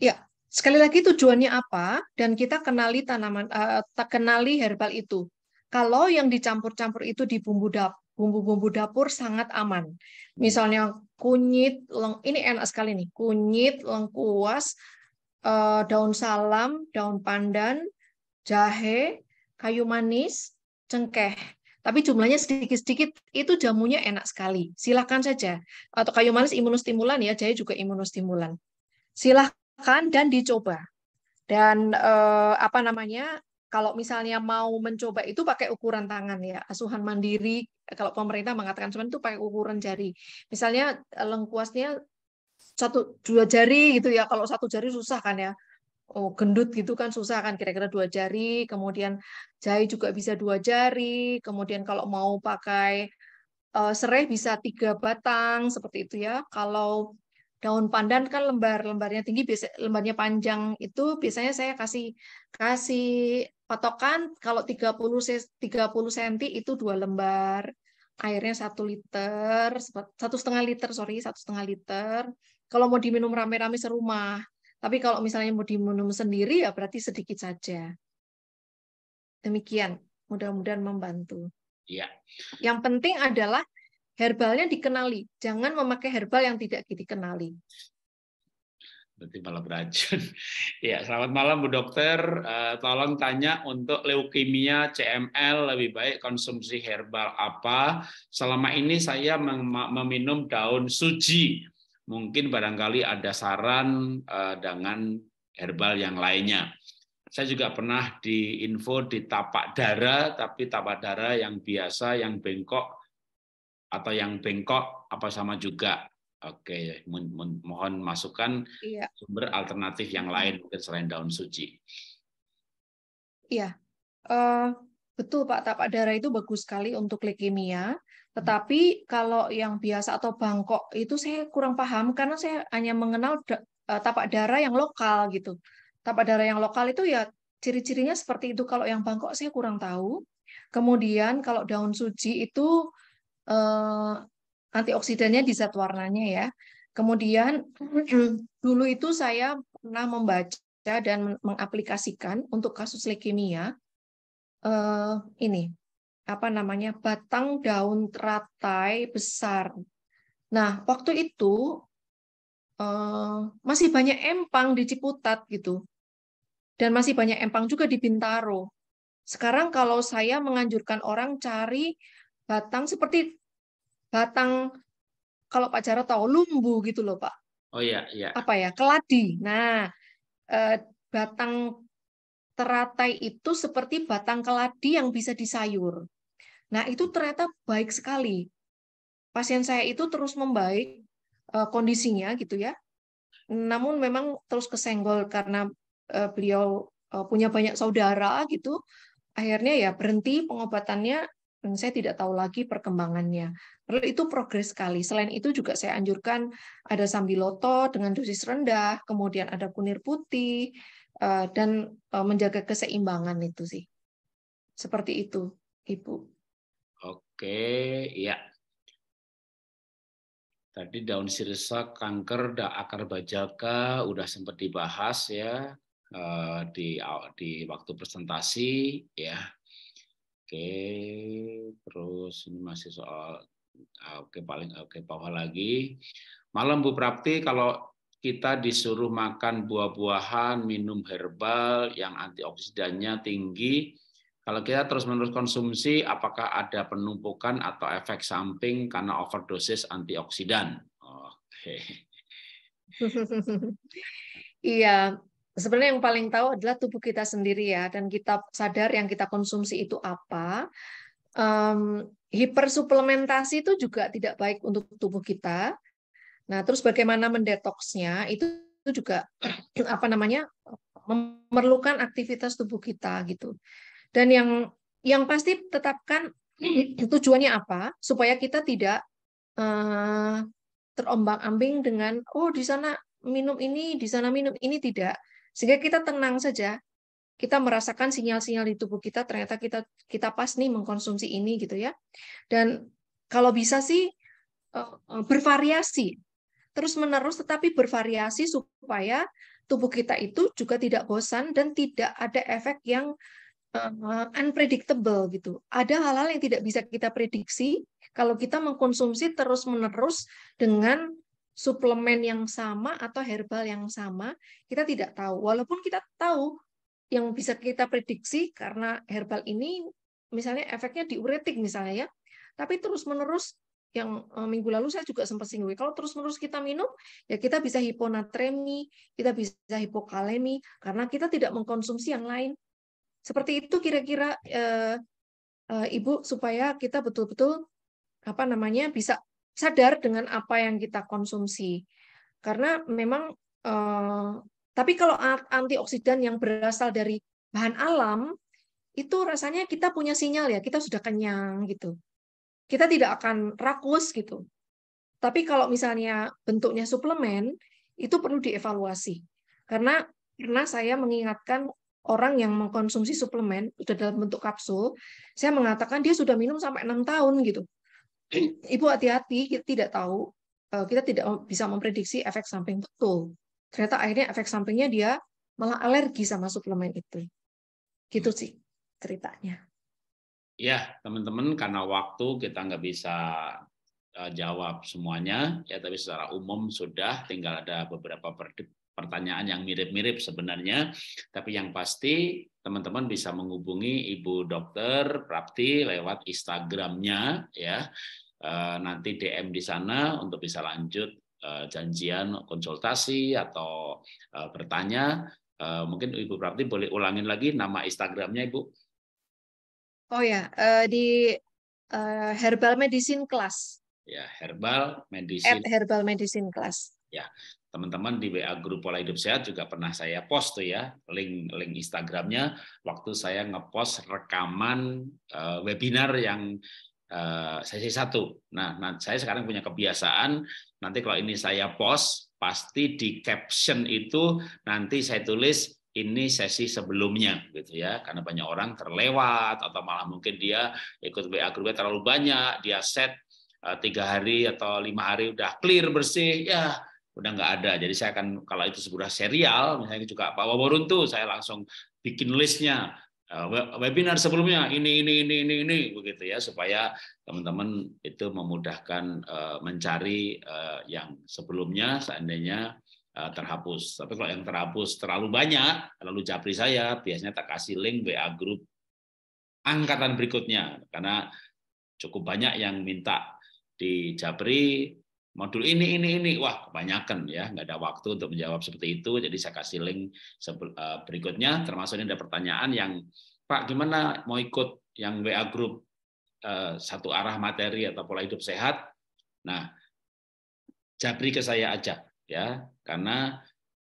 Ya, sekali lagi tujuannya apa dan kita kenali tanaman uh, kenali herbal itu. Kalau yang dicampur-campur itu di bumbu dapur bumbu-bumbu dapur sangat aman. Misalnya kunyit, leng, ini enak sekali nih, kunyit, lengkuas, eh, daun salam, daun pandan, jahe, kayu manis, cengkeh. Tapi jumlahnya sedikit-sedikit, itu jamunya enak sekali. Silahkan saja. Atau kayu manis imunostimulan ya, jahe juga imunostimulan. Silahkan dan dicoba. Dan eh, apa namanya, kalau misalnya mau mencoba itu pakai ukuran tangan ya, asuhan mandiri. Kalau pemerintah mengatakan cuman itu pakai ukuran jari. Misalnya eh, lengkuasnya satu dua jari gitu ya, kalau satu jari susah kan ya. Oh, gendut gitu kan susah kan kira-kira dua jari, kemudian jahe juga bisa dua jari, kemudian kalau mau pakai uh, serai bisa tiga batang seperti itu ya. Kalau daun pandan kan lembar lembarnya tinggi biasa lembarnya panjang itu biasanya saya kasih kasih Patokan kalau 30 30 cm itu dua lembar, airnya satu liter, satu setengah liter sorry, satu setengah liter. Kalau mau diminum rame-rame serumah, tapi kalau misalnya mau diminum sendiri ya berarti sedikit saja. Demikian, mudah-mudahan membantu. ya. Yang penting adalah herbalnya dikenali, jangan memakai herbal yang tidak dikenali nanti malah beracun. ya, selamat malam Bu Dokter. Uh, tolong tanya untuk leukemia CML lebih baik konsumsi herbal apa? Selama ini saya meminum daun suji. Mungkin barangkali ada saran uh, dengan herbal yang lainnya. Saya juga pernah diinfo di tapak darah, tapi tapak darah yang biasa, yang bengkok atau yang bengkok apa sama juga Oke, mohon masukkan iya. sumber alternatif yang lain mungkin selain daun suci. Iya, uh, betul Pak. Tapak darah itu bagus sekali untuk leukemia. Tetapi kalau yang biasa atau bangkok itu saya kurang paham karena saya hanya mengenal da eh, tapak darah yang lokal gitu. Tapak darah yang lokal itu ya ciri-cirinya seperti itu. Kalau yang bangkok saya kurang tahu. Kemudian kalau daun suci itu uh, antioksidannya di zat warnanya ya. Kemudian mm-hmm. dulu itu saya pernah membaca dan mengaplikasikan untuk kasus leukemia eh, ini apa namanya batang daun teratai besar. Nah waktu itu eh, masih banyak empang di Ciputat gitu dan masih banyak empang juga di Bintaro. Sekarang kalau saya menganjurkan orang cari batang seperti batang kalau Pak Jarot tahu lumbu gitu loh Pak. Oh iya iya. Apa ya keladi. Nah eh, batang teratai itu seperti batang keladi yang bisa disayur. Nah itu ternyata baik sekali. Pasien saya itu terus membaik eh, kondisinya gitu ya. Namun memang terus kesenggol karena eh, beliau eh, punya banyak saudara gitu. Akhirnya ya berhenti pengobatannya. Dan saya tidak tahu lagi perkembangannya. Lalu itu progres sekali. Selain itu juga saya anjurkan ada sambiloto dengan dosis rendah, kemudian ada kunir putih, eh, dan eh, menjaga keseimbangan itu sih. Seperti itu, Ibu. Oke, ya. Tadi daun sirsa, kanker, da akar bajaka udah sempat dibahas ya eh, di di waktu presentasi ya. Oke, terus ini masih soal Ah, oke, paling oke bawah lagi. Malam Bu Prapti kalau kita disuruh makan buah-buahan, minum herbal yang antioksidannya tinggi. Kalau kita terus-menerus konsumsi, apakah ada penumpukan atau efek samping karena overdosis antioksidan? Oke. Iya, sebenarnya yang paling tahu adalah tubuh kita sendiri ya, dan kita sadar yang kita konsumsi itu apa. Um, hipersuplementasi itu juga tidak baik untuk tubuh kita. Nah, terus bagaimana mendetoksnya itu juga apa namanya memerlukan aktivitas tubuh kita gitu. Dan yang yang pasti tetapkan tujuannya apa supaya kita tidak uh, terombang-ambing dengan oh di sana minum ini, di sana minum ini tidak. Sehingga kita tenang saja kita merasakan sinyal-sinyal di tubuh kita ternyata kita kita pas nih mengkonsumsi ini gitu ya. Dan kalau bisa sih eh, eh, bervariasi terus menerus tetapi bervariasi supaya tubuh kita itu juga tidak bosan dan tidak ada efek yang eh, unpredictable gitu. Ada hal-hal yang tidak bisa kita prediksi kalau kita mengkonsumsi terus-menerus dengan suplemen yang sama atau herbal yang sama, kita tidak tahu. Walaupun kita tahu yang bisa kita prediksi karena herbal ini misalnya efeknya diuretik misalnya ya. Tapi terus-menerus yang eh, minggu lalu saya juga sempat singgung. Kalau terus-menerus kita minum, ya kita bisa hiponatremi, kita bisa hipokalemi karena kita tidak mengkonsumsi yang lain. Seperti itu kira-kira eh, eh, Ibu supaya kita betul-betul apa namanya bisa sadar dengan apa yang kita konsumsi. Karena memang eh, tapi kalau antioksidan yang berasal dari bahan alam, itu rasanya kita punya sinyal ya, kita sudah kenyang gitu. Kita tidak akan rakus gitu. Tapi kalau misalnya bentuknya suplemen, itu perlu dievaluasi. Karena karena saya mengingatkan orang yang mengkonsumsi suplemen sudah dalam bentuk kapsul, saya mengatakan dia sudah minum sampai enam tahun gitu. Ibu hati-hati, kita tidak tahu, eh, kita tidak bisa memprediksi efek samping betul ternyata akhirnya efek sampingnya dia malah alergi sama suplemen itu. Gitu sih ceritanya. Ya, teman-teman, karena waktu kita nggak bisa eh, jawab semuanya, ya tapi secara umum sudah tinggal ada beberapa pertanyaan yang mirip-mirip sebenarnya, tapi yang pasti teman-teman bisa menghubungi Ibu Dokter Prapti lewat Instagramnya ya. Eh, nanti DM di sana untuk bisa lanjut Eh, janjian konsultasi atau eh, bertanya, eh, mungkin Ibu Prapti boleh ulangin lagi nama Instagramnya Ibu. Oh ya, di Herbal Medicine Class. Ya, Herbal Medicine. At Herbal Medicine Class. Ya, teman-teman di WA grup pola hidup sehat juga pernah saya post tuh ya link link Instagramnya waktu saya ngepost rekaman webinar yang Eh, sesi satu. Nah, nah, saya sekarang punya kebiasaan nanti kalau ini saya post pasti di caption itu nanti saya tulis ini sesi sebelumnya gitu ya karena banyak orang terlewat atau malah mungkin dia ikut WA grupnya terlalu banyak dia set eh, tiga hari atau lima hari udah clear bersih ya udah nggak ada jadi saya akan kalau itu sebuah serial misalnya juga Pak Waworun tuh saya langsung bikin listnya Ah, webinar sebelumnya ini ini ini ini ini begitu ya supaya teman-teman itu memudahkan eh, mencari eh, yang sebelumnya seandainya eh, terhapus. Tapi kalau yang terhapus terlalu banyak, lalu japri saya biasanya tak kasih link WA grup angkatan berikutnya karena cukup banyak yang minta di japri modul ini ini ini wah kebanyakan ya nggak ada waktu untuk menjawab seperti itu jadi saya kasih link eh, berikutnya termasuk ini ada pertanyaan yang Pak gimana mau ikut yang WA group eh, satu arah materi atau pola hidup sehat nah jabri ke saya aja ya karena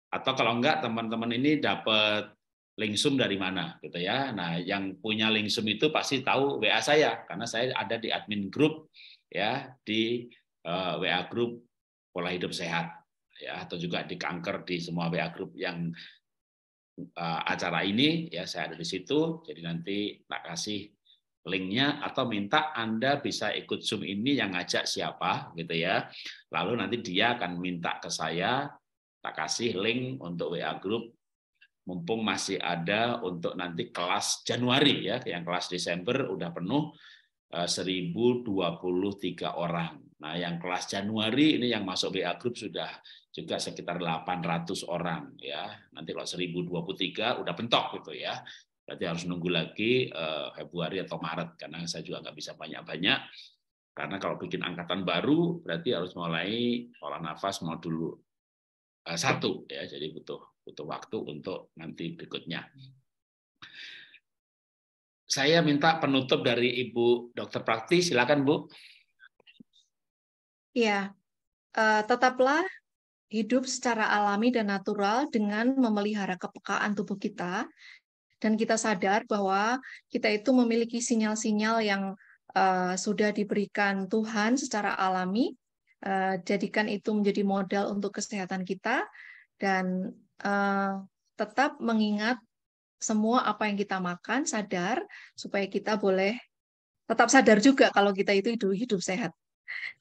atau kalau enggak teman-teman ini dapat link Zoom dari mana gitu ya nah yang punya link Zoom itu pasti tahu WA saya karena saya ada di admin grup ya di Eh, WA group pola hidup sehat ya atau juga di kanker di semua WA group yang eh, acara ini ya saya ada di situ jadi nanti tak kasih linknya atau minta Anda bisa ikut Zoom ini yang ngajak siapa gitu ya. Lalu nanti dia akan minta ke saya, tak kasih link untuk WA Group, mumpung masih ada untuk nanti kelas Januari ya, yang kelas Desember udah penuh 1023 eh, orang Nah, yang kelas Januari ini yang masuk WA Group sudah juga sekitar 800 orang ya. Nanti kalau 1023 udah pentok gitu ya. Berarti harus nunggu lagi uh, Februari atau Maret karena saya juga nggak bisa banyak-banyak. Karena kalau bikin angkatan baru berarti harus mulai olah nafas mau dulu uh, eh, satu ya. Jadi butuh butuh waktu untuk nanti berikutnya. Saya minta penutup dari Ibu Dokter Prakti, silakan Bu. Ya, uh, tetaplah hidup secara alami dan natural dengan memelihara kepekaan tubuh kita dan kita sadar bahwa kita itu memiliki sinyal-sinyal yang uh, sudah diberikan Tuhan secara alami. Uh, jadikan itu menjadi modal untuk kesehatan kita dan uh, tetap mengingat semua apa yang kita makan, sadar supaya kita boleh tetap sadar juga kalau kita itu hidup, hidup sehat.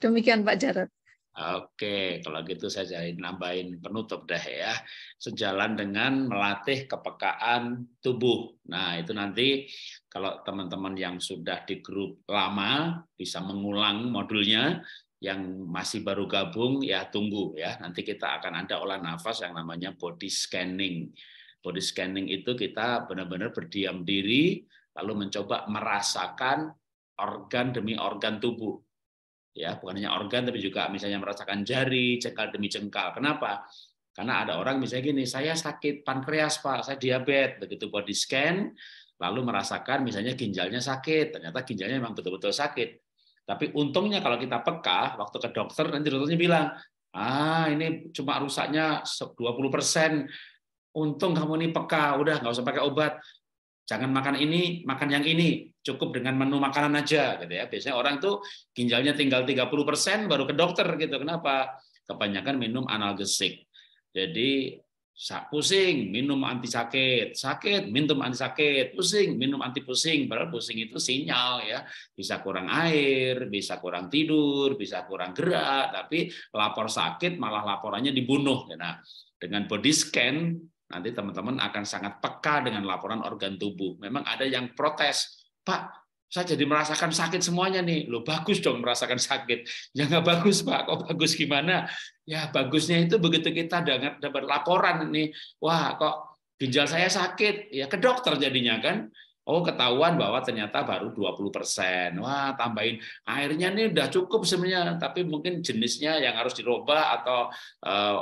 Demikian Pak Jarod. Oke, kalau gitu saya jadi nambahin penutup deh ya. Sejalan dengan melatih kepekaan tubuh. Nah, itu nanti kalau teman-teman yang sudah di grup lama bisa mengulang modulnya, yang masih baru gabung ya tunggu ya. Nanti kita akan ada olah nafas yang namanya body scanning. Body scanning itu kita benar-benar berdiam diri lalu mencoba merasakan organ demi organ tubuh ya bukan hanya organ tapi juga misalnya merasakan jari cengkal demi cengkal. kenapa karena ada orang misalnya gini saya sakit pankreas pak saya diabetes begitu body scan lalu merasakan misalnya ginjalnya sakit ternyata ginjalnya memang betul-betul sakit tapi untungnya kalau kita peka waktu ke dokter nanti dokternya bilang ah ini cuma rusaknya 20 persen untung kamu ini peka udah nggak usah pakai obat jangan makan ini makan yang ini cukup dengan menu makanan aja gitu ya. Biasanya orang tuh ginjalnya tinggal 30% baru ke dokter gitu. Kenapa? Kebanyakan minum analgesik. Jadi pusing minum anti sakit, sakit minum anti sakit, pusing minum anti pusing. Padahal pusing itu sinyal ya, bisa kurang air, bisa kurang tidur, bisa kurang gerak, tapi lapor sakit malah laporannya dibunuh. Nah, dengan body scan nanti teman-teman akan sangat peka dengan laporan organ tubuh. Memang ada yang protes, Pak, saya jadi merasakan sakit semuanya nih. Loh, bagus dong merasakan sakit. Ya nggak bagus, Pak. Kok bagus gimana? Ya bagusnya itu begitu kita dapat laporan nih, wah kok ginjal saya sakit. Ya ke dokter jadinya kan. Oh, ketahuan bahwa ternyata baru 20%. Wah, tambahin airnya nih udah cukup sebenarnya, tapi mungkin jenisnya yang harus dirubah atau uh,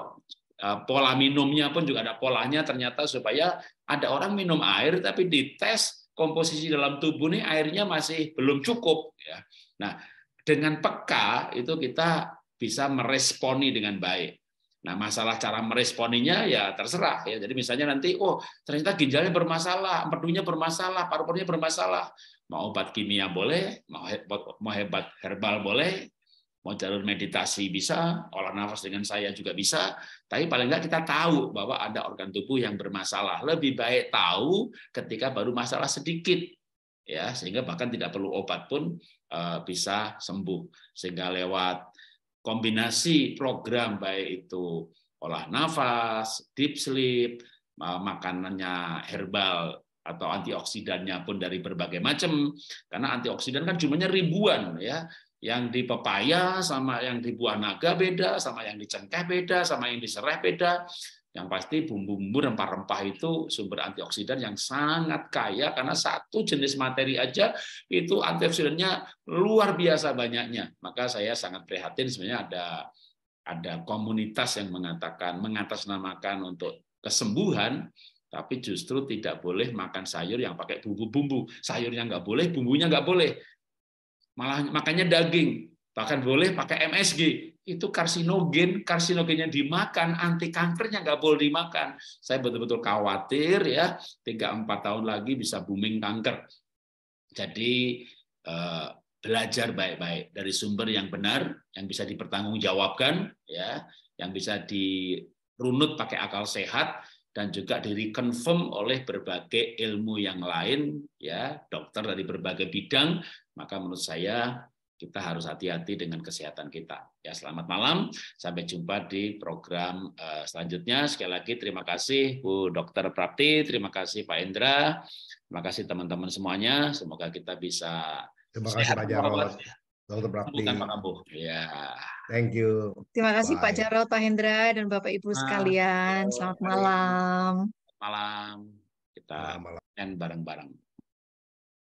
pola minumnya pun juga ada polanya ternyata supaya ada orang minum air tapi dites komposisi dalam tubuh ini airnya masih belum cukup ya. Nah, dengan peka itu kita bisa meresponi dengan baik. Nah, masalah cara meresponinya ya terserah ya. Jadi misalnya nanti oh ternyata ginjalnya bermasalah, empedunya bermasalah, paru-parunya bermasalah. Mau obat kimia boleh, mau hebat, mau hebat herbal boleh, Mau jalur meditasi bisa, olah nafas dengan saya juga bisa, tapi paling nggak kita tahu bahwa ada organ tubuh yang bermasalah. Lebih baik tahu ketika baru masalah sedikit, ya sehingga bahkan tidak perlu obat pun eh, bisa sembuh. Sehingga lewat kombinasi program baik itu olah nafas, deep sleep, makanannya herbal atau antioksidannya pun dari berbagai macam karena antioksidan kan jumlahnya ribuan ya yang di pepaya sama yang di buah naga beda, sama yang di cengkeh beda, sama yang di serai beda. Yang pasti bumbu-bumbu rempah-rempah itu sumber antioksidan yang sangat kaya karena satu jenis materi aja itu antioksidannya luar biasa banyaknya. Maka saya sangat prihatin sebenarnya ada ada komunitas yang mengatakan mengatasnamakan untuk kesembuhan tapi justru tidak boleh makan sayur yang pakai bumbu-bumbu. Sayurnya nggak boleh, bumbunya nggak boleh. Malah makanya daging, bahkan boleh pakai MSG. Itu karsinogen, karsinogennya dimakan, anti kankernya nggak boleh dimakan. Saya betul-betul khawatir ya, tiga empat tahun lagi bisa booming kanker. Jadi eh, belajar baik-baik dari sumber yang benar, yang bisa dipertanggungjawabkan, ya, yang bisa dirunut pakai akal sehat, dan juga diri confirm oleh berbagai ilmu yang lain ya dokter dari berbagai bidang maka menurut saya kita harus hati-hati dengan kesehatan kita. Ya, selamat malam. Sampai jumpa di program eh, selanjutnya. Sekali lagi terima kasih Bu Dr. Prapti, terima kasih Pak Indra, terima kasih teman-teman semuanya. Semoga kita bisa Terima kasih Pak Jarot. Dr. Prapti. Terima kasih. Ya. Thank you. Terima kasih Pak Jarot, Pak Indra dan Bapak Ibu ah, sekalian. Selamat malam. Selamat malam. Kita malam. end bareng-bareng.